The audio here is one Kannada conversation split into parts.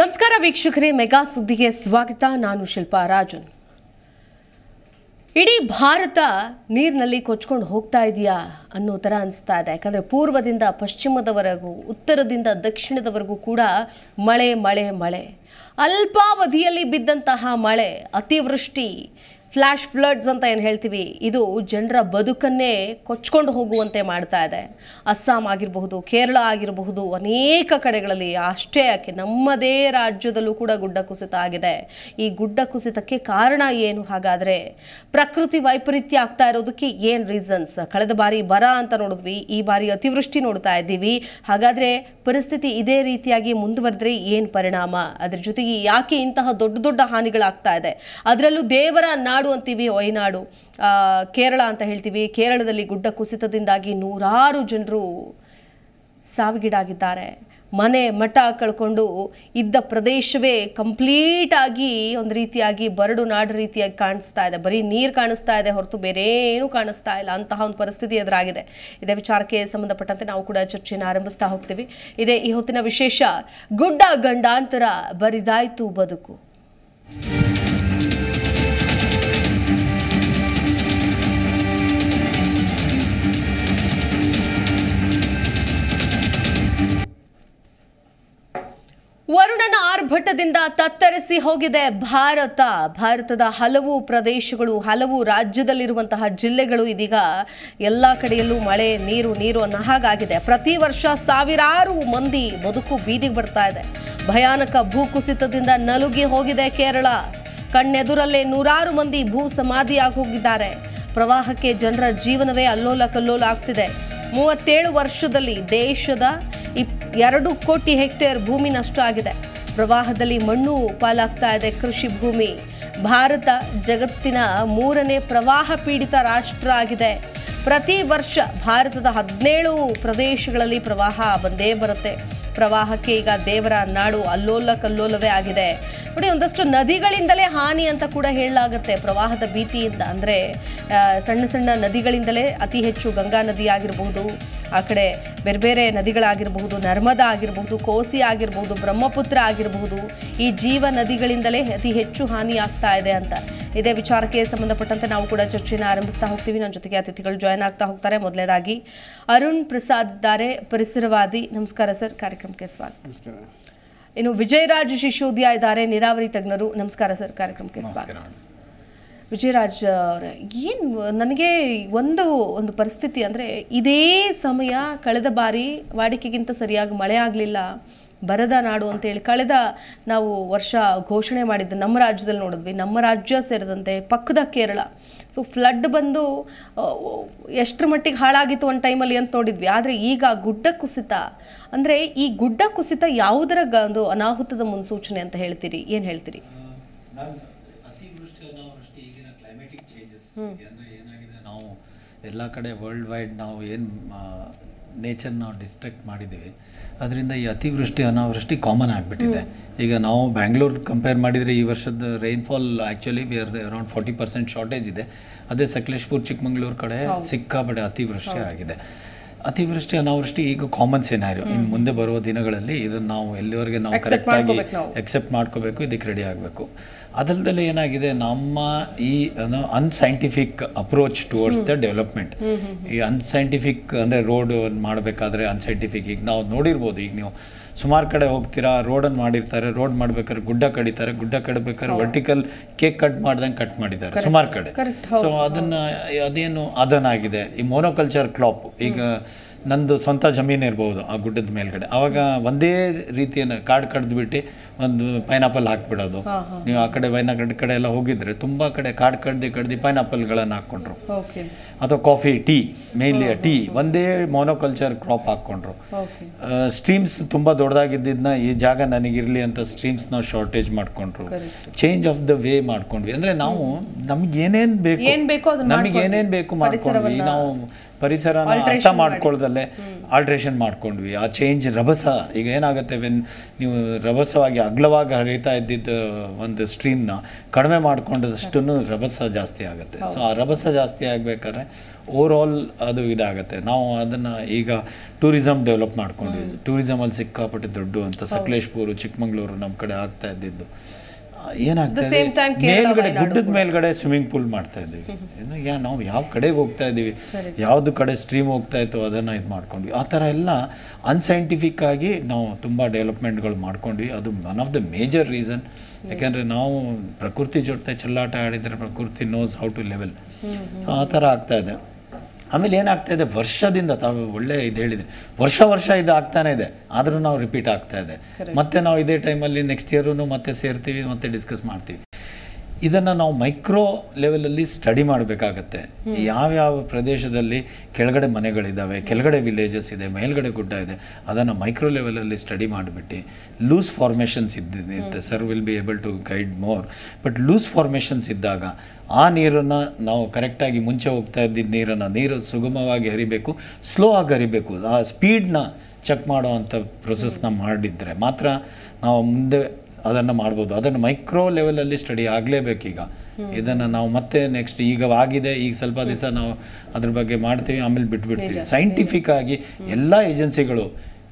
ನಮಸ್ಕಾರ ವೀಕ್ಷಕರೇ ಮೆಗಾ ಸುದ್ದಿಗೆ ಸ್ವಾಗತ ನಾನು ಶಿಲ್ಪಾ ರಾಜನ್ ಇಡೀ ಭಾರತ ನೀರಿನಲ್ಲಿ ಕೊಚ್ಕೊಂಡು ಹೋಗ್ತಾ ಇದೆಯಾ ಅನ್ನೋ ಥರ ಅನಿಸ್ತಾ ಇದೆ ಯಾಕಂದರೆ ಪೂರ್ವದಿಂದ ಪಶ್ಚಿಮದವರೆಗೂ ಉತ್ತರದಿಂದ ದಕ್ಷಿಣದವರೆಗೂ ಕೂಡ ಮಳೆ ಮಳೆ ಮಳೆ ಅಲ್ಪಾವಧಿಯಲ್ಲಿ ಬಿದ್ದಂತಹ ಮಳೆ ಅತಿವೃಷ್ಟಿ ಫ್ಲ್ಯಾಶ್ ಫ್ಲಡ್ಸ್ ಅಂತ ಏನು ಹೇಳ್ತೀವಿ ಇದು ಜನರ ಬದುಕನ್ನೇ ಕೊಚ್ಕೊಂಡು ಹೋಗುವಂತೆ ಮಾಡ್ತಾ ಇದೆ ಅಸ್ಸಾಂ ಆಗಿರಬಹುದು ಕೇರಳ ಆಗಿರಬಹುದು ಅನೇಕ ಕಡೆಗಳಲ್ಲಿ ಅಷ್ಟೇ ಯಾಕೆ ನಮ್ಮದೇ ರಾಜ್ಯದಲ್ಲೂ ಕೂಡ ಗುಡ್ಡ ಕುಸಿತ ಆಗಿದೆ ಈ ಗುಡ್ಡ ಕುಸಿತಕ್ಕೆ ಕಾರಣ ಏನು ಹಾಗಾದರೆ ಪ್ರಕೃತಿ ವೈಪರೀತ್ಯ ಆಗ್ತಾ ಇರೋದಕ್ಕೆ ಏನು ರೀಸನ್ಸ್ ಕಳೆದ ಬಾರಿ ಬರ ಅಂತ ನೋಡಿದ್ವಿ ಈ ಬಾರಿ ಅತಿವೃಷ್ಟಿ ನೋಡ್ತಾ ಇದ್ದೀವಿ ಹಾಗಾದರೆ ಪರಿಸ್ಥಿತಿ ಇದೇ ರೀತಿಯಾಗಿ ಮುಂದುವರೆದ್ರೆ ಏನು ಪರಿಣಾಮ ಅದರ ಜೊತೆಗೆ ಯಾಕೆ ಇಂತಹ ದೊಡ್ಡ ದೊಡ್ಡ ಹಾನಿಗಳಾಗ್ತಾ ಇದೆ ಅದರಲ್ಲೂ ದೇವರ ನಾ ಮಲೆನಾಡು ಅಂತೀವಿ ವೈನಾಡು ಕೇರಳ ಅಂತ ಹೇಳ್ತೀವಿ ಕೇರಳದಲ್ಲಿ ಗುಡ್ಡ ಕುಸಿತದಿಂದಾಗಿ ನೂರಾರು ಜನರು ಸಾವಿಗೀಡಾಗಿದ್ದಾರೆ ಮನೆ ಮಠ ಕಳ್ಕೊಂಡು ಇದ್ದ ಪ್ರದೇಶವೇ ಕಂಪ್ಲೀಟಾಗಿ ಒಂದು ರೀತಿಯಾಗಿ ಬರಡು ನಾಡು ರೀತಿಯಾಗಿ ಕಾಣಿಸ್ತಾ ಇದೆ ಬರೀ ನೀರು ಕಾಣಿಸ್ತಾ ಇದೆ ಹೊರತು ಬೇರೇನೂ ಕಾಣಿಸ್ತಾ ಇಲ್ಲ ಅಂತಹ ಒಂದು ಪರಿಸ್ಥಿತಿ ಎದುರಾಗಿದೆ ಇದೇ ವಿಚಾರಕ್ಕೆ ಸಂಬಂಧಪಟ್ಟಂತೆ ನಾವು ಕೂಡ ಚರ್ಚೆಯನ್ನು ಆರಂಭಿಸ್ತಾ ಹೋಗ್ತೀವಿ ಇದೇ ಈ ಹೊತ್ತಿನ ವಿಶೇಷ ಗುಡ್ಡ ಗಂಡಾಂತರ ಬರಿದಾಯ್ತು ಬದುಕು ವರುಣನ ಆರ್ಭಟದಿಂದ ತತ್ತರಿಸಿ ಹೋಗಿದೆ ಭಾರತ ಭಾರತದ ಹಲವು ಪ್ರದೇಶಗಳು ಹಲವು ರಾಜ್ಯದಲ್ಲಿರುವಂತಹ ಜಿಲ್ಲೆಗಳು ಇದೀಗ ಎಲ್ಲ ಕಡೆಯಲ್ಲೂ ಮಳೆ ನೀರು ನೀರು ಅನ್ನೋ ಹಾಗಾಗಿದೆ ಪ್ರತಿ ವರ್ಷ ಸಾವಿರಾರು ಮಂದಿ ಬದುಕು ಬೀದಿಗೆ ಬರ್ತಾ ಇದೆ ಭಯಾನಕ ಭೂಕುಸಿತದಿಂದ ನಲುಗಿ ಹೋಗಿದೆ ಕೇರಳ ಕಣ್ಣೆದುರಲ್ಲೇ ನೂರಾರು ಮಂದಿ ಭೂ ಸಮಾಧಿಯಾಗಿ ಹೋಗಿದ್ದಾರೆ ಪ್ರವಾಹಕ್ಕೆ ಜನರ ಜೀವನವೇ ಅಲ್ಲೋಲ ಕಲ್ಲೋಲ ಆಗ್ತಿದೆ ಮೂವತ್ತೇಳು ವರ್ಷದಲ್ಲಿ ದೇಶದ ಇಪ್ ಎರಡು ಕೋಟಿ ಹೆಕ್ಟೇರ್ ಭೂಮಿ ನಷ್ಟ ಆಗಿದೆ ಪ್ರವಾಹದಲ್ಲಿ ಮಣ್ಣು ಪಾಲಾಗ್ತಾ ಇದೆ ಕೃಷಿ ಭೂಮಿ ಭಾರತ ಜಗತ್ತಿನ ಮೂರನೇ ಪ್ರವಾಹ ಪೀಡಿತ ರಾಷ್ಟ್ರ ಆಗಿದೆ ಪ್ರತಿ ವರ್ಷ ಭಾರತದ ಹದಿನೇಳು ಪ್ರದೇಶಗಳಲ್ಲಿ ಪ್ರವಾಹ ಬಂದೇ ಬರುತ್ತೆ ಪ್ರವಾಹಕ್ಕೆ ಈಗ ದೇವರ ನಾಡು ಅಲ್ಲೋಲ ಕಲ್ಲೋಲವೇ ಆಗಿದೆ ನೋಡಿ ಒಂದಷ್ಟು ನದಿಗಳಿಂದಲೇ ಹಾನಿ ಅಂತ ಕೂಡ ಹೇಳಲಾಗುತ್ತೆ ಪ್ರವಾಹದ ಭೀತಿಯಿಂದ ಅಂದರೆ ಸಣ್ಣ ಸಣ್ಣ ನದಿಗಳಿಂದಲೇ ಅತಿ ಹೆಚ್ಚು ಗಂಗಾ ನದಿ ಆಗಿರಬಹುದು ಆ ಕಡೆ ಬೇರೆ ಬೇರೆ ನದಿಗಳಾಗಿರಬಹುದು ನರ್ಮದಾ ಆಗಿರಬಹುದು ಕೋಸಿ ಆಗಿರಬಹುದು ಬ್ರಹ್ಮಪುತ್ರ ಆಗಿರಬಹುದು ಈ ಜೀವ ನದಿಗಳಿಂದಲೇ ಅತಿ ಹೆಚ್ಚು ಹಾನಿ ಆಗ್ತಾ ಇದೆ ಅಂತ ಇದೇ ವಿಚಾರಕ್ಕೆ ಸಂಬಂಧಪಟ್ಟಂತೆ ನಾವು ಕೂಡ ಚರ್ಚೆನ ಆರಂಭಿಸ್ತಾ ಹೋಗ್ತೀವಿ ನನ್ನ ಜೊತೆಗೆ ಅತಿಥಿಗಳು ಜಾಯ್ನ್ ಆಗ್ತಾ ಹೋಗ್ತಾರೆ ಮೊದಲನೇದಾಗಿ ಅರುಣ್ ಪ್ರಸಾದ್ ಇದ್ದಾರೆ ಪರಿಸರವಾದಿ ನಮಸ್ಕಾರ ಸರ್ ಕಾರ್ಯಕ್ರಮ ಕಾರ್ಯಕ್ರಮಕ್ಕೆ ಸ್ವಾಗತ ಇನ್ನು ವಿಜಯರಾಜ್ ಶಿಶೋದ್ಯ ಇದ್ದಾರೆ ನೀರಾವರಿ ತಜ್ಞರು ನಮಸ್ಕಾರ ಸರ್ ಕಾರ್ಯಕ್ರಮಕ್ಕೆ ಸ್ವಾಗತ ವಿಜಯರಾಜ್ ಅವರೇ ಏನು ನನಗೆ ಒಂದು ಒಂದು ಪರಿಸ್ಥಿತಿ ಅಂದ್ರೆ ಇದೇ ಸಮಯ ಕಳೆದ ಬಾರಿ ವಾಡಿಕೆಗಿಂತ ಸರಿಯಾಗಿ ಮಳೆ ಆಗಲಿಲ್ಲ ಬರದ ನಾಡು ಅಂತೇಳಿ ಕಳೆದ ನಾವು ವರ್ಷ ಘೋಷಣೆ ಮಾಡಿದ್ದು ನಮ್ಮ ರಾಜ್ಯದಲ್ಲಿ ನೋಡಿದ್ವಿ ನಮ್ಮ ರಾಜ್ಯ ಸೇರಿದಂತೆ ಪಕ್ಕದ ಕೇರಳ ಸೊ ಫ್ಲಡ್ ಬಂದು ಎಷ್ಟರ ಮಟ್ಟಿಗೆ ಹಾಳಾಗಿತ್ತು ಒಂದು ಟೈಮಲ್ಲಿ ಅಂತ ನೋಡಿದ್ವಿ ಆದರೆ ಈಗ ಗುಡ್ಡ ಕುಸಿತ ಅಂದರೆ ಈ ಗುಡ್ಡ ಕುಸಿತ ಯಾವುದರ ಒಂದು ಅನಾಹುತದ ಮುನ್ಸೂಚನೆ ಅಂತ ಹೇಳ್ತೀರಿ ಏನು ಹೇಳ್ತೀರಿ ಎಲ್ಲ ಕಡೆ ವರ್ಲ್ಡ್ ವೈಡ್ ನಾವು ಏನು ನೇಚರ್ ನಾವು ಡಿಸ್ಟ್ರಕ್ಟ್ ಮಾಡಿದ್ದೀವಿ ಅದರಿಂದ ಈ ಅತಿವೃಷ್ಟಿ ಅನಾವೃಷ್ಟಿ ಕಾಮನ್ ಆಗಿಬಿಟ್ಟಿದೆ ಈಗ ನಾವು ಬ್ಯಾಂಗ್ಳೂರ್ ಕಂಪೇರ್ ಮಾಡಿದರೆ ಈ ವರ್ಷದ rainfall actually we are around forty percent shortage ಇದೆ ಅದೇ ಸಕಲೇಶ್ಪುರ್ ಚಿಕ್ಕಮಂಗ್ಳೂರು ಕಡೆ ಸಿಕ್ಕಾಪಡೆ ಅತಿವೃಷ್ಟಿ ಆಗಿದೆ ಅತಿವೃಷ್ಟಿ ಅನಾವೃಷ್ಟಿ ಈಗ ಕಾಮನ್ ಸಿನಾರಿಯೋ ಇನ್ನು ಮುಂದೆ ಬರುವ ದಿನಗಳಲ್ಲಿ ಇದನ್ನು ನಾವು ಎಲ್ಲಿವರೆಗೆ ನಾವು ಕರೆಕ್ಟಾಗಿ ಎಕ್ಸೆಪ್ಟ್ ಮಾಡ್ಕೋಬೇಕು ಇದಕ್ಕೆ ರೆಡಿ ಆಗಬೇಕು ಅದಲ್ದಲ್ಲೇ ಏನಾಗಿದೆ ನಮ್ಮ ಈ unscientific approach towards the development ಈ ಅನ್ಸೈಂಟಿಫಿಕ್ ಅಂದರೆ ರೋಡ್ ಮಾಡಬೇಕಾದ್ರೆ ಅನ್ಸೈಂಟಿಫಿಕ್ ಈಗ ನಾವು ನೋಡಿರ್ಬೋದು ಈಗ ನೀವು ಸುಮಾರು ಕಡೆ ಹೋಗ್ತೀರಾ ರೋಡನ್ನು ಮಾಡಿರ್ತಾರೆ ರೋಡ್ ಮಾಡ್ಬೇಕಾದ್ರೆ ಗುಡ್ಡ ಕಡಿತಾರೆ ಗುಡ್ಡ ಕಡಬೇಕಾದ್ರೆ ವರ್ಟಿಕಲ್ ಕೇಕ್ ಕಟ್ ಮಾಡ್ದಂಗೆ ಕಟ್ ಮಾಡಿದ್ದಾರೆ ಸುಮಾರು ಕಡೆ ಸೊ ಅದನ್ನು ಅದೇನು ಅದನ್ನಾಗಿದೆ ಈ ಮೋನೋಕಲ್ಚರ್ ಕ್ಲಾಪ್ ಈಗ ನಂದು ಸ್ವಂತ ಜಮೀನು ಇರ್ಬೋದು ಆ ಗುಡ್ಡದ ಮೇಲ್ಗಡೆ ಆವಾಗ ಒಂದೇ ರೀತಿಯನ್ನು ಕಾಡು ಕಡ್ದುಬಿಟ್ಟು ಒಂದು ಪೈನಾಪಲ್ ಹಾಕ್ಬಿಡೋದು ನೀವು ಆ ಕಡೆ ವೈನಾಗಡ್ ಕಡೆ ಎಲ್ಲ ಹೋಗಿದ್ರೆ ತುಂಬ ಕಡೆ ಕಾಡು ಕಡ್ದಿ ಪೈನಾಪಲ್ ಗಳನ್ನ ಹಾಕೊಂಡ್ರು ಅಥವಾ ಕಾಫಿ ಟೀ ಮೇನ್ಲಿ ಟೀ ಒಂದೇ ಮೋನೋಕಲ್ಚರ್ ಕ್ರಾಪ್ ಹಾಕೊಂಡ್ರು ಸ್ಟ್ರೀಮ್ಸ್ ತುಂಬಾ ದೊಡ್ಡದಾಗಿದ್ದನ್ನ ಈ ಜಾಗ ನನಗಿರಲಿ ಅಂತ ಸ್ಟ್ರೀಮ್ಸ್ನ ಶಾರ್ಟೇಜ್ ಮಾಡ್ಕೊಂಡ್ರು ಚೇಂಜ್ ಆಫ್ ದ ವೇ ಮಾಡ್ಕೊಂಡ್ವಿ ಅಂದ್ರೆ ನಾವು ಏನೇನ್ ಬೇಕು ಏನೇನ್ ಬೇಕು ಮಾಡ್ಕೊಂಡ್ವಿ ನಾವು ಪರಿಸರ ಅರ್ಥ ಮಾಡ್ಕೊಳ್ದಲ್ಲೇ ಆಲ್ಟ್ರೇಷನ್ ಮಾಡ್ಕೊಂಡ್ವಿ ಆ ಚೇಂಜ್ ರಭಸ ಈಗ ಏನಾಗುತ್ತೆ ವೆನ್ ನೀವು ರಭಸವಾಗಿ ಅಗ್ಲವಾಗಿ ಹರಿತಾ ಇದ್ದಿದ್ದ ಒಂದು ಸ್ಟ್ರೀಮ್ನ ಕಡಿಮೆ ಮಾಡಿಕೊಂಡಷ್ಟು ರಭಸ ಜಾಸ್ತಿ ಆಗುತ್ತೆ ಸೊ ಆ ರಭಸ ಜಾಸ್ತಿ ಆಗಬೇಕಾದ್ರೆ ಓವರ್ ಆಲ್ ಅದು ಇದಾಗುತ್ತೆ ನಾವು ಅದನ್ನು ಈಗ ಟೂರಿಸಮ್ ಡೆವಲಪ್ ಮಾಡ್ಕೊಂಡಿದ್ವಿ ಟೂರಿಸಮಲ್ಲಿ ಸಿಕ್ಕಾಪಟ್ಟೆ ದೊಡ್ಡ ಅಂತ ಸಕಲೇಶ್ಪುರು ಚಿಕ್ಕಮಂಗ್ಳೂರು ನಮ್ಮ ಕಡೆ ಆಗ್ತಾ ಇದ್ದಿದ್ದು ಏನಾಗ್ತದೆ ಮೇಲ್ಗಡೆ ಗುಡ್ಡದ ಮೇಲ್ಗಡೆ ಸ್ವಿಮ್ಮಿಂಗ್ ಪೂಲ್ ಮಾಡ್ತಾ ಇದ್ದೀವಿ ಯಾ ನಾವು ಯಾವ ಕಡೆಗೆ ಹೋಗ್ತಾ ಇದ್ದೀವಿ ಯಾವುದು ಕಡೆ ಸ್ಟ್ರೀಮ್ ಹೋಗ್ತಾ ಇತ್ತು ಅದನ್ನು ಇದು ಮಾಡ್ಕೊಂಡ್ವಿ ಆ ಥರ ಎಲ್ಲ ಅನ್ಸೈಂಟಿಫಿಕ್ ಆಗಿ ನಾವು ತುಂಬ ಡೆವಲಪ್ಮೆಂಟ್ಗಳು ಮಾಡ್ಕೊಂಡ್ವಿ ಅದು one of the major reason ಯಾಕೆಂದರೆ ನಾವು ಪ್ರಕೃತಿ ಜೊತೆ ಚೆಲ್ಲಾಟ ಆಡಿದರೆ ಪ್ರಕೃತಿ knows how to level so ಆ ಥರ ಆಗ್ತಾ ಇದೆ ಆಮೇಲೆ ಏನಾಗ್ತಾ ಇದೆ ವರ್ಷದಿಂದ ತಾವು ಒಳ್ಳೆ ಇದು ಹೇಳಿದೆ ವರ್ಷ ವರ್ಷ ಇದು ಆಗ್ತಾನೇ ಇದೆ ಆದರೂ ನಾವು ರಿಪೀಟ್ ಆಗ್ತಾ ಇದೆ ಮತ್ತೆ ನಾವು ಇದೇ ಟೈಮಲ್ಲಿ ನೆಕ್ಸ್ಟ್ ಇಯರು ಮತ್ತೆ ಸೇರ್ತೀವಿ ಮತ್ತೆ ಡಿಸ್ಕಸ್ ಮಾಡ್ತೀವಿ ಇದನ್ನು ನಾವು ಮೈಕ್ರೋ ಲೆವೆಲಲ್ಲಿ ಸ್ಟಡಿ ಮಾಡಬೇಕಾಗತ್ತೆ ಯಾವ್ಯಾವ ಪ್ರದೇಶದಲ್ಲಿ ಕೆಳಗಡೆ ಮನೆಗಳಿದ್ದಾವೆ ಕೆಳಗಡೆ ವಿಲೇಜಸ್ ಇದೆ ಮೇಲ್ಗಡೆ ಗುಡ್ಡ ಇದೆ ಅದನ್ನು ಮೈಕ್ರೋ ಲೆವೆಲಲ್ಲಿ ಸ್ಟಡಿ ಮಾಡಿಬಿಟ್ಟು ಲೂಸ್ ಫಾರ್ಮೇಷನ್ಸ್ ಇದ್ದಿದೆ sir will be able to guide more but loose formations ಇದ್ದಾಗ ಆ ನೀರನ್ನು ನಾವು ಕರೆಕ್ಟಾಗಿ ಮುಂಚೆ ಹೋಗ್ತಾ ಇದ್ದಿದ್ದ ನೀರನ್ನು ನೀರು ಸುಗಮವಾಗಿ ಹರಿಬೇಕು ಸ್ಲೋ ಆಗಿ ಹರಿಬೇಕು ಆ ಸ್ಪೀಡನ್ನ ಚೆಕ್ ಮಾಡೋ ಅಂಥ ಪ್ರೊಸೆಸ್ನ ಮಾಡಿದರೆ ಮಾತ್ರ ನಾವು ಮುಂದೆ ಅದನ್ನು ಮಾಡ್ಬೋದು ಅದನ್ನು ಮೈಕ್ರೋ ಲೆವೆಲಲ್ಲಿ ಸ್ಟಡಿ ಆಗಲೇಬೇಕೀಗ ಇದನ್ನು ನಾವು ಮತ್ತೆ ನೆಕ್ಸ್ಟ್ ಈಗ ಆಗಿದೆ ಈಗ ಸ್ವಲ್ಪ ದಿವಸ ನಾವು ಅದ್ರ ಬಗ್ಗೆ ಮಾಡ್ತೀವಿ ಆಮೇಲೆ ಬಿಟ್ಬಿಡ್ತೀವಿ ಸೈಂಟಿಫಿಕ್ ಆಗಿ ಎಲ್ಲ ಏಜೆನ್ಸಿಗಳು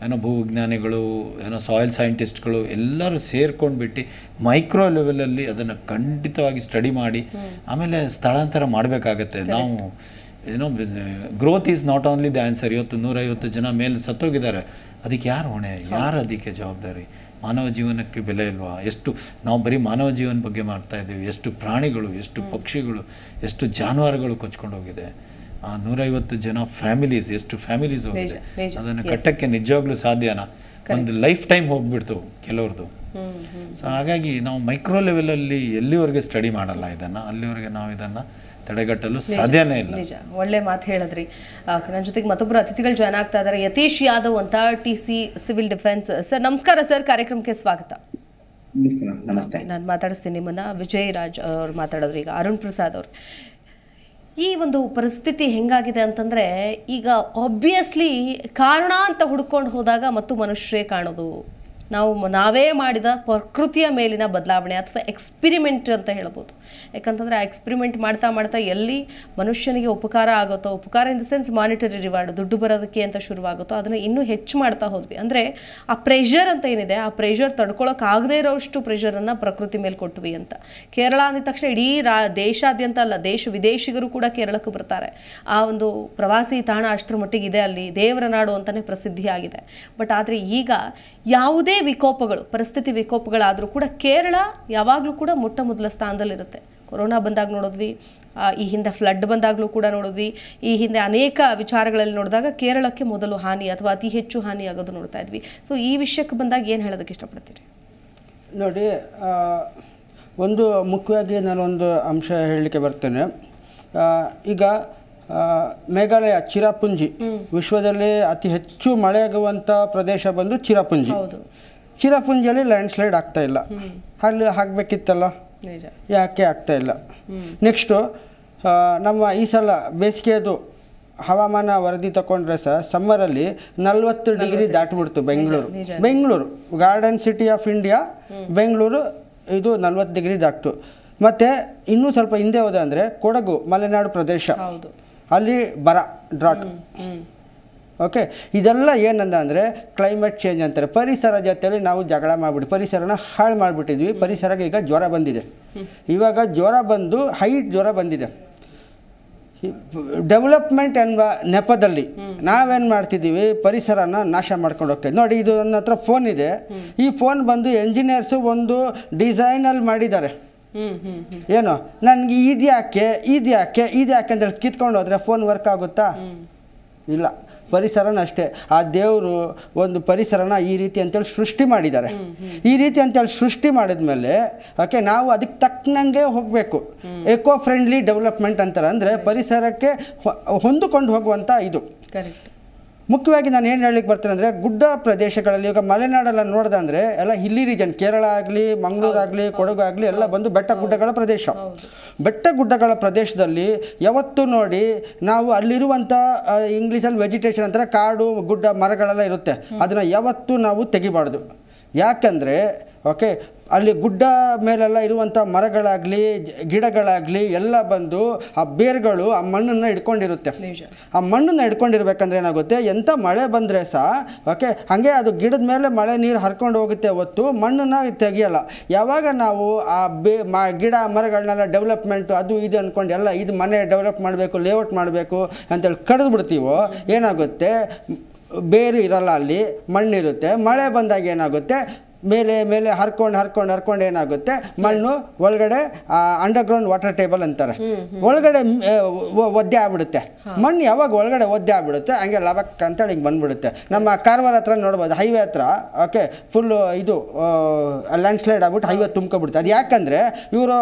ಏನೋ ಭೂವಿಜ್ಞಾನಿಗಳು ಏನೋ ಸಾಯಿಲ್ ಸೈಂಟಿಸ್ಟ್ಗಳು ಎಲ್ಲರೂ ಸೇರ್ಕೊಂಡು ಬಿಟ್ಟು ಮೈಕ್ರೋ ಲೆವೆಲಲ್ಲಿ ಅದನ್ನು ಖಂಡಿತವಾಗಿ ಸ್ಟಡಿ ಮಾಡಿ ಆಮೇಲೆ ಸ್ಥಳಾಂತರ ಮಾಡಬೇಕಾಗತ್ತೆ ನಾವು ಏನೋ growth is not only the answer ಇವತ್ತು ನೂರೈವತ್ತು ಜನ ಮೇಲೆ ಸತ್ತೋಗಿದ್ದಾರೆ ಅದಕ್ಕೆ ಯಾರು ಹೊಣೆ ಯಾರು ಅದಕ್ಕೆ ಜವಾಬ್ದಾರಿ ಮಾನವ ಜೀವನಕ್ಕೆ ಬೆಲೆ ಇಲ್ವಾ ಎಷ್ಟು ನಾವು ಬರೀ ಮಾನವ ಜೀವನ ಬಗ್ಗೆ ಮಾಡ್ತಾ ಇದ್ದೀವಿ ಎಷ್ಟು ಪ್ರಾಣಿಗಳು ಎಷ್ಟು ಪಕ್ಷಿಗಳು ಎಷ್ಟು ಜಾನುವಾರುಗಳು ಕೊಚ್ಕೊಂಡು ಹೋಗಿದೆ ಆ ನೂರೈವತ್ತು ಜನ ಫ್ಯಾಮಿಲೀಸ್ ಎಷ್ಟು ಫ್ಯಾಮಿಲೀಸ್ ಹೋಗಿದೆ ಅದನ್ನು ಕಟ್ಟಕ್ಕೆ ನಿಜವಾಗ್ಲೂ ಸಾಧ್ಯನಾ ಒಂದು ಲೈಫ್ ಟೈಮ್ ಹೋಗ್ಬಿಡ್ತು ಕೆಲವ್ರದ್ದು ಸೊ ಹಾಗಾಗಿ ನಾವು ಮೈಕ್ರೋ ಲೆವೆಲಲ್ಲಿ ಎಲ್ಲಿವರೆಗೆ ಸ್ಟಡಿ ಮಾಡಲ್ಲ ಇದನ್ನು ಅಲ್ಲಿವರೆಗೆ ನಾವು ಇದನ್ನು ತಡೆಗಟ್ಟಲು ಸಾಧ್ಯನೇ ಇಲ್ಲ ನಿಜ ಒಳ್ಳೆ ಮಾತು ಹೇಳಿದ್ರಿ ನನ್ನ ಜೊತೆಗೆ ಮತ್ತೊಬ್ಬರು ಅತಿಥಿಗಳು ಜಾಯ್ನ್ ಆಗ್ತಾ ಇದ್ದಾರೆ ಯತೀಶ್ ಯಾದವ್ ಅಂತ T C civil defence sir ನಮಸ್ಕಾರ ಸರ್ ಕಾರ್ಯಕ್ರಮಕ್ಕೆ ಸ್ವಾಗತ ನಮಸ್ತೆ ನಾನು ಮಾತಾಡಿಸ್ತೀನಿ ನಿಮ್ಮನ್ನ ವಿಜಯ್ ರಾಜ್ ಅವ್ರು ಮಾತಾಡೋದ್ರು ಈಗ ಅರುಣ್ ಪ್ರಸಾದ್ ಅವರು ಈ ಒಂದು ಪರಿಸ್ಥಿತಿ ಹೆಂಗಾಗಿದೆ ಅಂತಂದ್ರೆ ಈಗ ಆಬ್ವಿಯಸ್ಲಿ ಕಾರಣ ಅಂತ ಹುಡ್ಕೊಂಡು ಹೋದಾಗ ಮತ್ತು ಮನುಷ್ಯ ಕಾಣೋದು ನಾವು ನಾವೇ ಮಾಡಿದ ಪ್ರಕೃತಿಯ ಮೇಲಿನ ಬದಲಾವಣೆ ಅಥವಾ ಎಕ್ಸ್ಪಿರಿಮೆಂಟ್ ಅಂತ ಹೇಳ್ಬೋದು ಯಾಕಂತಂದರೆ ಆ ಎಕ್ಸ್ಪಿರಿಮೆಂಟ್ ಮಾಡ್ತಾ ಮಾಡ್ತಾ ಎಲ್ಲಿ ಮನುಷ್ಯನಿಗೆ ಉಪಕಾರ ಆಗುತ್ತೋ ಉಪಕಾರ in the sense monetary reward ದುಡ್ಡು ಬರೋದಕ್ಕೆ ಅಂತ ಶುರುವಾಗುತ್ತೋ ಅದನ್ನು ಇನ್ನೂ ಹೆಚ್ಚು ಮಾಡ್ತಾ ಹೋದ್ವಿ ಅಂದರೆ ಆ ಪ್ರೆಷರ್ ಅಂತ ಏನಿದೆ ಆ ಪ್ರೆಷರ್ ತಡ್ಕೊಳ್ಳೋಕ್ಕಾಗದೇ ಇರೋಷ್ಟು ಪ್ರೆಷರನ್ನು ಪ್ರಕೃತಿ ಮೇಲೆ ಕೊಟ್ವಿ ಅಂತ ಕೇರಳ ಅಂದ ತಕ್ಷಣ ಇಡೀ ರಾ ದೇಶಾದ್ಯಂತ ಅಲ್ಲ ದೇಶ ವಿದೇಶಿಗರು ಕೂಡ ಕೇರಳಕ್ಕೆ ಬರ್ತಾರೆ ಆ ಒಂದು ಪ್ರವಾಸಿ ತಾಣ ಅಷ್ಟರ ಮಟ್ಟಿಗೆ ಇದೆ ಅಲ್ಲಿ ದೇವರ ನಾಡು ಅಂತಲೇ ಪ್ರಸಿದ್ಧಿಯಾಗಿದೆ ಬಟ್ ಆದರೆ ಈಗ ಯಾವುದೇ ವಿಕೋಪಗಳು ಪರಿಸ್ಥಿತಿ ವಿಕೋಪಗಳಾದರೂ ಕೂಡ ಕೇರಳ ಯಾವಾಗಲೂ ಕೂಡ ಮೊಟ್ಟ ಮೊದಲ ಸ್ಥಾನದಲ್ಲಿರುತ್ತೆ ಕೊರೋನಾ ಬಂದಾಗ ನೋಡಿದ್ವಿ ಈ ಹಿಂದೆ ಫ್ಲಡ್ ಬಂದಾಗಲೂ ಕೂಡ ನೋಡಿದ್ವಿ ಈ ಹಿಂದೆ ಅನೇಕ ವಿಚಾರಗಳಲ್ಲಿ ನೋಡಿದಾಗ ಕೇರಳಕ್ಕೆ ಮೊದಲು ಹಾನಿ ಅಥವಾ ಅತಿ ಹೆಚ್ಚು ಹಾನಿ ಆಗೋದು ನೋಡ್ತಾ ಇದ್ವಿ ಸೊ ಈ ವಿಷಯಕ್ಕೆ ಬಂದಾಗ ಏನು ಹೇಳೋದಕ್ಕೆ ಇಷ್ಟಪಡ್ತೀರಿ ನೋಡಿ ಒಂದು ಮುಖ್ಯವಾಗಿ ನಾನೊಂದು ಅಂಶ ಹೇಳಲಿಕ್ಕೆ ಬರ್ತೇನೆ ಈಗ ಮೇಘಾಲಯ ಚಿರಾಪುಂಜಿ ವಿಶ್ವದಲ್ಲಿ ಅತಿ ಹೆಚ್ಚು ಮಳೆಯಾಗುವಂಥ ಪ್ರದೇಶ ಬಂದು ಚಿರಾಪುಂಜಿ ಚಿರಪುಂಜಿಯಲ್ಲಿ ಸ್ಲೈಡ್ ಆಗ್ತಾ ಇಲ್ಲ ಅಲ್ಲಿ ಆಗಬೇಕಿತ್ತಲ್ಲ ಯಾಕೆ ಆಗ್ತಾ ಇಲ್ಲ ನೆಕ್ಸ್ಟು ನಮ್ಮ ಈ ಸಲ ಬೇಸಿಗೆದು ಹವಾಮಾನ ವರದಿ ತಗೊಂಡ್ರೆ ಸಹ ಸಮ್ಮರಲ್ಲಿ ನಲ್ವತ್ತು ಡಿಗ್ರಿ ದಾಟಿಬಿಡ್ತು Bengaluru Bengaluru garden city of India Bengaluru ಇದು ನಲ್ವತ್ತು ಡಿಗ್ರಿ ದಾಟ್ತು ಮತ್ತು ಇನ್ನೂ ಸ್ವಲ್ಪ ಹಿಂದೆ ಹೋದೆ ಅಂದರೆ ಕೊಡಗು ಮಲೆನಾಡು ಪ್ರದೇಶ ಅಲ್ಲಿ ಬರ ಡ್ರಾಟ್ ಓಕೆ ಇದೆಲ್ಲ ಏನಂದ ಅಂದರೆ ಕ್ಲೈಮೇಟ್ ಚೇಂಜ್ ಅಂತಾರೆ ಪರಿಸರ ಜೊತೆಯಲ್ಲಿ ನಾವು ಜಗಳ ಮಾಡಿಬಿಟ್ಟು ಪರಿಸರನ ಹಾಳು ಮಾಡಿಬಿಟ್ಟಿದ್ವಿ ಪರಿಸರಕ್ಕೆ ಈಗ ಜ್ವರ ಬಂದಿದೆ ಇವಾಗ ಜ್ವರ ಬಂದು ಹೈಟ್ ಜ್ವರ ಬಂದಿದೆ ಡೆವಲಪ್ಮೆಂಟ್ ಎನ್ನುವ ನೆಪದಲ್ಲಿ ನಾವೇನು ಮಾಡ್ತಿದ್ದೀವಿ ಪರಿಸರನ ನಾಶ ಮಾಡ್ಕೊಂಡು ಹೋಗ್ತೇವೆ ನೋಡಿ ಇದು ನನ್ನ ಹತ್ರ ಫೋನ್ ಇದೆ ಈ ಫೋನ್ ಬಂದು ಎಂಜಿನಿಯರ್ಸು ಒಂದು ಡಿಸೈನಲ್ಲಿ ಮಾಡಿದ್ದಾರೆ ಏನು ನನಗೆ ಇದ್ಯಾಕೆ ಇದ್ಯಾಕೆ ಇದ್ಯಾಕೆ ಅಂತೇಳಿ ಕಿತ್ಕೊಂಡು ಹೋದರೆ ಫೋನ್ ವರ್ಕ್ ಆಗುತ್ತಾ ಇಲ್ಲ ಪರಿಸರನ ಅಷ್ಟೇ ಆ ದೇವರು ಒಂದು ಪರಿಸರನ ಈ ರೀತಿ ಅಂತೇಳಿ ಸೃಷ್ಟಿ ಮಾಡಿದ್ದಾರೆ ಈ ರೀತಿ ಅಂತೇಳಿ ಸೃಷ್ಟಿ ಮಾಡಿದ್ಮೇಲೆ ಓಕೆ ನಾವು ಅದಕ್ಕೆ ತಕ್ಕನಂಗೆ ಹೋಗಬೇಕು ಎಕೋ ಫ್ರೆಂಡ್ಲಿ ಡೆವಲಪ್ಮೆಂಟ್ ಅಂತಾರೆ ಅಂದರೆ ಪರಿಸರಕ್ಕೆ ಹೊಂದಿಕೊಂಡು ಹೋಗುವಂಥ ಇದು ಕರೆಕ್ಟ್ ಮುಖ್ಯವಾಗಿ ನಾನು ಏನು ಹೇಳಲಿಕ್ಕೆ ಬರ್ತೇನೆ ಅಂದರೆ ಗುಡ್ಡ ಪ್ರದೇಶಗಳಲ್ಲಿ ಈಗ ಮಲೆನಾಡೆಲ್ಲ ಅಂದರೆ ಎಲ್ಲ ಹಿಲ್ಲಿ ರೀಜನ್ ಕೇರಳ ಆಗಲಿ ಮಂಗಳೂರಾಗಲಿ ಕೊಡಗು ಆಗಲಿ ಎಲ್ಲ ಬಂದು ಬೆಟ್ಟ ಗುಡ್ಡಗಳ ಪ್ರದೇಶ ಬೆಟ್ಟ ಗುಡ್ಡಗಳ ಪ್ರದೇಶದಲ್ಲಿ ಯಾವತ್ತೂ ನೋಡಿ ನಾವು ಅಲ್ಲಿರುವಂಥ ಇಂಗ್ಲೀಷಲ್ಲಿ ವೆಜಿಟೇಷನ್ ಅಂತಾರೆ ಕಾಡು ಗುಡ್ಡ ಮರಗಳೆಲ್ಲ ಇರುತ್ತೆ ಅದನ್ನು ಯಾವತ್ತೂ ನಾವು ತೆಗಿಬಾರ್ದು ಯಾಕಂದರೆ ಓಕೆ ಅಲ್ಲಿ ಗುಡ್ಡ ಮೇಲೆಲ್ಲ ಇರುವಂಥ ಮರಗಳಾಗಲಿ ಗಿಡಗಳಾಗಲಿ ಎಲ್ಲ ಬಂದು ಆ ಬೇರುಗಳು ಆ ಮಣ್ಣನ್ನು ಹಿಡ್ಕೊಂಡಿರುತ್ತೆ ಆ ಮಣ್ಣನ್ನು ಹಿಡ್ಕೊಂಡಿರ್ಬೇಕಂದ್ರೆ ಏನಾಗುತ್ತೆ ಎಂಥ ಮಳೆ ಬಂದರೆ ಸಹ ಓಕೆ ಹಾಗೆ ಅದು ಗಿಡದ ಮೇಲೆ ಮಳೆ ನೀರು ಹರ್ಕೊಂಡು ಹೋಗುತ್ತೆ ಹೊತ್ತು ಮಣ್ಣನ್ನು ತೆಗಿಯಲ್ಲ ಯಾವಾಗ ನಾವು ಆ ಬೇ ಮ ಗಿಡ ಮರಗಳನ್ನೆಲ್ಲ ಡೆವಲಪ್ಮೆಂಟು ಅದು ಇದು ಅಂದ್ಕೊಂಡು ಎಲ್ಲ ಇದು ಮನೆ ಡೆವಲಪ್ ಮಾಡಬೇಕು ಲೇಔಟ್ ಮಾಡಬೇಕು ಅಂತೇಳಿ ಕಡಿದು ಬಿಡ್ತೀವೋ ಏನಾಗುತ್ತೆ ಬೇರು ಇರಲ್ಲ ಅಲ್ಲಿ ಮಣ್ಣಿರುತ್ತೆ ಮಳೆ ಬಂದಾಗ ಏನಾಗುತ್ತೆ ಮೇಲೆ ಮೇಲೆ ಹರ್ಕೊಂಡು ಹರ್ಕೊಂಡು ಹರ್ಕೊಂಡು ಏನಾಗುತ್ತೆ ಮಣ್ಣು ಒಳಗಡೆ ಅಂಡರ್ಗ್ರೌಂಡ್ ವಾಟರ್ ಟೇಬಲ್ ಅಂತಾರೆ ಒಳಗಡೆ ಒದ್ದೆ ಆಗ್ಬಿಡುತ್ತೆ ಮಣ್ಣು ಯಾವಾಗ ಒಳಗಡೆ ಒದ್ದೆ ಆಗ್ಬಿಡುತ್ತೆ ಹಂಗೆ ಲಬಕ್ ಅಂತೇಳಿ ಹಿಂಗೆ ಬಂದ್ಬಿಡುತ್ತೆ ನಮ್ಮ ಕಾರವಾರ ಹತ್ರ ನೋಡ್ಬೋದು ಹೈವೇ ಹತ್ರ ಓಕೆ ಫುಲ್ಲು ಇದು ಲ್ಯಾಂಡ್ ಸ್ಲೈಡ್ ಆಗ್ಬಿಟ್ಟು ಹೈವೇ ತುಂಬ್ಕೊಬಿಡುತ್ತೆ ಅದು ಯಾಕಂದರೆ ಇವರು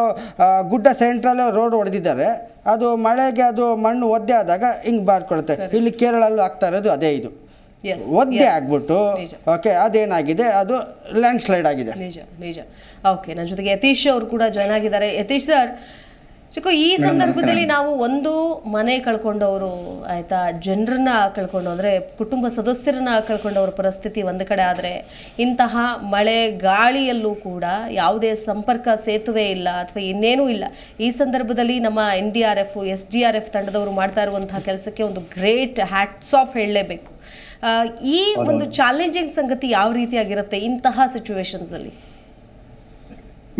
ಗುಡ್ಡ ಸೆಂಟ್ರಲ್ ರೋಡ್ ಹೊಡೆದಿದ್ದಾರೆ ಅದು ಮಳೆಗೆ ಅದು ಮಣ್ಣು ಒದ್ದೆ ಆದಾಗ ಹಿಂಗೆ ಬಾರ್ಕೊಡುತ್ತೆ ಇಲ್ಲಿ ಕೇರಳಲ್ಲೂ ಆಗ್ತಾ ಇರೋದು ಅದೇ ಇದು ಒದ್ದೆ ಆಗ್ಬಿಟ್ಟು ಓಕೆ ಅದೇನಾಗಿದೆ ಅದು ಲ್ಯಾಂಡ್ ಸ್ಲೈಡ್ ಆಗಿದೆ ನಿಜ ನಿಜ ಓಕೆ ನನ್ನ ಜೊತೆಗೆ ಯತೀಶ್ ಅವರು ಕೂಡ ಜಾಯ್ನ್ ಆಗಿದ್ದಾರೆ ಯತೀಶ್ ಸರ್ ಚಿಕ್ಕು ಈ ಸಂದರ್ಭದಲ್ಲಿ ನಾವು ಒಂದು ಮನೆ ಕಳ್ಕೊಂಡವರು ಆಯಿತಾ ಜನರನ್ನ ಕಳ್ಕೊಂಡು ಅಂದರೆ ಕುಟುಂಬ ಸದಸ್ಯರನ್ನ ಕಳ್ಕೊಂಡವ್ರ ಪರಿಸ್ಥಿತಿ ಒಂದು ಕಡೆ ಆದರೆ ಇಂತಹ ಮಳೆ ಗಾಳಿಯಲ್ಲೂ ಕೂಡ ಯಾವುದೇ ಸಂಪರ್ಕ ಸೇತುವೆ ಇಲ್ಲ ಅಥವಾ ಇನ್ನೇನೂ ಇಲ್ಲ ಈ ಸಂದರ್ಭದಲ್ಲಿ ನಮ್ಮ N D R F S D R F ತಂಡದವರು ಮಾಡ್ತಾ ಇರುವಂತಹ ಕೆಲಸಕ್ಕೆ ಒಂದು ಗ್ರೇಟ್ ಹ್ಯಾಟ್ಸ್ ಆಫ್ ಹೇಳಲೇಬೇಕು ಈ ಒಂದು ಚಾಲೆಂಜಿಂಗ್ ಸಂಗತಿ ಯಾವ ರೀತಿಯಾಗಿರುತ್ತೆ ಇಂತಹ ಸಿಚುವೇಶನ್ಸ್ ಅಲ್ಲಿ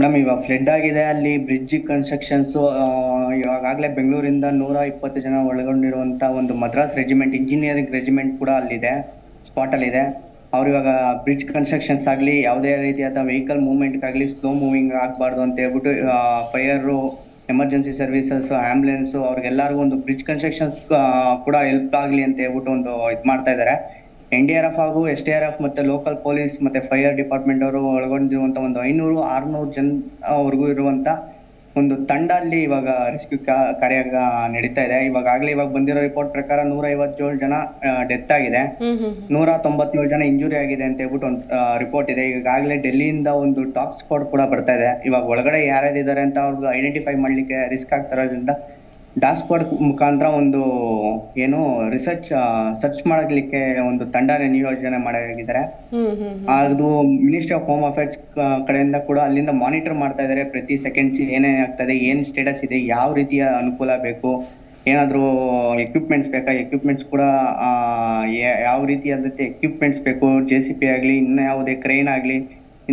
ಮೇಡಮ್ ಇವಾಗ ಫ್ಲಡ್ ಆಗಿದೆ ಅಲ್ಲಿ ಬ್ರಿಡ್ಜ್ ಕನ್ಸ್ಟ್ರಕ್ಷನ್ಸ್ ಇವಾಗಲೇ ಬೆಂಗಳೂರಿಂದ ನೂರ ಇಪ್ಪತ್ತು ಜನ ಒಳಗೊಂಡಿರುವಂಥ ಒಂದು ಮದ್ರಾಸ್ ರೆಜಿಮೆಂಟ್ ಇಂಜಿನಿಯರಿಂಗ್ ರೆಜಿಮೆಂಟ್ ಕೂಡ ಅಲ್ಲಿದೆ ಸ್ಪಾಟಲ್ಲಿದೆ ಅವ್ರು ಇವಾಗ ಬ್ರಿಡ್ಜ್ ಕನ್ಸ್ಟ್ರಕ್ಷನ್ಸ್ ಆಗಲಿ ಯಾವುದೇ ರೀತಿಯಾದ ವೆಹಿಕಲ್ ಆಗಲಿ ಸ್ಲೋ ಮೂವಿಂಗ್ ಆಗಬಾರ್ದು ಅಂತ ಹೇಳ್ಬಿಟ್ಟು ಫೈರು ಎಮರ್ಜೆನ್ಸಿ ಸರ್ವಿಸಸ್ ಆಂಬುಲೆನ್ಸ್ ಅವ್ರಿಗೆಲ್ಲರಿಗೂ ಒಂದು ಬ್ರಿಡ್ಜ್ ಕನ್ಸ್ಟ್ರಕ್ಷನ್ಸ್ ಕೂಡ ಹೆಲ್ಪ್ ಆಗಲಿ ಅಂತ ಹೇಳ್ಬಿಟ್ಟು ಒಂದು ಇದು ಮಾಡ್ತಾ ಇದ್ದಾರೆ ಎನ್ ಡಿ ಆರ್ ಎಫ್ ಹಾಗೂ ಎಸ್ ಡಿ ಆರ್ ಎಫ್ ಮತ್ತೆ ಲೋಕಲ್ ಪೊಲೀಸ್ ಮತ್ತೆ ಫೈರ್ ಡಿಪಾರ್ಟ್ಮೆಂಟ್ ಅವರು ಒಳಗೊಂಡಿರುವಂಥ ಒಂದು ಐನೂರು ಆರ್ನೂರು ಜನ ಅವ್ರಿಗೂ ಇರುವಂಥ ಒಂದು ತಂಡ ಅಲ್ಲಿ ಇವಾಗ ರೆಸ್ಕ್ಯೂ ಕಾರ್ಯ ನಡೀತಾ ಇದೆ ಇವಾಗಾಗ್ಲೇ ಇವಾಗ ಬಂದಿರೋ ರಿಪೋರ್ಟ್ ಪ್ರಕಾರ ನೂರ ಐವತ್ತೇಳು ಜನ ಡೆತ್ ಆಗಿದೆ ನೂರ ತೊಂಬತ್ತೇಳು ಜನ ಇಂಜುರಿ ಆಗಿದೆ ಅಂತ ಹೇಳ್ಬಿಟ್ಟು ಒಂದು ರಿಪೋರ್ಟ್ ಇದೆ ಈಗಾಗಲೇ ಡೆಲ್ಲಿಯಿಂದ ಒಂದು ಟಾಕ್ಸ್ ಸ್ಕ್ವಾಡ್ ಕೂಡ ಬರ್ತಾ ಇದೆ ಇವಾಗ ಒಳಗಡೆ ಯಾರ್ಯಾರಿದ್ದಾರೆ ಅಂತ ಅವ್ರಿಗೆ ಐಡೆಂಟಿಫೈ ಮಾಡ್ಲಿಕ್ಕೆ ರಿಸ್ಕ್ ಆಗ್ತಾ ಡಾಸ್ ಬೋರ್ಡ್ ಮುಖಾಂತರ ಒಂದು ಏನು ರಿಸರ್ಚ್ ಸರ್ಚ್ ಮಾಡಲಿಕ್ಕೆ ಒಂದು ತಂಡ ನಿಯೋಜನೆ ಮಾಡಿದ್ದಾರೆ ಅದು ಮಿನಿಸ್ಟ್ರಿ ಆಫ್ ಹೋಮ್ ಅಫೇರ್ಸ್ ಕಡೆಯಿಂದ ಕೂಡ ಅಲ್ಲಿಂದ ಮಾನಿಟರ್ ಮಾಡ್ತಾ ಇದ್ದಾರೆ ಪ್ರತಿ ಸೆಕೆಂಡ್ಸ್ ಏನೇನ್ ಆಗ್ತದೆ ಏನ್ ಸ್ಟೇಟಸ್ ಇದೆ ಯಾವ ರೀತಿಯ ಅನುಕೂಲ ಬೇಕು ಏನಾದರೂ ಎಕ್ವಿಪ್ಮೆಂಟ್ಸ್ ಬೇಕಾ ಎಕ್ವಿಪ್ಮೆಂಟ್ಸ್ ಕೂಡ ಯಾವ ರೀತಿಯಾದಂತೆ ಎಕ್ವಿಪ್ಮೆಂಟ್ಸ್ ಬೇಕು ಜೆ ಸಿ ಪಿ ಆಗಲಿ ಇನ್ನು ಯಾವುದೇ ಕ್ರೈನ್ ಆಗಲಿ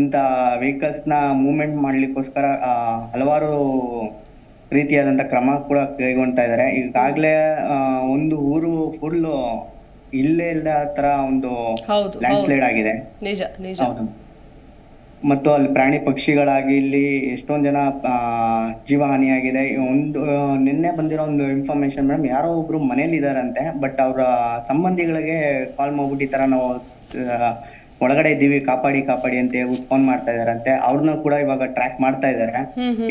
ಇಂಥ ವೆಹಿಕಲ್ಸ್ನ ಮೂವ್ಮೆಂಟ್ ಮಾಡಲಿಕ್ಕೋಸ್ಕರ ಹಲವಾರು ರೀತಿಯಾದಂಥ ಕ್ರಮ ಕೂಡ ಕೈಗೊಳ್ತಾ ಇದ್ದಾರೆ ಈಗಾಗಲೇ ಒಂದು ಊರು ಫುಲ್ಲು ಇಲ್ಲೇ ಇಲ್ಲ ತರ ಒಂದು ಲ್ಯಾಂಡ್ ಸ್ಲೈಡ್ ಆಗಿದೆ ಮತ್ತು ಅಲ್ಲಿ ಪ್ರಾಣಿ ಪಕ್ಷಿಗಳಾಗಿ ಇಲ್ಲಿ ಎಷ್ಟೊಂದು ಜನ ಜೀವಹಾನಿಯಾಗಿದೆ ಒಂದು ನಿನ್ನೆ ಬಂದಿರೋ ಒಂದು ಇನ್ಫಾರ್ಮೇಶನ್ ಮೇಡಮ್ ಯಾರೋ ಒಬ್ರು ಮನೇಲಿ ಇದಾರಂತೆ ಬಟ್ ಅವರ ಸಂಬಂಧಿಗಳಿಗೆ ಕಾಲ್ ಮಾಡ್ಬಿಟ್ಟು ಈ ಥರ ನಾವು ಒಳಗಡೆ ಇದ್ದೀವಿ ಕಾಪಾಡಿ ಕಾಪಾಡಿ ಅಂತ ಹೇಳ್ಬಿಟ್ಟು ಫೋನ್ ಮಾಡ್ತಾ ಇದಾರಂತೆ ಅವ್ರನ್ನ ಕೂಡ ಇವಾಗ ಟ್ರ್ಯಾಕ್ ಮಾಡ್ತಾ ಇದಾರೆ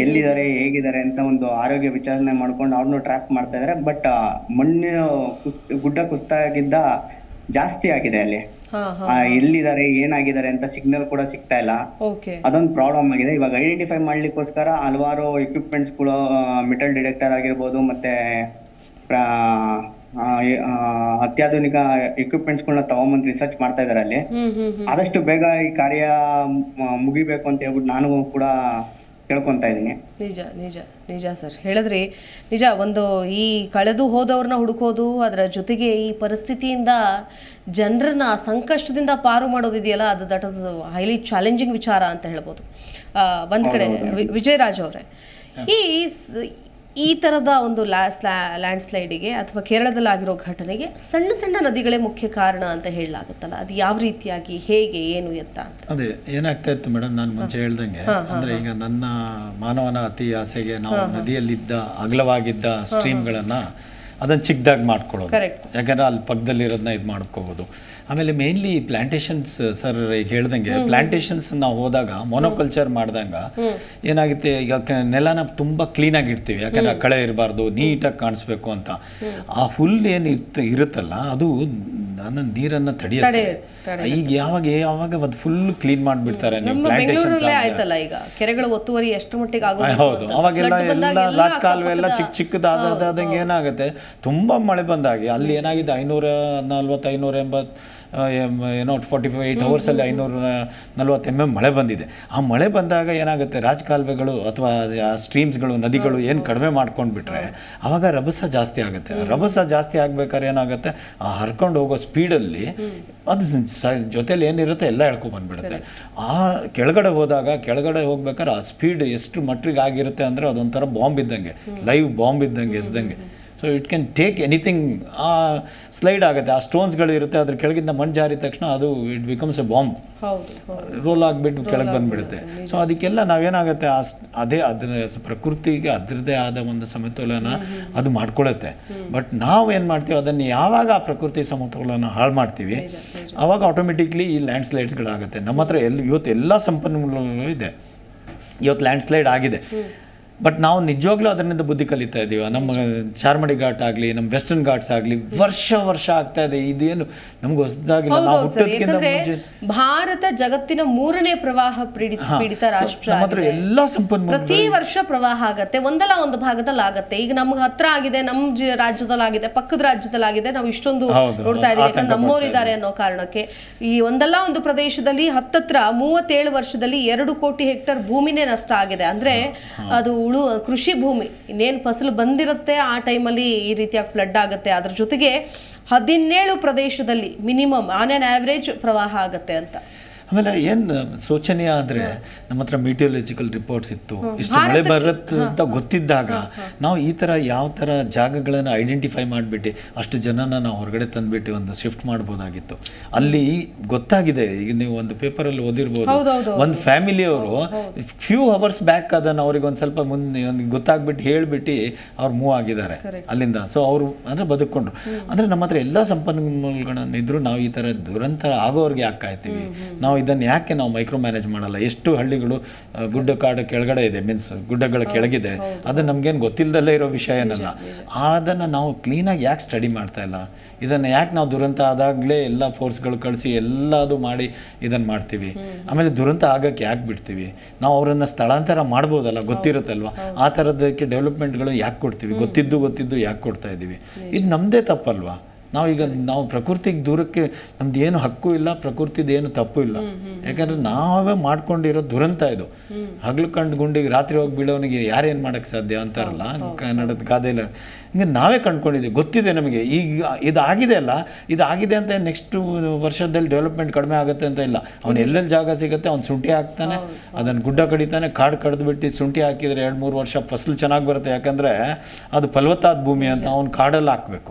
ಎಲ್ಲಿದ್ದಾರೆ ಹೇಗಿದ್ದಾರೆ ಅಂತ ಒಂದು ಆರೋಗ್ಯ ವಿಚಾರಣೆ ಮಾಡ್ಕೊಂಡು ಅವ್ರನ್ನೂ ಟ್ರ್ಯಾಕ್ ಮಾಡ್ತಾ ಇದಾರೆ ಬಟ್ ಮಣ್ಣು ಗುಡ್ಡ ಕುಸ್ತಾಗಿದ್ದ ಜಾಸ್ತಿ ಆಗಿದೆ ಅಲ್ಲಿ ಎಲ್ಲಿದ್ದಾರೆ ಏನಾಗಿದ್ದಾರೆ ಅಂತ ಸಿಗ್ನಲ್ ಕೂಡ ಸಿಗ್ತಾ ಇಲ್ಲ ಅದೊಂದು ಪ್ರಾಬ್ಲಮ್ ಆಗಿದೆ ಇವಾಗ ಐಡೆಂಟಿಫೈ ಮಾಡ್ಲಿಕ್ಕೋಸ್ಕರ ಹಲವಾರು ಎಕ್ವಿಪ್ಮೆಂಟ್ಸ್ ಕೂಡ ಮೆಟಲ್ ಡಿಟೆಕ್ಟರ್ ಆಗಿರ್ಬೋದು ಮತ್ತೆ ಅತ್ಯಾಧುನಿಕ ಎಕ್ವಿಪ್ಮೆಂಟ್ಸ್ ಗಳನ್ನ ತಗೊಂಬಂದ್ ರಿಸರ್ಚ್ ಮಾಡ್ತಾ ಇದಾರೆ ಅಲ್ಲಿ ಆದಷ್ಟು ಬೇಗ ಈ ಕಾರ್ಯ ಮುಗಿಬೇಕು ಅಂತ ಹೇಳ್ಬಿಟ್ಟು ನಾನು ಕೂಡ ಕೇಳ್ಕೊಂತ ಇದ್ದೀನಿ ನಿಜ ನಿಜ ನಿಜ ಸರ್ ಹೇಳಿದ್ರಿ ನಿಜ ಒಂದು ಈ ಕಳೆದು ಹೋದವ್ರನ್ನ ಹುಡುಕೋದು ಅದರ ಜೊತೆಗೆ ಈ ಪರಿಸ್ಥಿತಿಯಿಂದ ಜನರನ್ನ ಸಂಕಷ್ಟದಿಂದ ಪಾರು ಮಾಡೋದಿದೆಯಲ್ಲ ಅದು ದಟ್ ಇಸ್ ಹೈಲಿ ಚಾಲೆಂಜಿಂಗ್ ವಿಚಾರ ಅಂತ ಹೇಳ್ಬೋದು ಒಂದು ಕಡೆ ವಿಜಯರಾಜ್ ಅವರೇ ಈ ಈ ಥರದ ಒಂದು ಲ್ಯಾ ಸ್ಲಾ ಲ್ಯಾಂಡ್ ಸ್ಲೈಡಿಗೆ ಅಥವಾ ಕೇರಳದಲ್ಲಿ ಆಗಿರೋ ಘಟನೆಗೆ ಸಣ್ಣ ಸಣ್ಣ ನದಿಗಳೇ ಮುಖ್ಯ ಕಾರಣ ಅಂತ ಹೇಳಲಾಗುತ್ತಲ್ಲ ಅದು ಯಾವ ರೀತಿಯಾಗಿ ಹೇಗೆ ಏನು ಎತ್ತ ಅದೇ ಏನಾಗ್ತಾ ಇತ್ತು ಮೇಡಮ್ ನಾನು ಮುಂಚೆ ಹೇಳ್ದಂಗೆ ಅಂದರೆ ಈಗ ನನ್ನ ಮಾನವನ ಅತಿ ಆಸೆಗೆ ನಾವು ನದಿಯಲ್ಲಿದ್ದ ಅಗಲವಾಗಿದ್ದ ಸ್ಟ್ರೀಮ್ಗಳನ್ನು ಅದನ್ನು ಚಿಕ್ಕದಾಗಿ ಮಾಡ್ಕೊಳ್ಳೋದು ಯಾಕಂದರೆ ಅಲ್ಲಿ ಪಕ್ಕದಲ್ಲಿರೋದನ್ನ ಇದು ಮಾಡ್ಕೋಬೋದು ಆಮೇಲೆ ಮೇನ್ಲಿ ಪ್ಲಾಂಟೇಶನ್ಸ್ ಸರ್ ಈಗ ಹೇಳ್ದಂಗೆ ಪ್ಲಾಂಟೇಶನ್ಸ್ ನಾವು ಹೋದಾಗ ಮೊನೋಕಲ್ಚರ್ ಮಾಡಿದಾಗ ಏನಾಗುತ್ತೆ ಈಗ ನೆಲನ ತುಂಬ ಕ್ಲೀನಾಗಿ ಇಡ್ತೀವಿ ಯಾಕಂದ್ರೆ ಕಳೆ ಇರಬಾರ್ದು ನೀಟಾಗಿ ಕಾಣಿಸ್ಬೇಕು ಅಂತ ಆ ಹುಲ್ ಏನು ಇರುತ್ತಲ್ಲ ಅದು ನನ್ನ ನೀರನ್ನ ತಡೆಯುತ್ತೆ ಈಗ ಯಾವಾಗ ಯಾವಾಗ ಅದು ಫುಲ್ ಕ್ಲೀನ್ ಮಾಡಿಬಿಡ್ತಾರೆ ಈಗ ಕೆರೆಗಳ ಒತ್ತುವರಿ ಎಷ್ಟು ಮಟ್ಟಿಗೆ ಹೌದು ಅವಾಗೆಲ್ಲ ಎಲ್ಲ ಎಲ್ಲ ಚಿಕ್ಕ ಚಿಕ್ಕದಾದಂಗೆ ಏನಾಗುತ್ತೆ ತುಂಬಾ ಮಳೆ ಬಂದಾಗ ಅಲ್ಲಿ ಏನಾಗಿದೆ ಐನೂರ ನಲ್ವತ್ತೈನೂರ ಎಂಬತ್ ಎಂಬತ್ತು ಏನೋ ಫೋರ್ಟಿ ಫೈವ್ ಏಯ್ಟ್ ಅವರ್ಸಲ್ಲಿ ಐನೂರ ನಲ್ವತ್ತು ಎಮ್ ಎಮ್ ಮಳೆ ಬಂದಿದೆ ಆ ಮಳೆ ಬಂದಾಗ ಏನಾಗುತ್ತೆ ರಾಜಕಾಲುವೆಗಳು ಅಥವಾ ಸ್ಟ್ರೀಮ್ಸ್ಗಳು ನದಿಗಳು ಏನು ಕಡಿಮೆ ಮಾಡ್ಕೊಂಡು ಆವಾಗ ರಭಸ ಜಾಸ್ತಿ ಆಗುತ್ತೆ ರಭಸ ಜಾಸ್ತಿ ಆಗಬೇಕಾದ್ರೆ ಏನಾಗುತ್ತೆ ಆ ಹರ್ಕೊಂಡು ಹೋಗೋ ಸ್ಪೀಡಲ್ಲಿ ಅದು ಜೊತೇಲಿ ಏನಿರುತ್ತೆ ಎಲ್ಲ ಬಂದ್ಬಿಡುತ್ತೆ ಆ ಕೆಳಗಡೆ ಹೋದಾಗ ಕೆಳಗಡೆ ಹೋಗ್ಬೇಕಾದ್ರೆ ಆ ಸ್ಪೀಡ್ ಎಷ್ಟು ಮಟ್ಟಿಗೆ ಆಗಿರುತ್ತೆ ಅಂದರೆ ಅದೊಂಥರ ಬಾಂಬ್ ಇದ್ದಂಗೆ ಲೈವ್ ಬಾಂಬ್ ಇದ್ದಂಗೆ ಎಸ್ದಂಗೆ so it can take anything ಆ ಸ್ಲೈಡ್ ಆಗುತ್ತೆ ಆ ಸ್ಟೋನ್ಸ್ಗಳಿರುತ್ತೆ ಅದ್ರ ಕೆಳಗಿಂದ ಮಣ್ ಜಾರಿದ ತಕ್ಷಣ ಅದು it becomes a bomb roll ಆಗಿಬಿಟ್ಟು ಕೆಳಗೆ ಬಂದುಬಿಡುತ್ತೆ ಸೊ ಅದಕ್ಕೆಲ್ಲ ನಾವೇನಾಗುತ್ತೆ ಆ ಅದೇ ಅದರ ಪ್ರಕೃತಿಗೆ ಅದರದ್ದೇ ಆದ ಒಂದು ಸಮತೋಲನ ಅದು ಮಾಡ್ಕೊಳ್ಳುತ್ತೆ ಬಟ್ ನಾವು ಏನು ಮಾಡ್ತೀವಿ ಅದನ್ನು ಯಾವಾಗ ಆ ಪ್ರಕೃತಿ ಸಮತೋಲನ ಹಾಳು ಮಾಡ್ತೀವಿ ಆವಾಗ ಆಟೋಮೆಟಿಕ್ಲಿ ಈ ಲ್ಯಾಂಡ್ ಸ್ಲೈಡ್ಸ್ಗಳಾಗುತ್ತೆ ನಮ್ಮ ಹತ್ರ ಎಲ್ಲಿ ಇವತ್ತು ಎಲ್ಲ ಸಂಪನ್ಮೂಲಗಳು ಇದೆ ಇವತ್ತು ಲ್ಯಾಂಡ್ ಸ್ಲೈಡ್ ಆಗಿದೆ ಬಟ್ ನಾವು ನಿಜವಾಗ್ಲೂ ಅದರಿಂದ ಬುದ್ಧಿ ಕಲಿತಾ ಇದ್ದೀವಿ ನಮ್ಮ ಚಾರ್ಮಡಿ ಘಾಟ್ ಆಗಲಿ ನಮ್ಮ ವೆಸ್ಟರ್ನ್ ಘಾಟ್ಸ್ ಆಗಲಿ ವರ್ಷ ವರ್ಷ ಆಗ್ತಾ ಇದೆ ಇದೇನು ನಮ್ಗೆ ಹೊಸದಾಗಿಲ್ಲ ಭಾರತ ಜಗತ್ತಿನ ಮೂರನೇ ಪ್ರವಾಹ ಪೀಡಿತ ಪೀಡಿತ ರಾಷ್ಟ್ರ ಎಲ್ಲ ಸಂಪನ್ಮೂಲ ಪ್ರತಿ ವರ್ಷ ಪ್ರವಾಹ ಆಗತ್ತೆ ಒಂದಲ್ಲ ಒಂದು ಭಾಗದಲ್ಲಿ ಆಗತ್ತೆ ಈಗ ನಮ್ಗೆ ಹತ್ರ ಆಗಿದೆ ನಮ್ಮ ರಾಜ್ಯದಲ್ಲಿ ಆಗಿದೆ ಪಕ್ಕದ ರಾಜ್ಯದಲ್ಲಿ ಆಗಿದೆ ನಾವು ಇಷ್ಟೊಂದು ನೋಡ್ತಾ ಇದೀವಿ ಯಾಕಂದ್ರೆ ಅನ್ನೋ ಕಾರಣಕ್ಕೆ ಈ ಒಂದಲ್ಲ ಒಂದು ಪ್ರದೇಶದಲ್ಲಿ ಹತ್ತತ್ರ ಮೂವತ್ತೇಳು ವರ್ಷದಲ್ಲಿ ಎರಡು ಕೋಟಿ ಹೆಕ್ಟರ್ ಭೂಮಿನೇ ನಷ್ಟ ಆಗಿದೆ ಅಂದ್ರೆ ಅದು ಉಳು ಕೃಷಿ ಭೂಮಿ ಇನ್ನೇನು ಫಸಲು ಬಂದಿರುತ್ತೆ ಆ ಟೈಮಲ್ಲಿ ಈ ರೀತಿಯಾಗಿ ಫ್ಲಡ್ ಆಗುತ್ತೆ ಅದ್ರ ಜೊತೆಗೆ ಹದಿನೇಳು ಪ್ರದೇಶದಲ್ಲಿ ಮಿನಿಮಮ್ ಆನ್ ಆ್ಯನ್ ಆ್ಯಾವ್ರೇಜ್ ಪ್ರವಾಹ ಆಗುತ್ತೆ ಅಂತ ಆಮೇಲೆ ಏನು ಶೋಚನೀಯ ಅಂದರೆ ನಮ್ಮ ಹತ್ರ ಮೀಟಿಯೋಲಜಿಕಲ್ ರಿಪೋರ್ಟ್ಸ್ ಇತ್ತು ಇಷ್ಟು ಮಳೆ ಬರುತ್ತೆ ಅಂತ ಗೊತ್ತಿದ್ದಾಗ ನಾವು ಈ ತರ ಯಾವ ತರ ಜಾಗಗಳನ್ನ ಐಡೆಂಟಿಫೈ ಮಾಡಿಬಿಟ್ಟು ಅಷ್ಟು ಜನನ ನಾವು ಹೊರಗಡೆ ತಂದ್ಬಿಟ್ಟು ಒಂದು ಶಿಫ್ಟ್ ಮಾಡ್ಬೋದಾಗಿತ್ತು ಅಲ್ಲಿ ಗೊತ್ತಾಗಿದೆ ಈಗ ನೀವು ಒಂದು ಪೇಪರಲ್ಲಿ ಓದಿರ್ಬೋದು ಒಂದು ಫ್ಯಾಮಿಲಿಯವರು ಫ್ಯೂ ಅವರ್ಸ್ ಬ್ಯಾಕ್ ಅದನ್ನು ಅವ್ರಿಗೆ ಒಂದ್ ಸ್ವಲ್ಪ ಮುಂದೆ ಒಂದು ಗೊತ್ತಾಗ್ಬಿಟ್ಟು ಹೇಳ್ಬಿಟ್ಟು ಅವ್ರು ಮೂವ್ ಆಗಿದ್ದಾರೆ ಅಲ್ಲಿಂದ ಸೊ ಅವರು ಅಂದ್ರೆ ಬದುಕೊಂಡ್ರು ಅಂದ್ರೆ ನಮ್ಮ ಹತ್ರ ಎಲ್ಲ ಸಂಪನ್ಮೂಲಗಳನ್ನ ಇದ್ರು ನಾವು ಈ ತರ ದುರಂತರ ಆಗೋರಿಗೆ ಇರ್ತೀವಿ ನಾವು ಇದನ್ನು ಯಾಕೆ ನಾವು ಮೈಕ್ರೋ ಮ್ಯಾನೇಜ್ ಮಾಡಲ್ಲ ಎಷ್ಟು ಹಳ್ಳಿಗಳು ಗುಡ್ಡ ಕಾಡು ಕೆಳಗಡೆ ಇದೆ ಮೀನ್ಸ್ ಗುಡ್ಡಗಳ ಕೆಳಗಿದೆ ಅದು ನಮಗೇನು ಗೊತ್ತಿಲ್ಲದಲ್ಲೇ ಇರೋ ವಿಷಯ ಏನಲ್ಲ ಅದನ್ನು ನಾವು ಕ್ಲೀನಾಗಿ ಯಾಕೆ ಸ್ಟಡಿ ಮಾಡ್ತಾ ಇಲ್ಲ ಇದನ್ನು ಯಾಕೆ ನಾವು ದುರಂತ ಆದಾಗಲೇ ಎಲ್ಲ ಫೋರ್ಸ್ಗಳು ಕಳಿಸಿ ಎಲ್ಲದು ಮಾಡಿ ಇದನ್ನು ಮಾಡ್ತೀವಿ ಆಮೇಲೆ ದುರಂತ ಆಗೋಕ್ಕೆ ಯಾಕೆ ಬಿಡ್ತೀವಿ ನಾವು ಅವರನ್ನು ಸ್ಥಳಾಂತರ ಮಾಡ್ಬೋದಲ್ಲ ಗೊತ್ತಿರುತ್ತಲ್ವ ಆ ಥರದಕ್ಕೆ ಡೆವಲಪ್ಮೆಂಟ್ಗಳು ಯಾಕೆ ಕೊಡ್ತೀವಿ ಗೊತ್ತಿದ್ದು ಗೊತ್ತಿದ್ದು ಯಾಕೆ ಕೊಡ್ತಾ ಇದ್ದೀವಿ ಇದು ನಮ್ಮದೇ ತಪ್ಪಲ್ವಾ ನಾವೀಗ ನಾವು ಪ್ರಕೃತಿಗೆ ದೂರಕ್ಕೆ ನಮ್ದು ಏನು ಹಕ್ಕು ಇಲ್ಲ ಪ್ರಕೃತಿದೇನು ತಪ್ಪು ಇಲ್ಲ ಯಾಕಂದ್ರೆ ನಾವೇ ಮಾಡ್ಕೊಂಡಿರೋ ದುರಂತ ಇದು ಹಗಲು ಕಂಡು ಗುಂಡಿಗೆ ರಾತ್ರಿ ಹೋಗಿ ಬೀಳೋನಿಗೆ ಯಾರೇನು ಮಾಡೋಕ್ಕೆ ಸಾಧ್ಯ ಅಂತಾರಲ್ಲ ಕನ್ನಡದ ಇಲ್ಲ ಹಿಂಗೆ ನಾವೇ ಕಂಡ್ಕೊಂಡಿದ್ದೀವಿ ಗೊತ್ತಿದೆ ನಮಗೆ ಈಗ ಇದಾಗಿದೆ ಅಲ್ಲ ಇದಾಗಿದೆ ಅಂತ ನೆಕ್ಸ್ಟ್ ವರ್ಷದಲ್ಲಿ ಡೆವಲಪ್ಮೆಂಟ್ ಕಡಿಮೆ ಆಗುತ್ತೆ ಅಂತ ಇಲ್ಲ ಅವ್ನು ಎಲ್ಲೆಲ್ಲಿ ಜಾಗ ಸಿಗುತ್ತೆ ಅವ್ನು ಶುಂಠಿ ಹಾಕ್ತಾನೆ ಅದನ್ನು ಗುಡ್ಡ ಕಡಿತಾನೆ ಕಾಡು ಬಿಟ್ಟು ಶುಂಠಿ ಹಾಕಿದರೆ ಎರಡು ಮೂರು ವರ್ಷ ಫಸಲು ಚೆನ್ನಾಗಿ ಬರುತ್ತೆ ಯಾಕಂದರೆ ಅದು ಫಲವತ್ತಾದ ಭೂಮಿ ಅಂತ ಅವ್ನು ಕಾಡಲ್ಲಿ ಹಾಕಬೇಕು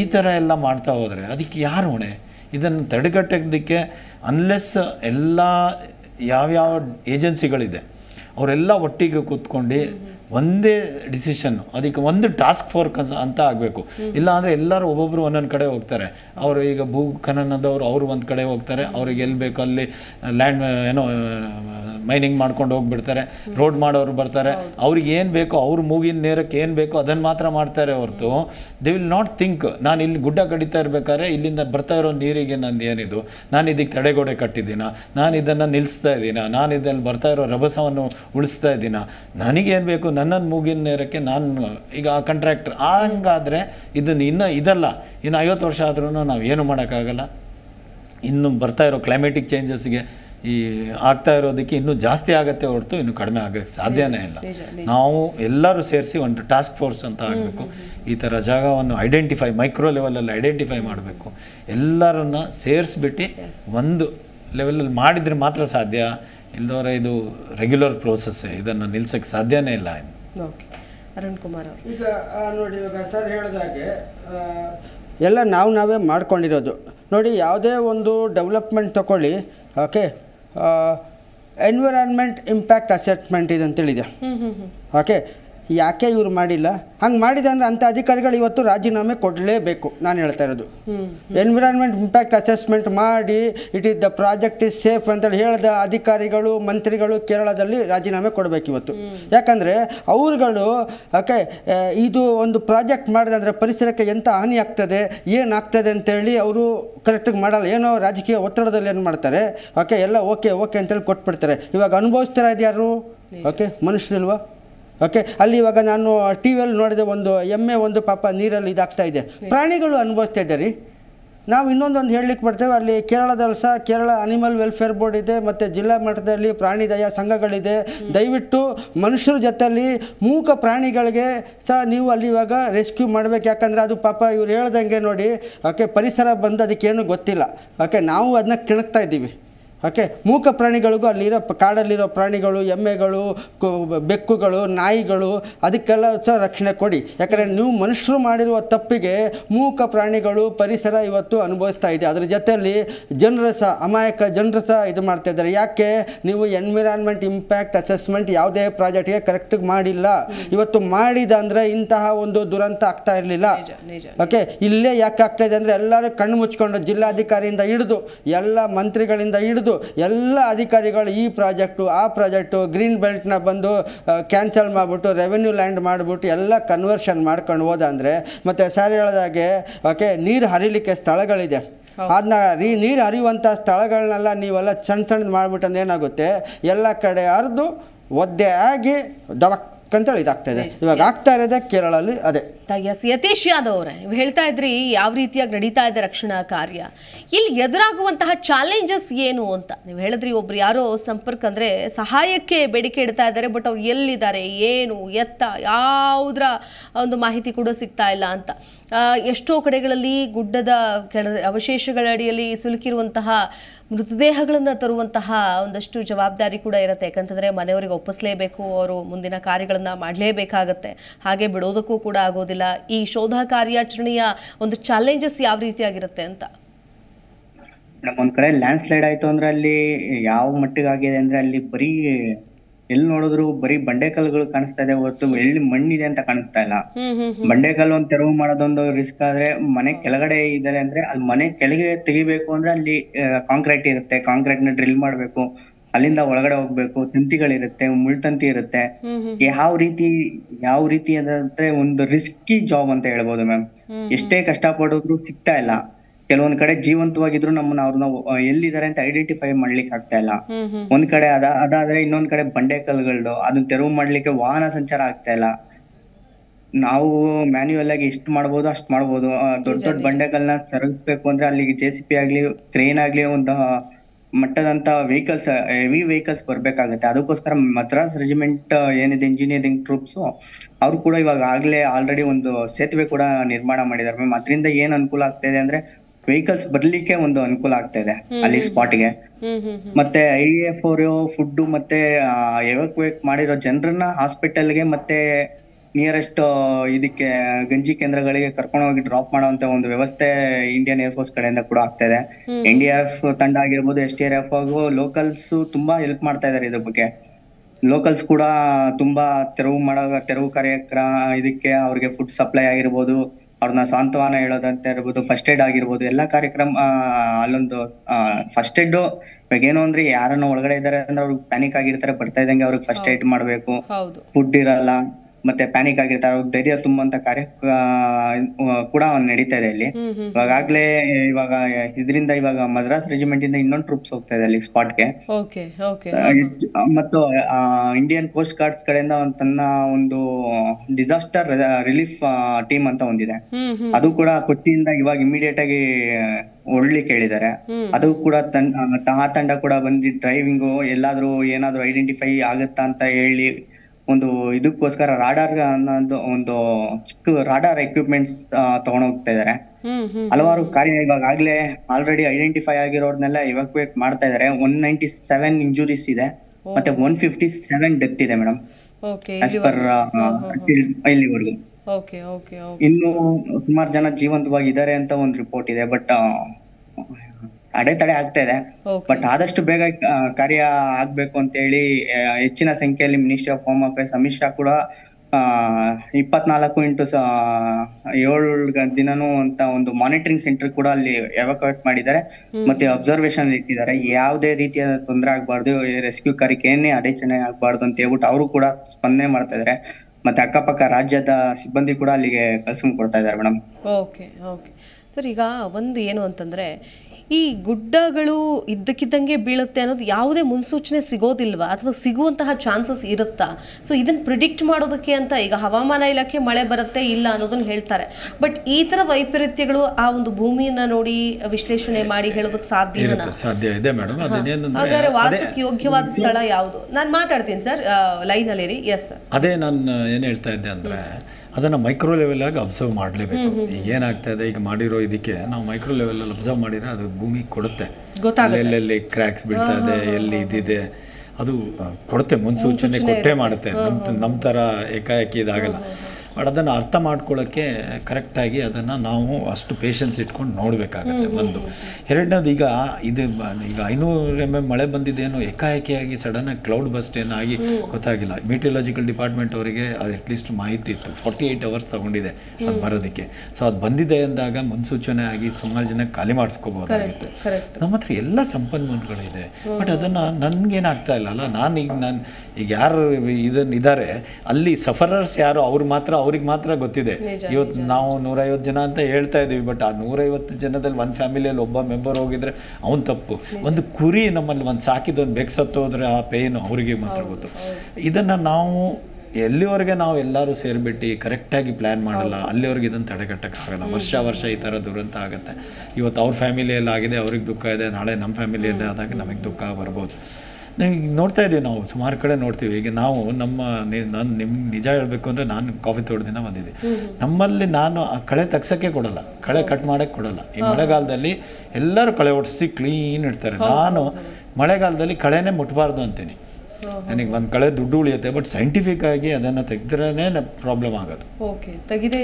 ಈ ಥರ ಎಲ್ಲ ಮಾಡ್ತಾ ಹೋದರೆ ಅದಕ್ಕೆ ಯಾರು ಹೊಣೆ ಇದನ್ನು ತಡೆಗಟ್ಟೋದಕ್ಕೆ ಅನ್ಲೆಸ್ ಎಲ್ಲ ಯಾವ್ಯಾವ ಏಜೆನ್ಸಿಗಳಿದೆ ಅವರೆಲ್ಲ ಒಟ್ಟಿಗೆ ಕೂತ್ಕೊಂಡು ಒಂದೇ ಡಿಸಿಷನ್ ಅದಕ್ಕೆ ಒಂದು ಟಾಸ್ಕ್ ಫೋರ್ ಅಂತ ಆಗಬೇಕು ಇಲ್ಲ ಎಲ್ಲರೂ ಒಬ್ಬೊಬ್ಬರು ಒಂದೊಂದು ಕಡೆ ಹೋಗ್ತಾರೆ ಅವರು ಈಗ ಭೂ ಖನನದವರು ಅವರು ಒಂದು ಕಡೆ ಹೋಗ್ತಾರೆ ಅವ್ರಿಗೆ ಎಲ್ಲಿ ಬೇಕು ಅಲ್ಲಿ ಲ್ಯಾಂಡ್ ಏನೋ ಮೈನಿಂಗ್ ಮಾಡ್ಕೊಂಡು ಹೋಗ್ಬಿಡ್ತಾರೆ ರೋಡ್ ಮಾಡೋರು ಬರ್ತಾರೆ ಅವ್ರಿಗೆ ಏನು ಬೇಕೋ ಅವ್ರ ಮೂಗಿನ ನೇರಕ್ಕೆ ಏನು ಬೇಕೋ ಅದನ್ನು ಮಾತ್ರ ಮಾಡ್ತಾರೆ ಹೊರತು ದೇ ವಿಲ್ ನಾಟ್ ಥಿಂಕ್ ನಾನು ಇಲ್ಲಿ ಗುಡ್ಡ ಕಡಿತಾ ಇರಬೇಕಾದ್ರೆ ಇಲ್ಲಿಂದ ಬರ್ತಾ ಇರೋ ನೀರಿಗೆ ನಾನು ಏನಿದು ನಾನು ಇದಕ್ಕೆ ತಡೆಗೋಡೆ ಕಟ್ಟಿದ್ದೀನ ನಾನು ಇದನ್ನು ನಿಲ್ಲಿಸ್ತಾ ಇದ್ದೀನ ನಾನು ಇದನ್ನು ಬರ್ತಾ ಇರೋ ರಭಸವನ್ನು ಉಳಿಸ್ತಾ ಇದ್ದೀನ ನನಗೇನು ಬೇಕು ನನ್ನನ್ನು ಮೂಗಿನ ನೇರಕ್ಕೆ ನಾನು ಈಗ ಆ ಕಂಟ್ರಾಕ್ಟರ್ ಹಂಗಾದರೆ ಇದನ್ನು ಇನ್ನೂ ಇದಲ್ಲ ಇನ್ನು ಐವತ್ತು ವರ್ಷ ಆದ್ರೂ ನಾವು ಏನು ಮಾಡೋಕ್ಕಾಗಲ್ಲ ಇನ್ನು ಬರ್ತಾ ಇರೋ ಕ್ಲೈಮೇಟಿಕ್ ಚೇಂಜಸ್ಗೆ ಈ ಆಗ್ತಾ ಇರೋದಕ್ಕೆ ಇನ್ನೂ ಜಾಸ್ತಿ ಆಗುತ್ತೆ ಹೊರತು ಇನ್ನೂ ಕಡಿಮೆ ಆಗೋಕ್ಕೆ ಸಾಧ್ಯನೇ ಇಲ್ಲ ನಾವು ಎಲ್ಲರೂ ಸೇರಿಸಿ ಒಂದು ಟಾಸ್ಕ್ ಫೋರ್ಸ್ ಅಂತ ಆಗಬೇಕು ಈ ಥರ ಜಾಗವನ್ನು ಐಡೆಂಟಿಫೈ ಮೈಕ್ರೋ ಲೆವೆಲಲ್ಲಿ ಐಡೆಂಟಿಫೈ ಮಾಡಬೇಕು ಎಲ್ಲರನ್ನ ಸೇರಿಸ್ಬಿಟ್ಟು ಒಂದು ಲೆವೆಲಲ್ಲಿ ಮಾಡಿದರೆ ಮಾತ್ರ ಸಾಧ್ಯ ಇಲ್ದೋರೆ ಇದು ರೆಗ್ಯುಲರ್ ಪ್ರೋಸೆಸ್ಸೇ ಇದನ್ನು ನಿಲ್ಸಕ್ಕೆ ಸಾಧ್ಯನೇ ಇಲ್ಲ ಓಕೆ ಅರುಣ್ ಕುಮಾರ್ ಅವರು ಈಗ ನೋಡಿ ಇವಾಗ ಸರ್ ಹೇಳಿದಾಗೆ ಎಲ್ಲ ನಾವು ನಾವೇ ಮಾಡ್ಕೊಂಡಿರೋದು ನೋಡಿ ಯಾವುದೇ ಒಂದು ಡೆವಲಪ್ಮೆಂಟ್ ತಗೊಳ್ಳಿ ಓಕೆ ಎನ್ವಿರಾನ್ಮೆಂಟ್ ಇಂಪ್ಯಾಕ್ಟ್ ಅಸೆಸ್ಮೆಂಟ್ ಇದೆ ಅಂತೇಳಿದೆ ಓಕೆ ಯಾಕೆ ಇವ್ರು ಮಾಡಿಲ್ಲ ಹಂಗೆ ಮಾಡಿದೆ ಅಂದರೆ ಅಂಥ ಅಧಿಕಾರಿಗಳು ಇವತ್ತು ರಾಜೀನಾಮೆ ಕೊಡಲೇಬೇಕು ನಾನು ಹೇಳ್ತಾ ಇರೋದು ಎನ್ವಿರಾನ್ಮೆಂಟ್ ಇಂಪ್ಯಾಕ್ಟ್ ಅಸೆಸ್ಮೆಂಟ್ ಮಾಡಿ it is the project is safe ಅಂತೇಳಿ ಹೇಳಿದ ಅಧಿಕಾರಿಗಳು ಮಂತ್ರಿಗಳು ಕೇರಳದಲ್ಲಿ ರಾಜೀನಾಮೆ ಕೊಡಬೇಕು ಇವತ್ತು ಯಾಕಂದರೆ ಅವ್ರುಗಳು ಓಕೆ ಇದು ಒಂದು ಪ್ರಾಜೆಕ್ಟ್ ಮಾಡಿದೆ ಅಂದರೆ ಪರಿಸರಕ್ಕೆ ಎಂಥ ಹಾನಿ ಆಗ್ತದೆ ಏನಾಗ್ತದೆ ಅಂತೇಳಿ ಅವರು ಕರೆಕ್ಟಾಗಿ ಮಾಡಲ್ಲ ಏನೋ ರಾಜಕೀಯ ಒತ್ತಡದಲ್ಲಿ ಏನು ಮಾಡ್ತಾರೆ ಓಕೆ ಎಲ್ಲ ಓಕೆ ಓಕೆ ಅಂತೇಳಿ ಕೊಟ್ಬಿಡ್ತಾರೆ ಇವಾಗ ಅನುಭವಿಸ್ತಾರ ಯಾರು ಓಕೆ ಮನುಷ್ಯರಿಲ್ವಾ ಓಕೆ ಅಲ್ಲಿ ಇವಾಗ ನಾನು ಟಿ ವಿಯಲ್ಲಿ ನೋಡಿದೆ ಒಂದು ಎಮ್ಮೆ ಒಂದು ಪಾಪ ನೀರಲ್ಲಿ ಇದಾಗ್ತಾ ಇದೆ ಪ್ರಾಣಿಗಳು ಅನುಭವಿಸ್ತಾ ಇದೆ ರೀ ನಾವು ಇನ್ನೊಂದೊಂದು ಹೇಳಲಿಕ್ಕೆ ಬರ್ತೇವೆ ಅಲ್ಲಿ ಕೇರಳದಲ್ಲಿ ಸಹ ಕೇರಳ ಅನಿಮಲ್ ವೆಲ್ಫೇರ್ ಬೋರ್ಡ್ ಇದೆ ಮತ್ತು ಜಿಲ್ಲಾ ಮಟ್ಟದಲ್ಲಿ ಪ್ರಾಣಿ ದಯಾ ಸಂಘಗಳಿದೆ ದಯವಿಟ್ಟು ಮನುಷ್ಯರ ಜೊತೆಯಲ್ಲಿ ಮೂಕ ಪ್ರಾಣಿಗಳಿಗೆ ಸಹ ನೀವು ಅಲ್ಲಿ ಇವಾಗ ರೆಸ್ಕ್ಯೂ ಮಾಡಬೇಕು ಯಾಕಂದರೆ ಅದು ಪಾಪ ಇವ್ರು ಹೇಳ್ದಂಗೆ ನೋಡಿ ಓಕೆ ಪರಿಸರ ಬಂದು ಅದಕ್ಕೇನು ಗೊತ್ತಿಲ್ಲ ಓಕೆ ನಾವು ಅದನ್ನ ಕಿಣಕ್ತಾ ಇದ್ದೀವಿ ಓಕೆ ಮೂಕ ಪ್ರಾಣಿಗಳಿಗೂ ಅಲ್ಲಿರೋ ಕಾಡಲ್ಲಿರೋ ಪ್ರಾಣಿಗಳು ಎಮ್ಮೆಗಳು ಬೆಕ್ಕುಗಳು ನಾಯಿಗಳು ಅದಕ್ಕೆಲ್ಲ ಸಹ ರಕ್ಷಣೆ ಕೊಡಿ ಯಾಕಂದರೆ ನೀವು ಮನುಷ್ಯರು ಮಾಡಿರುವ ತಪ್ಪಿಗೆ ಮೂಕ ಪ್ರಾಣಿಗಳು ಪರಿಸರ ಇವತ್ತು ಅನುಭವಿಸ್ತಾ ಇದೆ ಅದರ ಜೊತೆಯಲ್ಲಿ ಜನರು ಸಹ ಅಮಾಯಕ ಜನರು ಸಹ ಇದು ಮಾಡ್ತಾ ಯಾಕೆ ನೀವು ಎನ್ವಿರಾನ್ಮೆಂಟ್ ಇಂಪ್ಯಾಕ್ಟ್ ಅಸೆಸ್ಮೆಂಟ್ ಯಾವುದೇ ಪ್ರಾಜೆಕ್ಟ್ಗೆ ಕರೆಕ್ಟಾಗಿ ಮಾಡಿಲ್ಲ ಇವತ್ತು ಮಾಡಿದ ಅಂದರೆ ಇಂತಹ ಒಂದು ದುರಂತ ಆಗ್ತಾ ಇರಲಿಲ್ಲ ಓಕೆ ಇಲ್ಲೇ ಯಾಕೆ ಆಗ್ತಾ ಇದೆ ಅಂದರೆ ಎಲ್ಲರೂ ಕಣ್ಣು ಮುಚ್ಕೊಂಡು ಜಿಲ್ಲಾಧಿಕಾರಿಯಿಂದ ಹಿಡಿದು ಎಲ್ಲ ಮಂತ್ರಿಗಳಿಂದ ಹಿಡಿದು ಎಲ್ಲ ಅಧಿಕಾರಿಗಳು ಈ ಪ್ರಾಜೆಕ್ಟು ಆ ಪ್ರಾಜೆಕ್ಟು ಗ್ರೀನ್ ಬೆಲ್ಟ್ನ ಬಂದು ಕ್ಯಾನ್ಸಲ್ ಮಾಡಿಬಿಟ್ಟು ರೆವೆನ್ಯೂ ಲ್ಯಾಂಡ್ ಮಾಡಿಬಿಟ್ಟು ಎಲ್ಲ ಕನ್ವರ್ಷನ್ ಮಾಡ್ಕೊಂಡು ಹೋದಂದರೆ ಮತ್ತು ಸರ್ ಹೇಳಿದಾಗೆ ಓಕೆ ನೀರು ಹರಿಲಿಕ್ಕೆ ಸ್ಥಳಗಳಿದೆ ಅದನ್ನ ರೀ ನೀರು ಹರಿಯುವಂಥ ಸ್ಥಳಗಳನ್ನೆಲ್ಲ ನೀವೆಲ್ಲ ಸಣ್ಣ ಸಣ್ಣದು ಮಾಡಿಬಿಟ್ಟು ಏನಾಗುತ್ತೆ ಎಲ್ಲ ಕಡೆ ಹರಿದು ಒದ್ದೆ ಆಗಿ ದವಕ್ಕಂತೇಳಿ ಇದೆ ಇವಾಗ ಆಗ್ತಾ ಇರೋದೇ ಕೇರಳಲ್ಲಿ ಅದೇ ಎಸ್ ಸತೀಶ್ ಯಾದವ್ ಅವರೇ ನೀವು ಹೇಳ್ತಾ ಇದ್ರಿ ಯಾವ ರೀತಿಯಾಗಿ ನಡೀತಾ ಇದೆ ರಕ್ಷಣಾ ಕಾರ್ಯ ಇಲ್ಲಿ ಎದುರಾಗುವಂತಹ ಚಾಲೆಂಜಸ್ ಏನು ಅಂತ ನೀವು ಹೇಳಿದ್ರಿ ಒಬ್ರು ಯಾರೋ ಸಂಪರ್ಕ ಅಂದರೆ ಸಹಾಯಕ್ಕೆ ಬೇಡಿಕೆ ಇಡ್ತಾ ಇದ್ದಾರೆ ಬಟ್ ಅವ್ರು ಎಲ್ಲಿದ್ದಾರೆ ಏನು ಎತ್ತ ಯಾವುದರ ಒಂದು ಮಾಹಿತಿ ಕೂಡ ಸಿಗ್ತಾ ಇಲ್ಲ ಅಂತ ಎಷ್ಟೋ ಕಡೆಗಳಲ್ಲಿ ಗುಡ್ಡದ ಕೆಳ ಅವಶೇಷಗಳ ಅಡಿಯಲ್ಲಿ ಸಿಲುಕಿರುವಂತಹ ಮೃತದೇಹಗಳನ್ನು ತರುವಂತಹ ಒಂದಷ್ಟು ಜವಾಬ್ದಾರಿ ಕೂಡ ಇರುತ್ತೆ ಯಾಕಂತಂದರೆ ಮನೆಯವರಿಗೆ ಒಪ್ಪಿಸಲೇಬೇಕು ಅವರು ಮುಂದಿನ ಕಾರ್ಯಗಳನ್ನು ಮಾಡಲೇಬೇಕಾಗತ್ತೆ ಹಾಗೆ ಬಿಡೋದಕ್ಕೂ ಕೂಡ ಆಗೋದಿಲ್ಲ ಆಗೋದಿಲ್ಲ ಈ ಶೋಧ ಕಾರ್ಯಾಚರಣೆಯ ಒಂದು ಚಾಲೆಂಜಸ್ ಯಾವ ಆಗಿರುತ್ತೆ ಅಂತ ಮೇಡಮ್ ಒಂದ್ ಕಡೆ ಲ್ಯಾಂಡ್ ಸ್ಲೈಡ್ ಆಯ್ತು ಅಂದ್ರೆ ಅಲ್ಲಿ ಯಾವ ಮಟ್ಟಿಗೆ ಆಗಿದೆ ಅಂದ್ರೆ ಅಲ್ಲಿ ಬರೀ ಎಲ್ಲಿ ನೋಡಿದ್ರು ಬರೀ ಬಂಡೆಕಲ್ಗಳು ಕಾಣಿಸ್ತಾ ಇದೆ ಹೊರತು ಎಲ್ಲಿ ಮಣ್ಣಿದೆ ಅಂತ ಕಾಣಿಸ್ತಾ ಇಲ್ಲ ಬಂಡೆಕಲ್ಲು ಒಂದ್ ತೆರವು ಮಾಡೋದೊಂದು ರಿಸ್ಕ್ ಆದ್ರೆ ಮನೆ ಕೆಳಗಡೆ ಇದ್ದಾರೆ ಅಂದ್ರೆ ಅಲ್ಲಿ ಮನೆ ಕೆಳಗೆ ತೆಗಿಬೇಕು ಅಂದ್ರೆ ಅಲ್ಲಿ ಕಾಂಕ್ರೀಟ್ ಇರುತ್ತೆ ಕಾಂಕ್ರೀಟ್ ನ ಡ್ರಿಲ್ ಮಾಡ್ಬೇಕು ಅಲ್ಲಿಂದ ಒಳಗಡೆ ಹೋಗ್ಬೇಕು ತಂತಿಗಳಿರುತ್ತೆ ಮುಳ್ತಂತಿ ಇರುತ್ತೆ ಯಾವ ರೀತಿ ಯಾವ ರೀತಿ ಅಂದ್ರೆ ಒಂದು ರಿಸ್ಕಿ ಜಾಬ್ ಅಂತ ಹೇಳ್ಬೋದು ಮ್ಯಾಮ್ ಎಷ್ಟೇ ಕಷ್ಟ ಪಡೋದ್ರು ಸಿಗ್ತಾ ಇಲ್ಲ ಕೆಲವೊಂದ್ ಕಡೆ ಜೀವಂತವಾಗಿದ್ರು ನಮ್ಮನ್ನ ಅವ್ರನ್ನ ಎಲ್ಲಿದ್ದಾರೆ ಅಂತ ಐಡೆಂಟಿಫೈ ಮಾಡ್ಲಿಕ್ಕೆ ಆಗ್ತಾ ಇಲ್ಲ ಒಂದ್ ಕಡೆ ಅದ ಅದಾದ್ರೆ ಇನ್ನೊಂದ್ ಕಡೆ ಬಂಡೆಕಲ್ಗಳು ಅದನ್ನ ತೆರವು ಮಾಡ್ಲಿಕ್ಕೆ ವಾಹನ ಸಂಚಾರ ಆಗ್ತಾ ಇಲ್ಲ ನಾವು ಮ್ಯಾನ್ಯುವಲ್ ಆಗಿ ಎಷ್ಟು ಮಾಡ್ಬೋದು ಅಷ್ಟು ಮಾಡ್ಬೋದು ದೊಡ್ಡ ದೊಡ್ಡ ಬಂಡೆಗಳನ್ನ ಸರಗಿಸ್ಬೇಕು ಅಂದ್ರೆ ಅಲ್ಲಿಗೆ ಜೆ ಸಿ ಪಿ ಆಗ್ಲಿ ಕ್ರೇನ್ ಆಗ್ಲಿ ಒಂದು ಮಟ್ಟದಂತ ವೆಹಿಕಲ್ಸ್ ಹೆವಿ ವೆಹಿಕಲ್ಸ್ ಬರ್ಬೇಕಾಗತ್ತೆ ಅದಕ್ಕೋಸ್ಕರ ಮದ್ರಾಸ್ ರೆಜಿಮೆಂಟ್ ಏನಿದೆ ಇಂಜಿನಿಯರಿಂಗ್ ಟ್ರೂಪ್ಸು ಅವರು ಕೂಡ ಇವಾಗ ಆಗ್ಲೇ ಆಲ್ರೆಡಿ ಒಂದು ಸೇತುವೆ ಕೂಡ ನಿರ್ಮಾಣ ಮಾಡಿದ್ದಾರೆ ಮ್ಯಾಮ್ ಅದರಿಂದ ಏನ್ ಅನುಕೂಲ ಆಗ್ತಾ ಇದೆ ಅಂದ್ರೆ ವೆಹಿಕಲ್ಸ್ ಬರ್ಲಿಕ್ಕೆ ಒಂದು ಅನುಕೂಲ ಆಗ್ತಾ ಇದೆ ಅಲ್ಲಿ ಸ್ಪಾಟ್ಗೆ ಮತ್ತೆ ಐ ಎಫ್ ಫುಡ್ ಮತ್ತೆ ವೇಕ್ ಮಾಡಿರೋ ಜನರನ್ನ ಹಾಸ್ಪಿಟಲ್ಗೆ ಮತ್ತೆ ನಿಯರೆಸ್ಟ್ uh, ಇದಕ್ಕೆ ಗಂಜಿ ಕೇಂದ್ರಗಳಿಗೆ ಕರ್ಕೊಂಡು ಹೋಗಿ ಡ್ರಾಪ್ ಮಾಡುವಂತ ಒಂದು ವ್ಯವಸ್ಥೆ ಇಂಡಿಯನ್ ಏರ್ಫೋರ್ಸ್ ಕಡೆಯಿಂದ ಕೂಡ ಆಗ್ತಾ ಇದೆ ಎನ್ ಡಿ ಆರ್ ಎಫ್ ತಂಡ ಆಗಿರ್ಬೋದು ಎಸ್ ಟಿ ಆರ್ ಎಫ್ ಹಾಗೂ ಲೋಕಲ್ಸ್ ತುಂಬಾ ಹೆಲ್ಪ್ ಮಾಡ್ತಾ ಇದಾರೆ ಇದ್ರ ಬಗ್ಗೆ ಲೋಕಲ್ಸ್ ಕೂಡ ತುಂಬಾ ತೆರವು ಮಾಡೋ ತೆರವು ಕಾರ್ಯಕ್ರಮ ಇದಕ್ಕೆ ಅವ್ರಿಗೆ ಫುಡ್ ಸಪ್ಲೈ ಆಗಿರ್ಬೋದು ಅವ್ರನ್ನ ಸಾಂತ್ವನ ಹೇಳೋದಂತ ಇರ್ಬೋದು ಫಸ್ಟ್ ಏಡ್ ಆಗಿರ್ಬೋದು ಎಲ್ಲಾ ಕಾರ್ಯಕ್ರಮ ಅಲ್ಲೊಂದು ಫಸ್ಟ್ ಏಡ್ ಇವಾಗ ಏನು ಅಂದ್ರೆ ಯಾರನ್ನ ಒಳಗಡೆ ಇದಾರೆ ಅಂದ್ರೆ ಅವ್ರಿಗೆ ಪ್ಯಾನಿಕ್ ಆಗಿರ್ತಾರೆ ಬರ್ತಾ ಇದ್ದಂಗೆ ಅವ್ರಿಗೆ ಫಸ್ಟ್ ಏಡ್ ಮಾಡ್ಬೇಕು ಫುಡ್ ಇರಲ್ಲ ಮತ್ತೆ ಪ್ಯಾನಿಕ್ ಆಗಿರ್ತಾರೆ ಧೈರ್ಯ ತುಂಬುವಂತ ಕಾರ್ಯ ಕೂಡ ನಡೀತಾ ಇದೆ ಅಲ್ಲಿ ಇವಾಗಾಗ್ಲೇ ಇವಾಗ ಇದರಿಂದ ಇವಾಗ ಮದ್ರಾಸ್ ರೆಜಿಮೆಂಟ್ ಇಂದ ಇನ್ನೊಂದು ಟ್ರೂಪ್ಸ್ ಹೋಗ್ತಾ ಇದೆ ಅಲ್ಲಿ ಸ್ಪಾಟ್ಗೆ ಮತ್ತು ಇಂಡಿಯನ್ ಕೋಸ್ಟ್ ಗಾರ್ಡ್ಸ್ ಕಡೆಯಿಂದ ತನ್ನ ಒಂದು ಡಿಸಾಸ್ಟರ್ ರಿಲೀಫ್ ಟೀಮ್ ಅಂತ ಒಂದಿದೆ ಅದು ಕೂಡ ಕೊಟ್ಟಿಯಿಂದ ಇವಾಗ ಇಮಿಡಿಯೇಟ್ ಆಗಿ ಒಳ್ಳಿ ಕೇಳಿದ್ದಾರೆ ಅದು ಕೂಡ ಆ ತಂಡ ಕೂಡ ಬಂದಿ ಡ್ರೈವಿಂಗ್ ಎಲ್ಲಾದ್ರೂ ಏನಾದ್ರೂ ಐಡೆಂಟಿಫೈ ಆಗತ್ತಾ ಅಂತ ಹೇಳಿ ಒಂದು ಇದಕ್ಕೋಸ್ಕರ ರಾಡಾರ್ ಅನ್ನೋದು ಒಂದು ಚಿಕ್ಕ ರಾಡಾರ್ ಎಕ್ವಿಪ್ಮೆಂಟ್ಸ್ ಹೋಗ್ತಾ ಇದಾರೆ ಹಲವಾರು ಕಾರ್ಯ ಇವಾಗ ಆಗ್ಲೇ ಆಲ್ರೆಡಿ ಐಡೆಂಟಿಫೈ ಆಗಿರೋರ್ನೆಲ್ಲ ಇವಾಕ್ಯುಯೇಟ್ ಮಾಡ್ತಾ ಇದಾರೆ ಒನ್ ನೈಂಟಿ ಸೆವೆನ್ ಇಂಜುರೀಸ್ ಇದೆ ಮತ್ತೆ ಒನ್ ಫಿಫ್ಟಿ ಸೆವೆನ್ ಡೆತ್ ಇದೆ ಮೇಡಮ್ ಇಲ್ಲಿವರೆಗೂ ಇನ್ನು ಸುಮಾರು ಜನ ಜೀವಂತವಾಗಿ ಇದಾರೆ ಅಂತ ಒಂದು ರಿಪೋರ್ಟ್ ಇದೆ ಬಟ್ ಅಡೆತಡೆ ಆಗ್ತಾ ಇದೆ ಬಟ್ ಆದಷ್ಟು ಬೇಗ ಕಾರ್ಯ ಆಗ್ಬೇಕು ಅಂತ ಹೇಳಿ ಹೆಚ್ಚಿನ ಸಂಖ್ಯೆಯಲ್ಲಿ ministry of home affairs Amit Shah ಕೂಡ ಇಪ್ಪತ್ನಾಲ್ಕು ಇಂಟು ಏಳು ದಿನನೂ ಅಂತ ಒಂದು ಮಾನಿಟರಿಂಗ್ ಸೆಂಟರ್ ಕೂಡ ಅಲ್ಲಿ ಎವಾಕ್ಯುವೇಟ್ ಮಾಡಿದ್ದಾರೆ ಮತ್ತೆ ಅಬ್ಸರ್ವೇಷನ್ ಇಟ್ಟಿದ್ದಾರೆ ಯಾವುದೇ ರೀತಿಯ ತೊಂದರೆ ಆಗಬಾರ್ದು ರೆಸ್ಕ್ಯೂ ಕಾರ್ಯಕ್ಕೆ ಏನೇ ಅಡಚಣೆ ಆಗಬಾರ್ದು ಅಂತ ಹೇಳ್ಬಿಟ್ಟು ಅವರು ಕೂಡ ಸ್ಪಂದನೆ ಮಾಡ್ತಾ ಇದ್ದಾರೆ ಮತ್ತೆ ಅಕ್ಕಪಕ್ಕ ರಾಜ್ಯದ ಸಿಬ್ಬಂದಿ ಕೂಡ ಅಲ್ಲಿಗೆ ಕಳ್ಸ್ಕೊಂಡ್ ಕೊಡ್ತಾ ಇದ್ದಾರೆ ಮೇಡಮ್ ಓಕೆ ಓಕೆ ಸರ್ ಈಗ ಒಂದು ಏನು ಅಂತಂದ್ರೆ ಈ ಗುಡ್ಡಗಳು ಇದ್ದಕ್ಕಿದ್ದಂಗೆ ಬೀಳುತ್ತೆ ಅನ್ನೋದು ಯಾವುದೇ ಮುನ್ಸೂಚನೆ ಸಿಗೋದಿಲ್ವಾ ಅಥವಾ ಸಿಗುವಂತಹ ಚಾನ್ಸಸ್ ಇರುತ್ತಾ ಸೊ ಇದನ್ನು ಪ್ರಿಡಿಕ್ಟ್ ಮಾಡೋದಕ್ಕೆ ಅಂತ ಈಗ ಹವಾಮಾನ ಇಲಾಖೆ ಮಳೆ ಬರುತ್ತೆ ಇಲ್ಲ ಅನ್ನೋದನ್ನು ಹೇಳ್ತಾರೆ ಬಟ್ ಈ ಥರ ವೈಪರೀತ್ಯಗಳು ಆ ಒಂದು ಭೂಮಿಯನ್ನು ನೋಡಿ ವಿಶ್ಲೇಷಣೆ ಮಾಡಿ ಹೇಳೋದಕ್ಕೆ ಸಾಧ್ಯ ಸಾಧ್ಯ ಇದೆ ಮೇಡಮ್ ಹಾಗಾದ್ರೆ ವಾಸಕ್ಕೆ ಯೋಗ್ಯವಾದ ಸ್ಥಳ ಯಾವುದು ನಾನು ಮಾತಾಡ್ತೀನಿ ಸರ್ ಲೈನಲ್ಲಿರಿ ಎಸ್ ಅದೇ ನಾನು ಏನು ಹೇಳ್ತಾ ಇದ್ದೆ ಅಂದ್ರೆ ಅದನ್ನು ಮೈಕ್ರೋ ಲೆವೆಲಾಗಿ ಅಬ್ಸರ್ವ್ ಮಾಡಲೇಬೇಕು ಏನಾಗ್ತಾ ಇದೆ ಈಗ ಮಾಡಿರೋ ಇದಕ್ಕೆ ನಾವು ಮೈಕ್ರೋ ಲೆವೆಲಲ್ಲಿ ಅಬ್ಸರ್ವ್ ಮಾಡಿದರೆ ಅದು ಭೂಮಿ ಕೊಡುತ್ತೆ ಎಲ್ಲೆಲ್ಲಿ ಕ್ರ್ಯಾಕ್ಸ್ ಬೀಳ್ತಾ ಇದೆ ಎಲ್ಲಿ ಇದಿದೆ ಅದು ಕೊಡುತ್ತೆ ಮುನ್ಸೂಚನೆ ಕೊಟ್ಟೇ ಮಾಡುತ್ತೆ ನಮ್ಮ ನಮ್ಮ ಥರ ಏಕಾಏಕಿ ಇದಾಗಲ್ಲ ಬಟ್ ಅದನ್ನು ಅರ್ಥ ಮಾಡ್ಕೊಳ್ಳೋಕ್ಕೆ ಕರೆಕ್ಟಾಗಿ ಅದನ್ನು ನಾವು ಅಷ್ಟು ಪೇಷನ್ಸ್ ಇಟ್ಕೊಂಡು ನೋಡಬೇಕಾಗತ್ತೆ ಒಂದು ಎರಡನೇದು ಈಗ ಇದು ಈಗ ಐನೂರು ಎಮ್ ಎಮ್ ಮಳೆ ಬಂದಿದ್ದೇನೋ ಏಕಾಏಕಿಯಾಗಿ ಸಡನ್ನಾಗಿ ಕ್ಲೌಡ್ ಬಸ್ಟ್ ಏನಾಗಿ ಗೊತ್ತಾಗಿಲ್ಲ ಮೀಟಿಯೋಲಾಜಿಕಲ್ ಡಿಪಾರ್ಟ್ಮೆಂಟ್ ಅವರಿಗೆ ಅದು ಅಟ್ಲೀಸ್ಟ್ ಮಾಹಿತಿ ಇತ್ತು ಫಾರ್ಟಿ ಏಯ್ಟ್ ಅವರ್ಸ್ ತೊಗೊಂಡಿದೆ ಅದು ಬರೋದಕ್ಕೆ ಸೊ ಅದು ಬಂದಿದೆ ಅಂದಾಗ ಮುನ್ಸೂಚನೆ ಆಗಿ ಸುಮಾರು ಜನ ಖಾಲಿ ಮಾಡಿಸ್ಕೋಬೋದಾಗಿತ್ತು ನಮ್ಮ ಹತ್ರ ಎಲ್ಲ ಸಂಪನ್ಮೂಲಗಳಿದೆ ಬಟ್ ಅದನ್ನು ನನಗೇನಾಗ್ತಾ ಇಲ್ಲ ಅಲ್ಲ ನಾನು ಈಗ ನಾನು ಈಗ ಯಾರು ಇದನ್ನು ಇದ್ದಾರೆ ಅಲ್ಲಿ ಸಫರರ್ಸ್ ಯಾರು ಅವ್ರು ಮಾತ್ರ ಅವ್ರಿಗೆ ಮಾತ್ರ ಗೊತ್ತಿದೆ ಇವತ್ತು ನಾವು ನೂರೈವತ್ತು ಜನ ಅಂತ ಹೇಳ್ತಾ ಇದ್ದೀವಿ ಬಟ್ ಆ ನೂರೈವತ್ತು ಜನದಲ್ಲಿ ಒಂದು ಫ್ಯಾಮಿಲಿಯಲ್ಲಿ ಒಬ್ಬ ಮೆಂಬರ್ ಹೋಗಿದ್ರೆ ಅವ್ನು ತಪ್ಪು ಒಂದು ಕುರಿ ನಮ್ಮಲ್ಲಿ ಒಂದು ಸಾಕಿದ್ದು ಒಂದು ಬೆಕ್ ಹೋದ್ರೆ ಆ ಪೇನ್ ಅವರಿಗೆ ಮಾತ್ರ ಗೊತ್ತು ಇದನ್ನು ನಾವು ಎಲ್ಲಿವರೆಗೆ ನಾವು ಎಲ್ಲರೂ ಸೇರಿಬಿಟ್ಟು ಕರೆಕ್ಟಾಗಿ ಪ್ಲ್ಯಾನ್ ಮಾಡಲ್ಲ ಅಲ್ಲಿವರೆಗೆ ಇದನ್ನು ತಡೆಗಟ್ಟೋಕ್ಕಾಗಲ್ಲ ವರ್ಷ ವರ್ಷ ಈ ಥರ ದುರಂತ ಆಗುತ್ತೆ ಇವತ್ತು ಅವ್ರ ಫ್ಯಾಮಿಲಿಯಲ್ಲಿ ಆಗಿದೆ ಅವ್ರಿಗೆ ದುಃಖ ಇದೆ ನಾಳೆ ನಮ್ಮ ಫ್ಯಾಮಿಲಿಯಲ್ಲೇ ಆದಾಗ ನಮಗೆ ದುಃಖ ಬರ್ಬೋದು ಈಗ ನೋಡ್ತಾ ಇದ್ದೀವಿ ನಾವು ಸುಮಾರು ಕಡೆ ನೋಡ್ತೀವಿ ಈಗ ನಾವು ನಮ್ಮ ನಾನು ನಿಮ್ಗೆ ನಿಜ ಹೇಳಬೇಕು ಅಂದರೆ ನಾನು ಕಾಫಿ ತೋಟದಿಂದ ಬಂದಿದ್ದೆ ನಮ್ಮಲ್ಲಿ ನಾನು ಆ ಕಳೆ ತಗ್ಸೋಕ್ಕೆ ಕೊಡಲ್ಲ ಕಳೆ ಕಟ್ ಮಾಡೋಕ್ಕೆ ಕೊಡಲ್ಲ ಈ ಮಳೆಗಾಲದಲ್ಲಿ ಎಲ್ಲರೂ ಕಳೆ ಒಡಿಸಿ ಕ್ಲೀನ್ ಇಡ್ತಾರೆ ನಾನು ಮಳೆಗಾಲದಲ್ಲಿ ಕಳೆನೇ ಮುಟ್ಬಾರ್ದು ಅಂತೀನಿ ನನಗೆ ಒಂದು ಕಳೆ ದುಡ್ಡು ಉಳಿಯುತ್ತೆ ಬಟ್ ಸೈಂಟಿಫಿಕ್ ಆಗಿ ಅದನ್ನು ತೆಗೆದ್ರೇ ಪ್ರಾಬ್ಲಮ್ ಆಗೋದು ಓಕೆ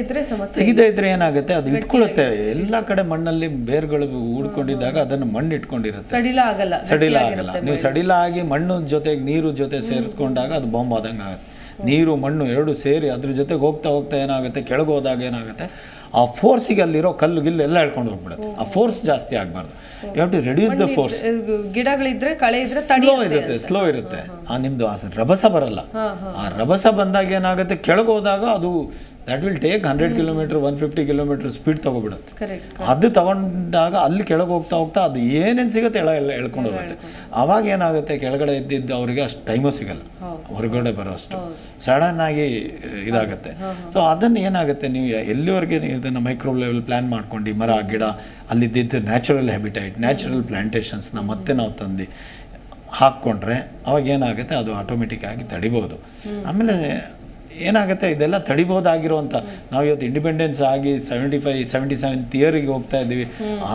ಇದ್ರೆ ಸಮಸ್ಯೆ ಇದ್ರೆ ಏನಾಗುತ್ತೆ ಅದು ಇಟ್ಕೊಳ್ಳುತ್ತೆ ಎಲ್ಲ ಕಡೆ ಮಣ್ಣಲ್ಲಿ ಬೇರ್ಗಳು ಹೂಡ್ಕೊಂಡಿದ್ದಾಗ ಅದನ್ನು ಮಣ್ಣು ಇಟ್ಕೊಂಡಿರುತ್ತೆ ಸಡಿಲ ಆಗಲ್ಲ ಸಡಿಲ ಆಗಲ್ಲ ನೀವು ಸಡಿಲ ಆಗಿ ಮಣ್ಣು ಜೊತೆಗೆ ನೀರು ಜೊತೆ ಸೇರಿಸ್ಕೊಂಡಾಗ ಅದು ಬಾಂಬ್ ಆದಂಗೆ ಆಗುತ್ತೆ ನೀರು ಮಣ್ಣು ಎರಡು ಸೇರಿ ಅದ್ರ ಜೊತೆಗೆ ಹೋಗ್ತಾ ಹೋಗ್ತಾ ಏನಾಗುತ್ತೆ ಕೆಳಗೆ ಹೋದಾಗ ಏನಾಗುತ್ತೆ ಆ ಫೋರ್ಸಿಗೆ ಅಲ್ಲಿರೋ ಕಲ್ಲು ಗಿಲ್ಲು ಎಲ್ಲ ಹೇಳ್ಕೊಂಡು ಹೋಗ್ಬಿಡುತ್ತೆ ಆ ಫೋರ್ಸ್ ಜಾಸ್ತಿ ಆಗಬಾರ್ದು you to reduce the force ಗಿಡಗಳಿದ್ರೆ ಕಳೆ ಇದ್ರೆ ಸ್ಲೋ ಇರುತ್ತೆ ಸ್ಲೋ ಇರುತ್ತೆ ಆ ನಿಮ್ದು ಆ ರಭಸ ಬರಲ್ಲ ಆ ರಭಸ ಬಂದಾಗ ಏನಾಗುತ್ತೆ ಕೆಳಗೆ ಹೋದಾಗ ಅದು that will take hundred kilometre one fifty kilometre speed ತೊಗೊಬಿಡುತ್ತೆ ಅದು ತಗೊಂಡಾಗ ಅಲ್ಲಿ ಕೆಳಗೆ ಹೋಗ್ತಾ ಹೋಗ್ತಾ ಅದು ಏನೇನು ಸಿಗುತ್ತೆ ಎಳ ಎಲ್ಲ ಎಳ್ಕೊಂಡು ಹೋಗುತ್ತೆ ಅವಾಗ ಏನಾಗುತ್ತೆ ಕೆಳಗಡೆ ಇದ್ದಿದ್ದು ಅವರಿಗೆ ಅಷ್ಟು ಟೈಮು ಸಿಗಲ್ಲ ಹೊರಗಡೆ ಬರೋ ಅಷ್ಟು ಆಗಿ ಇದಾಗುತ್ತೆ ಸೊ ಅದನ್ನು ಏನಾಗುತ್ತೆ ನೀವು ಎಲ್ಲಿವರೆಗೆ ಇದನ್ನು ಮೈಕ್ರೋ ಲೆವೆಲ್ ಪ್ಲ್ಯಾನ್ ಮಾಡ್ಕೊಂಡು ಮರ ಗಿಡ ಅಲ್ಲಿದ್ದಿದ್ದು ನ್ಯಾಚುರಲ್ ಹೆಬಿಟೈಟ್ ನ್ಯಾಚುರಲ್ ಪ್ಲ್ಯಾಂಟೇಷನ್ಸ್ನ ಮತ್ತೆ ನಾವು ತಂದು ಹಾಕ್ಕೊಂಡ್ರೆ ಅವಾಗ ಏನಾಗುತ್ತೆ ಅದು ಆಟೋಮೆಟಿಕ್ ಆಗಿ ತಡಿಬೋದು ಆಮೇಲೆ ಏನಾಗುತ್ತೆ ಇದೆಲ್ಲ ತಡಿಬೋದಾಗಿರುವಂಥ ನಾವು ಇವತ್ತು ಇಂಡಿಪೆಂಡೆನ್ಸ್ ಆಗಿ ಸೆವೆಂಟಿ ಫೈವ್ ಸೆವೆಂಟಿ ಸೆವೆನ್ ಇಯರಿಗೆ ಹೋಗ್ತಾ ಇದ್ದೀವಿ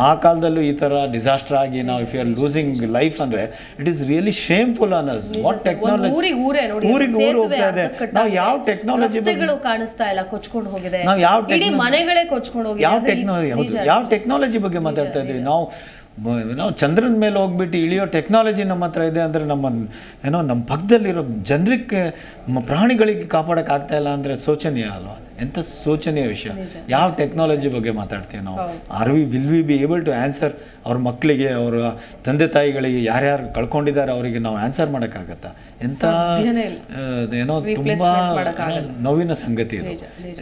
ಆ ಕಾಲದಲ್ಲೂ ಈ ಥರ ಡಿಸಾಸ್ಟರ್ ಆಗಿ ನಾವು if you are losing life ಅಂದರೆ it is really shameful on us what technology ಊರಿಗೆ ಊರು ಹೋಗ್ತಾ ಇದೆ ನಾವು ಯಾವ ಟೆಕ್ನಾಲಜಿ ಕಾಣಿಸ್ತಾ ಇಲ್ಲ ಕೊಚ್ಕೊಂಡು ಹೋಗಿದೆ ನಾವು ಯಾವ ಮನೆಗಳೇ ಕೊಚ್ಕೊಂಡು ಯಾವ ಟೆಕ್ನಾಲಜಿ ಯಾವ ಟೆಕ್ನಾಲಜಿ ಬಗ್ಗೆ ಮಾತಾಡ್ತಾ ಇದ್ದೀವಿ ನಾವು ನಾವು ಚಂದ್ರನ ಮೇಲೆ ಹೋಗ್ಬಿಟ್ಟು ಇಳಿಯೋ ಟೆಕ್ನಾಲಜಿ ನಮ್ಮ ಹತ್ರ ಇದೆ ಅಂದರೆ ನಮ್ಮ ಏನೋ ನಮ್ಮ ಪಕ್ಕದಲ್ಲಿರೋ ಜನರಿಗೆ ನಮ್ಮ ಪ್ರಾಣಿಗಳಿಗೆ ಕಾಪಾಡೋಕ್ಕಾಗ್ತಾಯಿಲ್ಲ ಅಂದರೆ ಶೋಚನೀಯ ಅಲ್ವಾ ಎಂಥ ಶೋಚನೀಯ ವಿಷಯ ಯಾವ ಟೆಕ್ನಾಲಜಿ ಬಗ್ಗೆ ಮಾತಾಡ್ತೀವಿ ನಾವು are we will we be able to answer ಅವ್ರ ಮಕ್ಕಳಿಗೆ ಅವರ ತಂದೆ ತಾಯಿಗಳಿಗೆ ಯಾರ್ಯಾರು ಕಳ್ಕೊಂಡಿದ್ದಾರೆ ಅವರಿಗೆ ನಾವು ಆನ್ಸರ್ ಮಾಡೋಕ್ಕಾಗತ್ತಾ ಎಂಥ ಏನೋ ತುಂಬ ನೋವಿನ ಸಂಗತಿ ಇದು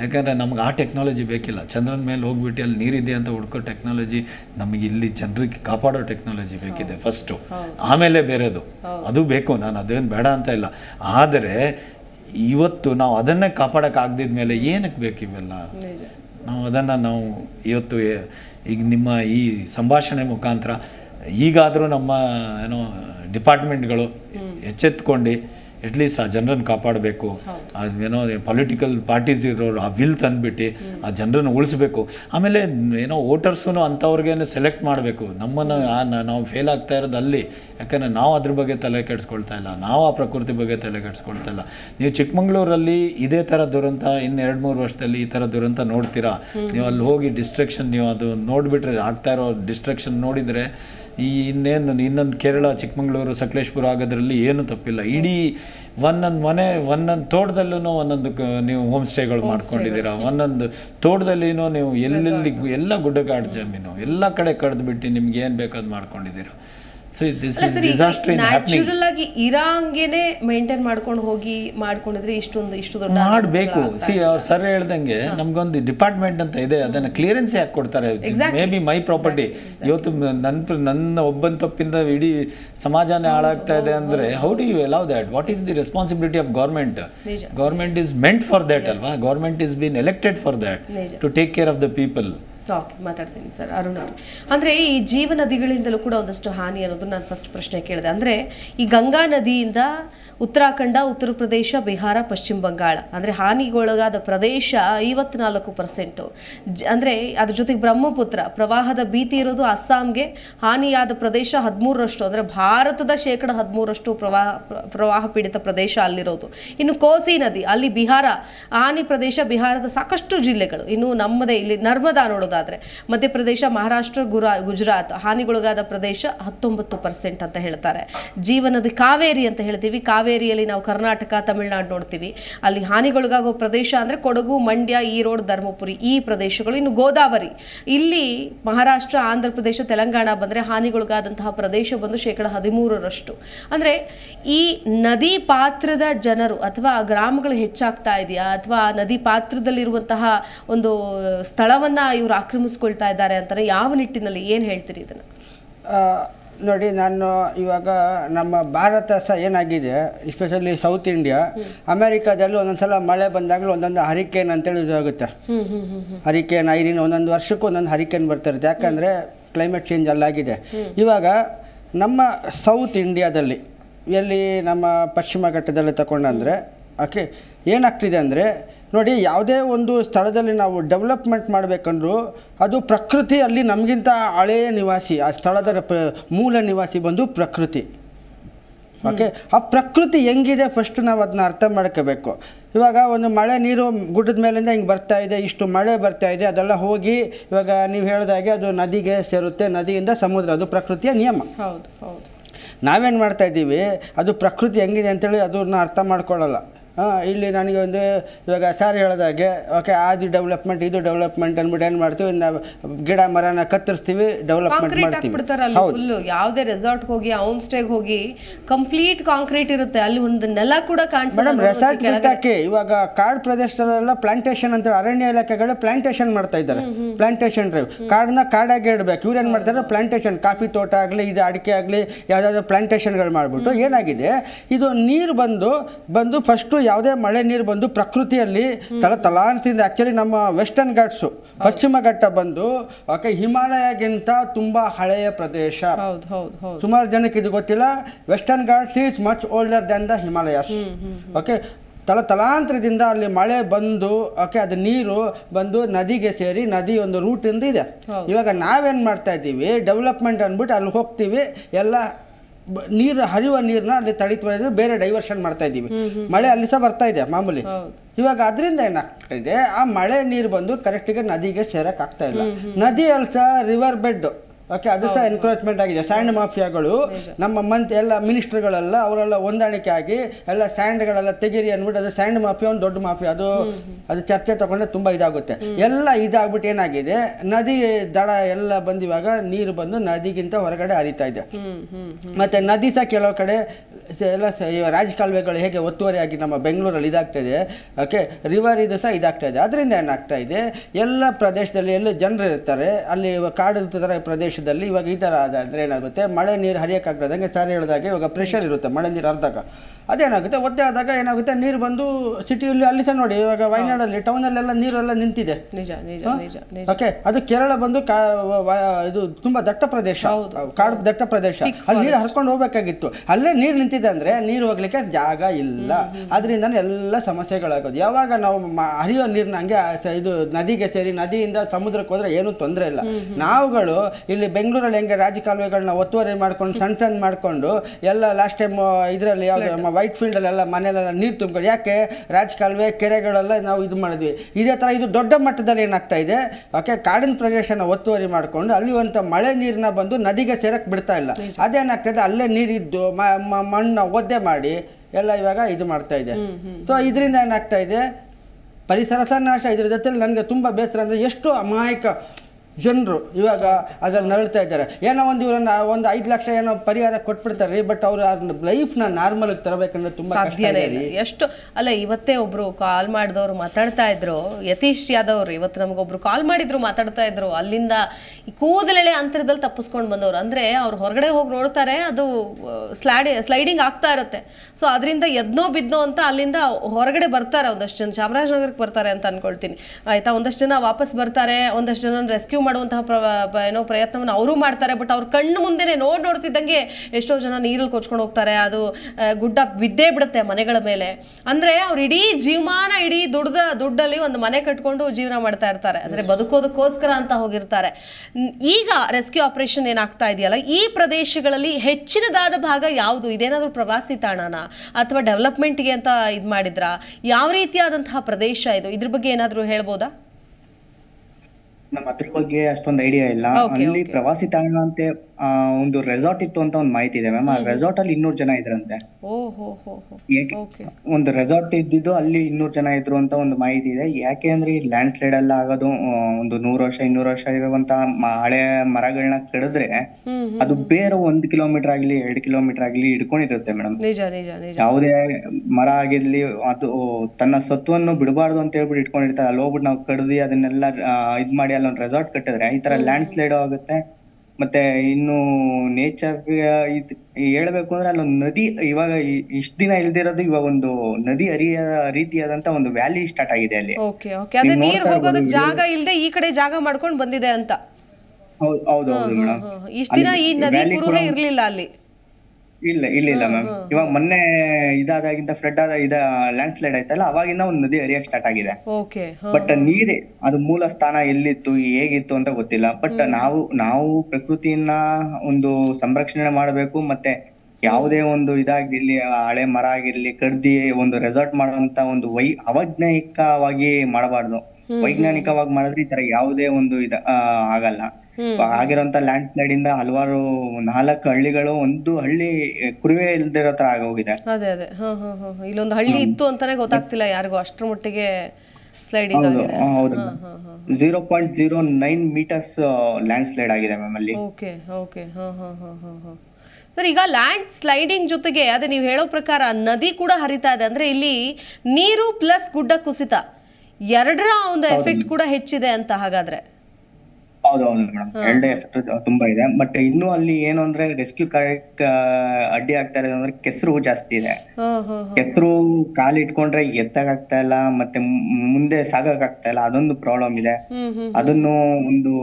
ಯಾಕಂದರೆ ನಮ್ಗೆ ಆ ಟೆಕ್ನಾಲಜಿ ಬೇಕಿಲ್ಲ ಚಂದ್ರನ ಮೇಲೆ ಹೋಗ್ಬಿಟ್ಟು ಅಲ್ಲಿ ನೀರಿದೆ ಅಂತ ಹುಡ್ಕೋ ಟೆಕ್ನಾಲಜಿ ನಮಗೆ ಇಲ್ಲಿ ಜನರಿಗೆ ಕಾಪಾಡೋ ಟೆಕ್ನಾಲಜಿ ಬೇಕಿದೆ ಫಸ್ಟು ಆಮೇಲೆ ಬೇರೆದು ಅದು ಬೇಕು ನಾನು ಅದೇನು ಬೇಡ ಅಂತ ಇಲ್ಲ ಆದರೆ ಇವತ್ತು ನಾವು ಅದನ್ನೇ ಕಾಪಾಡಕ್ಕೆ ಮೇಲೆ ಏನಕ್ಕೆ ಬೇಕಿವೆಲ್ಲ ನಾವು ಅದನ್ನು ನಾವು ಇವತ್ತು ಈಗ ನಿಮ್ಮ ಈ ಸಂಭಾಷಣೆ ಮುಖಾಂತರ ಈಗಾದರೂ ನಮ್ಮ ಏನೋ ಡಿಪಾರ್ಟ್ಮೆಂಟ್ಗಳು ಎಚ್ಚೆತ್ಕೊಂಡು ಅಟ್ಲೀಸ್ಟ್ ಆ ಜನರನ್ನು ಕಾಪಾಡಬೇಕು ಏನೋ ಪೊಲಿಟಿಕಲ್ ಪಾರ್ಟೀಸ್ ಇರೋರು ಆ ವಿಲ್ ತಂದುಬಿಟ್ಟು ಆ ಜನರನ್ನು ಉಳಿಸ್ಬೇಕು ಆಮೇಲೆ ಏನೋ ವೋಟರ್ಸೂ ಅಂಥವ್ರಿಗೇನು ಸೆಲೆಕ್ಟ್ ಮಾಡಬೇಕು ನಮ್ಮನ್ನು ನಾವು ಫೇಲ್ ಆಗ್ತಾ ಇರೋದು ಅಲ್ಲಿ ಯಾಕಂದರೆ ನಾವು ಅದ್ರ ಬಗ್ಗೆ ತಲೆ ಕೆಡಿಸ್ಕೊಳ್ತಾ ಇಲ್ಲ ನಾವು ಆ ಪ್ರಕೃತಿ ಬಗ್ಗೆ ತಲೆ ಕೆಡಿಸ್ಕೊಳ್ತಾ ಇಲ್ಲ ನೀವು ಚಿಕ್ಕಮಂಗ್ಳೂರಲ್ಲಿ ಇದೇ ಥರ ದುರಂತ ಇನ್ನು ಎರಡು ಮೂರು ವರ್ಷದಲ್ಲಿ ಈ ಥರ ದುರಂತ ನೋಡ್ತೀರಾ ನೀವು ಅಲ್ಲಿ ಹೋಗಿ ಡಿಸ್ಟ್ರಕ್ಷನ್ ನೀವು ಅದು ನೋಡಿಬಿಟ್ರೆ ಆಗ್ತಾ ಇರೋ ಡಿಸ್ಟ್ರಕ್ಷನ್ ನೋಡಿದರೆ ಈ ಇನ್ನೇನು ಇನ್ನೊಂದು ಕೇರಳ ಚಿಕ್ಕಮಗಳೂರು ಸಕಲೇಶ್ಪುರ ಆಗೋದ್ರಲ್ಲಿ ಏನೂ ತಪ್ಪಿಲ್ಲ ಇಡೀ ಒಂದೊಂದು ಮನೆ ಒಂದೊಂದು ತೋಟದಲ್ಲೂ ಒಂದೊಂದು ನೀವು ಹೋಮ್ ಸ್ಟೇಗಳು ಮಾಡ್ಕೊಂಡಿದ್ದೀರಾ ಒಂದೊಂದು ತೋಟದಲ್ಲಿನೂ ನೀವು ಎಲ್ಲೆಲ್ಲಿ ಎಲ್ಲ ಗುಡ್ಡಗಾಡು ಜಮೀನು ಎಲ್ಲ ಕಡೆ ಕಡಿದ್ಬಿಟ್ಟು ನಿಮ್ಗೆ ಏನು ಬೇಕಾದ್ ಮಾಡ್ಕೊಂಡಿದ್ದೀರಾ so this is disaster in natural ಆಗಿ ಇರಂಗೆನೆ ಮೇಂಟೇನ್ ಮಾಡ್ಕೊಂಡು ಹೋಗಿ ಮಾಡ್ಕೊಂಡಿದ್ರೆ ಇಷ್ಟೊಂದು ಇಷ್ಟು ದೊಡ್ಡ ಮಾಡಬೇಕು ಸಿ ಅವ್ರು ಸರ್ ಹೇಳ್ದಂಗೆ ನಮಗೊಂದು ಡಿಪಾರ್ಟ್ಮೆಂಟ್ ಅಂತ ಇದೆ ಅದನ್ನ ಕ್ಲಿಯರೆನ್ಸ್ ಯಾಕೆ ಕೊಡ್ತಾರೆ ಮೇ ಬಿ ಮೈ ಪ್ರಾಪರ್ಟಿ ಇವತ್ತು ನನ್ನ ನನ್ನ ಒಬ್ಬನ ತಪ್ಪಿಂದ ಇಡೀ ಸಮಾಜನೇ ಹಾಳಾಗ್ತಾ ಇದೆ ಅಂದ್ರೆ how do you allow that what is the responsibility of government government is meant for that ಅಲ್ವಾ government is been elected for that to take care of the people okay ಮಾತಾಡ್ತೀನಿ ಸರ್ ಅರುಣ್ ಅವರು ಅಂದರೆ ಈ ಜೀವ ನದಿಗಳಿಂದಲೂ ಕೂಡ ಒಂದಷ್ಟು ಹಾನಿ ಅನ್ನೋದು ನಾನು ಫಸ್ಟ್ ಪ್ರಶ್ನೆ ಕೇಳಿದೆ ಅಂದರೆ ಈ ಗಂಗಾ ನದಿಯಿಂದ ಉತ್ತರಾಖಂಡ ಉತ್ತರ ಪ್ರದೇಶ ಬಿಹಾರ ಪಶ್ಚಿಮ ಬಂಗಾಳ ಅಂದರೆ ಹಾನಿಗೊಳಗಾದ ಪ್ರದೇಶ ಐವತ್ನಾಲ್ಕು ಪರ್ಸೆಂಟು ಜ ಅಂದರೆ ಅದ್ರ ಜೊತೆಗೆ ಬ್ರಹ್ಮಪುತ್ರ ಪ್ರವಾಹದ ಭೀತಿ ಇರೋದು ಅಸ್ಸಾಂಗೆ ಹಾನಿಯಾದ ಪ್ರದೇಶ ಹದಿಮೂರರಷ್ಟು ಅಂದರೆ ಭಾರತದ ಶೇಕಡ ಹದಿಮೂರರಷ್ಟು ಪ್ರವಾಹ ಪ್ರವಾಹ ಪೀಡಿತ ಪ್ರದೇಶ ಅಲ್ಲಿರೋದು ಇನ್ನು ಕೋಸಿ ನದಿ ಅಲ್ಲಿ ಬಿಹಾರ ಹಾನಿ ಪ್ರದೇಶ ಬಿಹಾರದ ಸಾಕಷ್ಟು ಜಿಲ್ಲೆಗಳು ಇನ್ನು ನಮ್ಮದೇ ಇಲ್ಲಿ ನರ್ಮದಾ ನೋಡೋದು ಹೇಳೋದಾದರೆ ಮಧ್ಯಪ್ರದೇಶ ಮಹಾರಾಷ್ಟ್ರ ಗುರಾ ಗುಜರಾತ್ ಹಾನಿಗೊಳಗಾದ ಪ್ರದೇಶ ಹತ್ತೊಂಬತ್ತು ಪರ್ಸೆಂಟ್ ಅಂತ ಹೇಳ್ತಾರೆ ಜೀವನದ ಕಾವೇರಿ ಅಂತ ಹೇಳ್ತೀವಿ ಕಾವೇರಿಯಲ್ಲಿ ನಾವು ಕರ್ನಾಟಕ ತಮಿಳುನಾಡು ನೋಡ್ತೀವಿ ಅಲ್ಲಿ ಹಾನಿಗೊಳಗಾಗೋ ಪ್ರದೇಶ ಅಂದರೆ ಕೊಡಗು ಮಂಡ್ಯ ಈರೋಡ್ ಧರ್ಮಪುರಿ ಈ ಪ್ರದೇಶಗಳು ಇನ್ನು ಗೋದಾವರಿ ಇಲ್ಲಿ ಮಹಾರಾಷ್ಟ್ರ ಆಂಧ್ರ ಪ್ರದೇಶ ತೆಲಂಗಾಣ ಬಂದರೆ ಹಾನಿಗೊಳಗಾದಂತಹ ಪ್ರದೇಶ ಬಂದು ಶೇಕಡ ಹದಿಮೂರರಷ್ಟು ಅಂದರೆ ಈ ನದಿ ಪಾತ್ರದ ಜನರು ಅಥವಾ ಗ್ರಾಮಗಳು ಹೆಚ್ಚಾಗ್ತಾ ಇದೆಯಾ ಅಥವಾ ನದಿ ಪಾತ್ರದಲ್ಲಿರುವಂತಹ ಒಂದು ಸ್ಥಳವನ್ನು ಇವರು ಆಕ್ರಮಿಸ್ಕೊಳ್ತಾ ಇದ್ದಾರೆ ಅಂತಾರೆ ಯಾವ ನಿಟ್ಟಿನಲ್ಲಿ ಏನು ಹೇಳ್ತೀರಿ ಇದನ್ನು ನೋಡಿ ನಾನು ಇವಾಗ ನಮ್ಮ ಭಾರತ ಸಹ ಏನಾಗಿದೆ ಎಸ್ಪೆಷಲಿ ಸೌತ್ ಇಂಡಿಯಾ ಅಮೆರಿಕಾದಲ್ಲಿ ಒಂದೊಂದ್ಸಲ ಮಳೆ ಬಂದಾಗಲೂ ಒಂದೊಂದು ಹರಿಕೇನ್ ಅಂತೇಳಿ ಇದಾಗುತ್ತೆ ಹರಿಕೇನ್ ಐರಿನ್ ಒಂದೊಂದು ವರ್ಷಕ್ಕೂ ಒಂದೊಂದು ಹರಿಕೇನ್ ಬರ್ತಾ ಯಾಕಂದರೆ ಕ್ಲೈಮೇಟ್ ಚೇಂಜ್ ಅಲ್ಲಾಗಿದೆ ಇವಾಗ ನಮ್ಮ ಸೌತ್ ಇಂಡಿಯಾದಲ್ಲಿ ಎಲ್ಲಿ ನಮ್ಮ ಪಶ್ಚಿಮ ಘಟ್ಟದಲ್ಲಿ ತಗೊಂಡಂದರೆ ಓಕೆ ಏನಾಗ್ತಿದೆ ಅಂದರೆ ನೋಡಿ ಯಾವುದೇ ಒಂದು ಸ್ಥಳದಲ್ಲಿ ನಾವು ಡೆವಲಪ್ಮೆಂಟ್ ಮಾಡಬೇಕಂದ್ರೂ ಅದು ಪ್ರಕೃತಿ ಅಲ್ಲಿ ನಮಗಿಂತ ಹಳೆಯ ನಿವಾಸಿ ಆ ಸ್ಥಳದ ಪ್ರ ಮೂಲ ನಿವಾಸಿ ಬಂದು ಪ್ರಕೃತಿ ಓಕೆ ಆ ಪ್ರಕೃತಿ ಹೆಂಗಿದೆ ಫಸ್ಟ್ ನಾವು ಅದನ್ನ ಅರ್ಥ ಮಾಡ್ಕೋಬೇಕು ಇವಾಗ ಒಂದು ಮಳೆ ನೀರು ಗುಡ್ಡದ ಮೇಲಿಂದ ಹಿಂಗೆ ಬರ್ತಾ ಇದೆ ಇಷ್ಟು ಮಳೆ ಬರ್ತಾ ಇದೆ ಅದೆಲ್ಲ ಹೋಗಿ ಇವಾಗ ನೀವು ಹೇಳಿದಾಗೆ ಅದು ನದಿಗೆ ಸೇರುತ್ತೆ ನದಿಯಿಂದ ಸಮುದ್ರ ಅದು ಪ್ರಕೃತಿಯ ನಿಯಮ ಹೌದು ಹೌದು ನಾವೇನು ಮಾಡ್ತಾ ಇದ್ದೀವಿ ಅದು ಪ್ರಕೃತಿ ಹೆಂಗಿದೆ ಅಂತೇಳಿ ಅದನ್ನ ಅರ್ಥ ಮಾಡ್ಕೊಳ್ಳಲ್ಲ ಇಲ್ಲಿ ನನಗೆ ಒಂದು ಇವಾಗ ಸರ್ ಹೇಳಿದಾಗೆ ಓಕೆ ಅದು ಡೆವಲಪ್ಮೆಂಟ್ ಇದು ಡೆವಲಪ್ಮೆಂಟ್ ಅಂದ್ಬಿಟ್ಟು ಏನು ಮಾಡ್ತೀವಿ ಗಿಡ ಮರನ ಕತ್ತರಿಸ್ತೀವಿ ಡೆವಲಪ್ಮೆಂಟ್ ಮಾಡ್ತೀವಿ ಫುಲ್ಲು ಯಾವುದೇ ರೆಸಾರ್ಟ್ಗೆ ಹೋಗಿ ಹೋಮ್ ಸ್ಟೇಗೆ ಹೋಗಿ ಕಂಪ್ಲೀಟ್ ಕಾಂಕ್ರೀಟ್ ಇರುತ್ತೆ ಅಲ್ಲಿ ಒಂದು ನೆಲ ಕೂಡ ಮೇಡಮ್ ರೆಸಾರ್ಟ್ ಬಿಟ್ಟಾಕಿ ಇವಾಗ ಕಾಡು ಪ್ರದೇಶದಲ್ಲೆಲ್ಲ ಪ್ಲಾಂಟೇಶನ್ ಅಂತ ಅರಣ್ಯ ಇಲಾಖೆಗಳು ಪ್ಲಾಂಟೇಶನ್ ಮಾಡ್ತಾ ಇದ್ದಾರೆ ಪ್ಲಾಂಟೇಶನ್ ಡ್ರೈವ್ ಕಾಡನ್ನ ಕಾಡಾಗೆ ಇಡಬೇಕು ಇವ್ರು ಏನು ಮಾಡ್ತಾರೆ ಪ್ಲಾಂಟೇಶನ್ ಕಾಫಿ ತೋಟ ಆಗಲಿ ಇದು ಅಡಿಕೆ ಆಗಲಿ ಯಾವುದಾದ್ರು ಪ್ಲಾಂಟೇಶನ್ಗಳು ಮಾಡಿಬಿಟ್ಟು ಏನಾಗಿದೆ ಇದು ನೀರು ಬಂದು ಬಂದು ಫಸ್ಟು ಯಾವುದೇ ಮಳೆ ನೀರು ಬಂದು ಪ್ರಕೃತಿಯಲ್ಲಿ ತಲ ತಲಾಂತದಿಂದ ಆ್ಯಕ್ಚುಲಿ ನಮ್ಮ ವೆಸ್ಟರ್ನ್ ಘಾಟ್ಸು ಪಶ್ಚಿಮ ಘಟ್ಟ ಬಂದು ಓಕೆ ಹಿಮಾಲಯಗಿಂತ ತುಂಬ ಹಳೆಯ ಪ್ರದೇಶ ಸುಮಾರು ಜನಕ್ಕೆ ಇದು ಗೊತ್ತಿಲ್ಲ Western Ghats is much older than the Himalayas okay ತಲ ತಲಾಂತರದಿಂದ ಅಲ್ಲಿ ಮಳೆ ಬಂದು ಓಕೆ ಅದು ನೀರು ಬಂದು ನದಿಗೆ ಸೇರಿ ನದಿ ಒಂದು ರೂಟಿಂದ ಇದೆ ಇವಾಗ ನಾವೇನು ಮಾಡ್ತಾ ಇದ್ದೀವಿ ಡೆವಲಪ್ಮೆಂಟ್ ಅಂದ್ಬಿಟ್ಟು ಅಲ್ಲಿ ಹೋಗ್ತೀವಿ ಎಲ್ಲ ನೀರು ಹರಿಯುವ ನೀರನ್ನ ಅಲ್ಲಿ ತಡಿತ ಬೇರೆ ಡೈವರ್ಷನ್ ಮಾಡ್ತಾ ಇದ್ದೀವಿ ಮಳೆ ಅಲ್ಲಿ ಸಹ ಬರ್ತಾ ಇದೆ ಮಾಮೂಲಿ ಇವಾಗ ಅದರಿಂದ ಏನಾಗ್ತಾ ಇದೆ ಆ ಮಳೆ ನೀರು ಬಂದು ಕರೆಕ್ಟಿಗೆ ನದಿಗೆ ಸೇರಕ್ಕೆ ಆಗ್ತಾ ಇಲ್ಲ ನದಿ ಸಹ ರಿವರ್ ಬೆಡ್ ಓಕೆ ಅದು ಸಹ ಎನ್ಕ್ರೋಚ್ಮೆಂಟ್ ಆಗಿದೆ ಸ್ಯಾಂಡ್ ಮಾಫಿಯಾಗಳು ನಮ್ಮ ಮಂತ್ ಎಲ್ಲ ಮಿನಿಸ್ಟರ್ಗಳೆಲ್ಲ ಅವರೆಲ್ಲ ಹೊಂದಾಣಿಕೆ ಆಗಿ ಎಲ್ಲ ಸ್ಯಾಂಡ್ಗಳೆಲ್ಲ ತೆಗಿರಿ ಅಂದ್ಬಿಟ್ಟು ಅದು ಸ್ಯಾಂಡ್ ಮಾಫಿಯಾ ಒಂದು ದೊಡ್ಡ ಮಾಫಿ ಅದು ಅದು ಚರ್ಚೆ ತಗೊಂಡ್ರೆ ತುಂಬ ಇದಾಗುತ್ತೆ ಎಲ್ಲ ಇದಾಗ್ಬಿಟ್ಟು ಏನಾಗಿದೆ ನದಿ ದಡ ಎಲ್ಲ ಬಂದಿವಾಗ ನೀರು ಬಂದು ನದಿಗಿಂತ ಹೊರಗಡೆ ಹರಿತಾ ಇದೆ ಮತ್ತೆ ನದಿ ಸಹ ಕೆಲವು ಕಡೆ ಎಲ್ಲ ರಾಜಕಾಲುವೆಗಳು ಹೇಗೆ ಒತ್ತುವರಿಯಾಗಿ ನಮ್ಮ ಬೆಂಗಳೂರಲ್ಲಿ ಇದಾಗ್ತಾ ಇದೆ ಓಕೆ ರಿವರ್ ಇದು ಸಹ ಇದಾಗ್ತಾ ಇದೆ ಅದರಿಂದ ಏನಾಗ್ತಾ ಇದೆ ಎಲ್ಲ ಪ್ರದೇಶದಲ್ಲಿ ಎಲ್ಲ ಜನರು ಇರ್ತಾರೆ ಅಲ್ಲಿ ಕಾಡು ಪ್ರದೇಶ ಪ್ರದೇಶದಲ್ಲಿ ಇವಾಗ ಈ ಥರ ಆದರೆ ಏನಾಗುತ್ತೆ ಮಳೆ ನೀರು ಹರಿಯೋಕ್ಕಾಗದಂಗೆ ಸರ್ ಹೇಳಿದಾಗೆ ಇವಾಗ ಪ್ರೆಷರ್ ಇರುತ್ತೆ ಮಳೆ ನೀರು ಅರ್ಧಕ್ಕೆ ಅದೇನಾಗುತ್ತೆ ಒದ್ದೆ ಆದಾಗ ಏನಾಗುತ್ತೆ ನೀರು ಬಂದು ಸಿಟಿಯಲ್ಲಿ ಅಲ್ಲಿ ಸಹ ನೋಡಿ ಇವಾಗ ವಯನಾಡಲ್ಲಿ ಟೌನಲ್ಲೆಲ್ಲ ನೀರೆಲ್ಲ ನಿಂತಿದೆ ನಿಜ ನಿಜ ನಿಜ ಓಕೆ ಅದು ಕೇರಳ ಬಂದು ಇದು ತುಂಬಾ ದಟ್ಟ ಪ್ರದೇಶ ಕಾಡು ದಟ್ಟ ಪ್ರದೇಶ ಅಲ್ಲಿ ನೀರು ಹರ್ಕೊಂಡು ಹೋಗ್ಬೇಕಾಗಿತ್ತು ಅಲ್ಲೇ ನೀರು ನಿಂತಿದೆ ಅಂದ್ರೆ ನೀರು ಹೋಗ್ಲಿಕ್ಕೆ ಜಾಗ ಇಲ್ಲ ಅದರಿಂದ ಎಲ್ಲ ಸಮಸ್ಯೆಗಳಾಗೋದು ಯಾವಾಗ ನಾವು ಹರಿಯೋ ನೀರ್ನ ಹಂಗೆ ಇದು ನದಿಗೆ ಸೇರಿ ನದಿಯಿಂದ ಸಮುದ್ರಕ್ಕೆ ಹೋದ್ರೆ ಏನು ತೊಂದರೆ ಇಲ್ಲ ನಾವುಗಳು ಇಲ್ಲಿ ಬೆಂಗಳೂರಲ್ಲಿ ಹೆಂಗೆ ರಾಜಕಾಲುವೆಗಳನ್ನ ಒತ್ತುವರಿ ಮಾಡ್ಕೊಂಡು ಸಣ್ಣ ಸಣ್ಣ ಮಾಡಿಕೊಂಡು ಎಲ್ಲ ಲಾಸ್ಟ್ ಟೈಮ್ ಇದರಲ್ಲಿ ಯಾವ್ದು ವೈಟ್ ಫೀಲ್ಡಲ್ಲೆಲ್ಲ ಮನೆಯಲ್ಲೆಲ್ಲ ನೀರು ತುಂಬಿಕೊಂಡು ಯಾಕೆ ರಾಜಕಾಲುವೆ ಕೆರೆಗಳೆಲ್ಲ ನಾವು ಇದು ಮಾಡಿದ್ವಿ ಇದೇ ಥರ ಇದು ದೊಡ್ಡ ಮಟ್ಟದಲ್ಲಿ ಏನಾಗ್ತಾ ಇದೆ ಓಕೆ ಕಾಡಿನ ಪ್ರದೇಶನ ಒತ್ತುವರಿ ಮಾಡಿಕೊಂಡು ಅಲ್ಲಿ ಮಳೆ ನೀರನ್ನ ಬಂದು ನದಿಗೆ ಸೇರಕ್ಕೆ ಬಿಡ್ತಾ ಇಲ್ಲ ಇದೆ ಅಲ್ಲೇ ನೀರಿದ್ದು ಮಣ್ಣ ಒದ್ದೆ ಮಾಡಿ ಎಲ್ಲ ಇವಾಗ ಇದು ಮಾಡ್ತಾ ಇದೆ ಸೊ ಇದರಿಂದ ಏನಾಗ್ತಾ ಇದೆ ಪರಿಸರ ನಾಶ ಇದ್ರ ಜೊತೆಲಿ ನನಗೆ ತುಂಬ ಬೇಸರ ಅಂದರೆ ಎಷ್ಟು ಅಮಾಯಕ ಜನರು ಇವಾಗ ಅದ್ರಲ್ಲಿ ನರಳ್ತಾ ಇದ್ದಾರೆ ಏನೋ ಒಂದು ಇವರನ್ನ ಒಂದು ಐದು ಲಕ್ಷ ಏನೋ ಪರಿಹಾರ ಕೊಟ್ಬಿಡ್ತಾರೆ ರೀ ಬಟ್ ಅವರು ಅವ್ರ ಲೈಫ್ನ ನಾರ್ಮಲ್ ತರಬೇಕಂದ್ರೆ ತುಂಬ ಎಷ್ಟು ಅಲ್ಲ ಇವತ್ತೇ ಒಬ್ಬರು ಕಾಲ್ ಮಾಡಿದವರು ಮಾತಾಡ್ತಾ ಇದ್ರು ಯತೀಶ್ ಯಾದವ್ ಅವರು ಇವತ್ತು ನಮಗೊಬ್ರು ಕಾಲ್ ಮಾಡಿದ್ರು ಮಾತಾಡ್ತಾ ಇದ್ರು ಅಲ್ಲಿಂದ ಕೂದಲೆಳೆ ಅಂತರದಲ್ಲಿ ತಪ್ಪಿಸ್ಕೊಂಡು ಬಂದವರು ಅಂದ್ರೆ ಅವ್ರು ಹೊರಗಡೆ ಹೋಗಿ ನೋಡ್ತಾರೆ ಅದು ಸ್ಲಾಡಿ ಸ್ಲೈಡಿಂಗ್ ಆಗ್ತಾ ಇರುತ್ತೆ ಸೊ ಅದರಿಂದ ಎದ್ನೋ ಬಿದ್ನೋ ಅಂತ ಅಲ್ಲಿಂದ ಹೊರಗಡೆ ಬರ್ತಾರೆ ಒಂದಷ್ಟು ಜನ ಚಾಮರಾಜನಗರಕ್ಕೆ ಬರ್ತಾರೆ ಅಂತ ಅನ್ಕೊಳ್ತೀನಿ ಆಯಿತಾ ಒಂದಷ್ಟು ಜನ ವಾಪಸ್ ಬರ್ತಾರೆ ಒಂದಷ್ಟು ಜನ ರೆಸ್ಕ್ಯೂ ಮಾಡುವಂತಹ ಏನೋ ಪ್ರಯತ್ನವನ್ನು ಅವರು ಮಾಡ್ತಾರೆ ಬಟ್ ಅವ್ರ ಕಣ್ಣು ಮುಂದೆನೆ ನೋಡಿ ನೋಡ್ತಿದ್ದಂಗೆ ಎಷ್ಟೋ ಜನ ನೀರಲ್ಲಿ ಕೊಚ್ಕೊಂಡು ಹೋಗ್ತಾರೆ ಅದು ಗುಡ್ಡ ಬಿದ್ದೇ ಬಿಡುತ್ತೆ ಮನೆಗಳ ಮೇಲೆ ಅಂದರೆ ಅವ್ರು ಇಡೀ ಜೀವಮಾನ ಇಡೀ ದುಡ್ದ ದುಡ್ಡಲ್ಲಿ ಒಂದು ಮನೆ ಕಟ್ಕೊಂಡು ಜೀವನ ಮಾಡ್ತಾ ಇರ್ತಾರೆ ಅಂದರೆ ಬದುಕೋದಕ್ಕೋಸ್ಕರ ಅಂತ ಹೋಗಿರ್ತಾರೆ ಈಗ ರೆಸ್ಕ್ಯೂ ಆಪರೇಷನ್ ಏನಾಗ್ತಾ ಇದೆಯಲ್ಲ ಈ ಪ್ರದೇಶಗಳಲ್ಲಿ ಹೆಚ್ಚಿನದಾದ ಭಾಗ ಯಾವುದು ಇದೇನಾದರೂ ಪ್ರವಾಸಿ ತಾಣನ ಅಥವಾ ಡೆವಲಪ್ಮೆಂಟ್ಗೆ ಅಂತ ಇದು ಮಾಡಿದ್ರಾ ಯಾವ ರೀತಿಯಾದಂತಹ ಪ್ರದೇಶ ಇದು ಇದ್ರ ಬಗ್ಗೆ ಏನಾದರೂ ಹೇಳ್ಬೋದಾ ನಮ್ಮ ಅದ್ರ ಬಗ್ಗೆ ಅಷ್ಟೊಂದು ಐಡಿಯಾ ಇಲ್ಲ ಅಲ್ಲಿ ಪ್ರವಾಸಿ ತಾಣ ಅಂತೆ ಒಂದು ರೆಸಾರ್ಟ್ ಇತ್ತು ಅಂತ ಒಂದು ಮಾಹಿತಿ ಇದೆ ಮ್ಯಾಮ್ ಆ ರೆಸಾರ್ಟ್ ಅಲ್ಲಿ ಇನ್ನೂರ್ ಜನ ಇದ್ರಂತೆ ಒಂದು ರೆಸಾರ್ಟ್ ಇದ್ದಿದ್ದು ಅಲ್ಲಿ ಇನ್ನೂರ್ ಜನ ಇದ್ರು ಅಂತ ಒಂದು ಮಾಹಿತಿ ಇದೆ ಯಾಕೆ ಅಂದ್ರೆ ಲ್ಯಾಂಡ್ ಸ್ಲೈಡ್ ಎಲ್ಲ ಆಗೋದು ಒಂದು ನೂರು ವರ್ಷ ಇನ್ನೂರು ವರ್ಷ ಇರುವಂತ ಹಳೆ ಮರಗಳನ್ನ ಕಡಿದ್ರೆ ಅದು ಬೇರೆ ಒಂದ್ ಕಿಲೋಮೀಟರ್ ಆಗ್ಲಿ ಎರಡ್ ಕಿಲೋಮೀಟರ್ ಆಗ್ಲಿ ಹಿಡ್ಕೊಂಡಿರುತ್ತೆ ಮೇಡಮ್ ಯಾವುದೇ ಮರ ಆಗಿರ್ಲಿ ಅದು ತನ್ನ ಸತ್ವವನ್ನು ಬಿಡಬಾರ್ದು ಅಂತ ಹೇಳ್ಬಿಟ್ಟು ಇಟ್ಕೊಂಡಿರ್ತಾರೆ ಅಲ್ಲಿ ಹೋಗ್ಬಿಟ್ಟು ನಾವು ಕಡ್ದಿ ಅದನ್ನೆಲ್ಲ ಇದ್ ಮಾಡಿ ಅಲ್ಲೊಂದು ರೆಸಾರ್ಟ್ ಕಟ್ಟಿದ್ರೆ ಈ ತರ ಲ್ಯಾಂಡ್ ಸ್ಲೈಡ್ ಆಗುತ್ತೆ ಮತ್ತೆ ಇನ್ನು ನೇಚರ್ ಹೇಳ್ಬೇಕು ಅಂದ್ರೆ ಅಲ್ಲೊಂದು ನದಿ ಇವಾಗ ಇಷ್ಟ ದಿನ ಇಲ್ದಿರೋದು ಇವಾಗ ಒಂದು ನದಿ ಹರಿಯ ರೀತಿಯಾದಂತ ಒಂದು ವ್ಯಾಲಿ ಸ್ಟಾರ್ಟ್ ಆಗಿದೆ ಅಲ್ಲಿ ಓಕೆ ನೀರು ಹೋಗೋದಕ್ಕೆ ಜಾಗ ಇಲ್ಲದೆ ಈ ಕಡೆ ಜಾಗ ಮಾಡ್ಕೊಂಡು ಬಂದಿದೆ ಅಂತ ಹೌದು ಹೌದು ಮೇಡಮ್ ಇಷ್ಟ ದಿನ ಈ ನದಿ ಇರ್ಲಿಲ್ಲ ಅಲ್ಲಿ ಇಲ್ಲ ಇಲ್ಲ ಇಲ್ಲ ಮ್ಯಾಮ್ ಇವಾಗ ಮೊನ್ನೆ ಇದಾದಾಗಿಂತ ಫ್ಲಡ್ ಆದ ಇದ ಲ್ಯಾಂಡ್ ಸ್ಲೈಡ್ ಆಯ್ತಲ್ಲ ಅವಾಗಿಂದ ಒಂದು ನದಿ ಹರಿಯಕ್ ಸ್ಟಾರ್ಟ್ ಆಗಿದೆ ಬಟ್ ನೀರೇ ಅದು ಮೂಲ ಸ್ಥಾನ ಎಲ್ಲಿತ್ತು ಹೇಗಿತ್ತು ಅಂತ ಗೊತ್ತಿಲ್ಲ ಬಟ್ ನಾವು ನಾವು ಪ್ರಕೃತಿಯನ್ನ ಒಂದು ಸಂರಕ್ಷಣೆ ಮಾಡಬೇಕು ಮತ್ತೆ ಯಾವುದೇ ಒಂದು ಇದಾಗಿರ್ಲಿ ಹಳೆ ಮರ ಆಗಿರ್ಲಿ ಕಡ್ದಿ ಒಂದು ರೆಸಾರ್ಟ್ ಮಾಡುವಂತ ಒಂದು ವೈ ಅವೈಜ್ಞಾನಿಕವಾಗಿ ಮಾಡಬಾರ್ದು ವೈಜ್ಞಾನಿಕವಾಗಿ ಮಾಡಿದ್ರೆ ಈ ತರ ಯಾವುದೇ ಒಂದು ಇದ ಆಗಲ್ಲ ಆಗಿರೋಂತ ಲ್ಯಾಂಡ್ ಸ್ಲೈಡ್ ಇಂದ ಹಲವಾರು ನಾಲ್ಕು ಹಳ್ಳಿಗಳು ಒಂದು ಹಳ್ಳಿ ಕುರುವೆ ಇಲ್ದಿರೋ ತರ ಆಗೋಗಿದೆ ಅದೇ ಅದೇ ಇಲ್ಲೊಂದು ಹಳ್ಳಿ ಇತ್ತು ಅಂತಾನೆ ಗೊತ್ತಾಗ್ತಿಲ್ಲ ಯಾರಿಗೂ ಅಷ್ಟರ ಮಟ್ಟಿಗೆ zero point zero nine metres landslide ಆಗಿದೆ ಮ್ಯಾಮ್ ಅಲ್ಲಿ ಓಕೆ ಓಕೆ ಸರ್ ಈಗ ಲ್ಯಾಂಡ್ ಸ್ಲೈಡಿಂಗ್ ಜೊತೆಗೆ ಅದೇ ನೀವು ಹೇಳೋ ಪ್ರಕಾರ ನದಿ ಕೂಡ ಹರಿತಾ ಇದೆ ಅಂದ್ರೆ ಇಲ್ಲಿ ನೀರು ಪ್ಲಸ್ ಗುಡ್ಡ ಕುಸಿತ ಎರಡರ ಒಂದು ಎಫೆಕ್ಟ್ ಕೂಡ ಹೆಚ್ಚಿದೆ ಅಂತ ಹಾಗಾದ್ರೆ ಹೌದೌದು ಮೇಡಮ್ ಎರಡೇ ಎಫೆಕ್ಟ್ ತುಂಬಾ ಇದೆ ಬಟ್ ಇನ್ನು ಅಲ್ಲಿ ಏನು ಅಂದ್ರೆ ರೆಸ್ಕ್ಯೂ ಕಾರ್ಯಕ್ ಅಡ್ಡಿ ಆಗ್ತಾ ಇರೋದು ಅಂದ್ರೆ ಕೆಸರು ಜಾಸ್ತಿ ಇದೆ ಕೆಸರು ಕಾಲು ಇಟ್ಕೊಂಡ್ರೆ ಎತ್ತಾಗ್ತಾ ಇಲ್ಲ ಮತ್ತೆ ಮುಂದೆ ಸಾಗಕ್ ಆಗ್ತಾ ಇಲ್ಲ ಅದೊಂದು ಪ್ರಾಬ್ಲಮ್ ಇದೆ ಅದನ್ನು ಒಂದು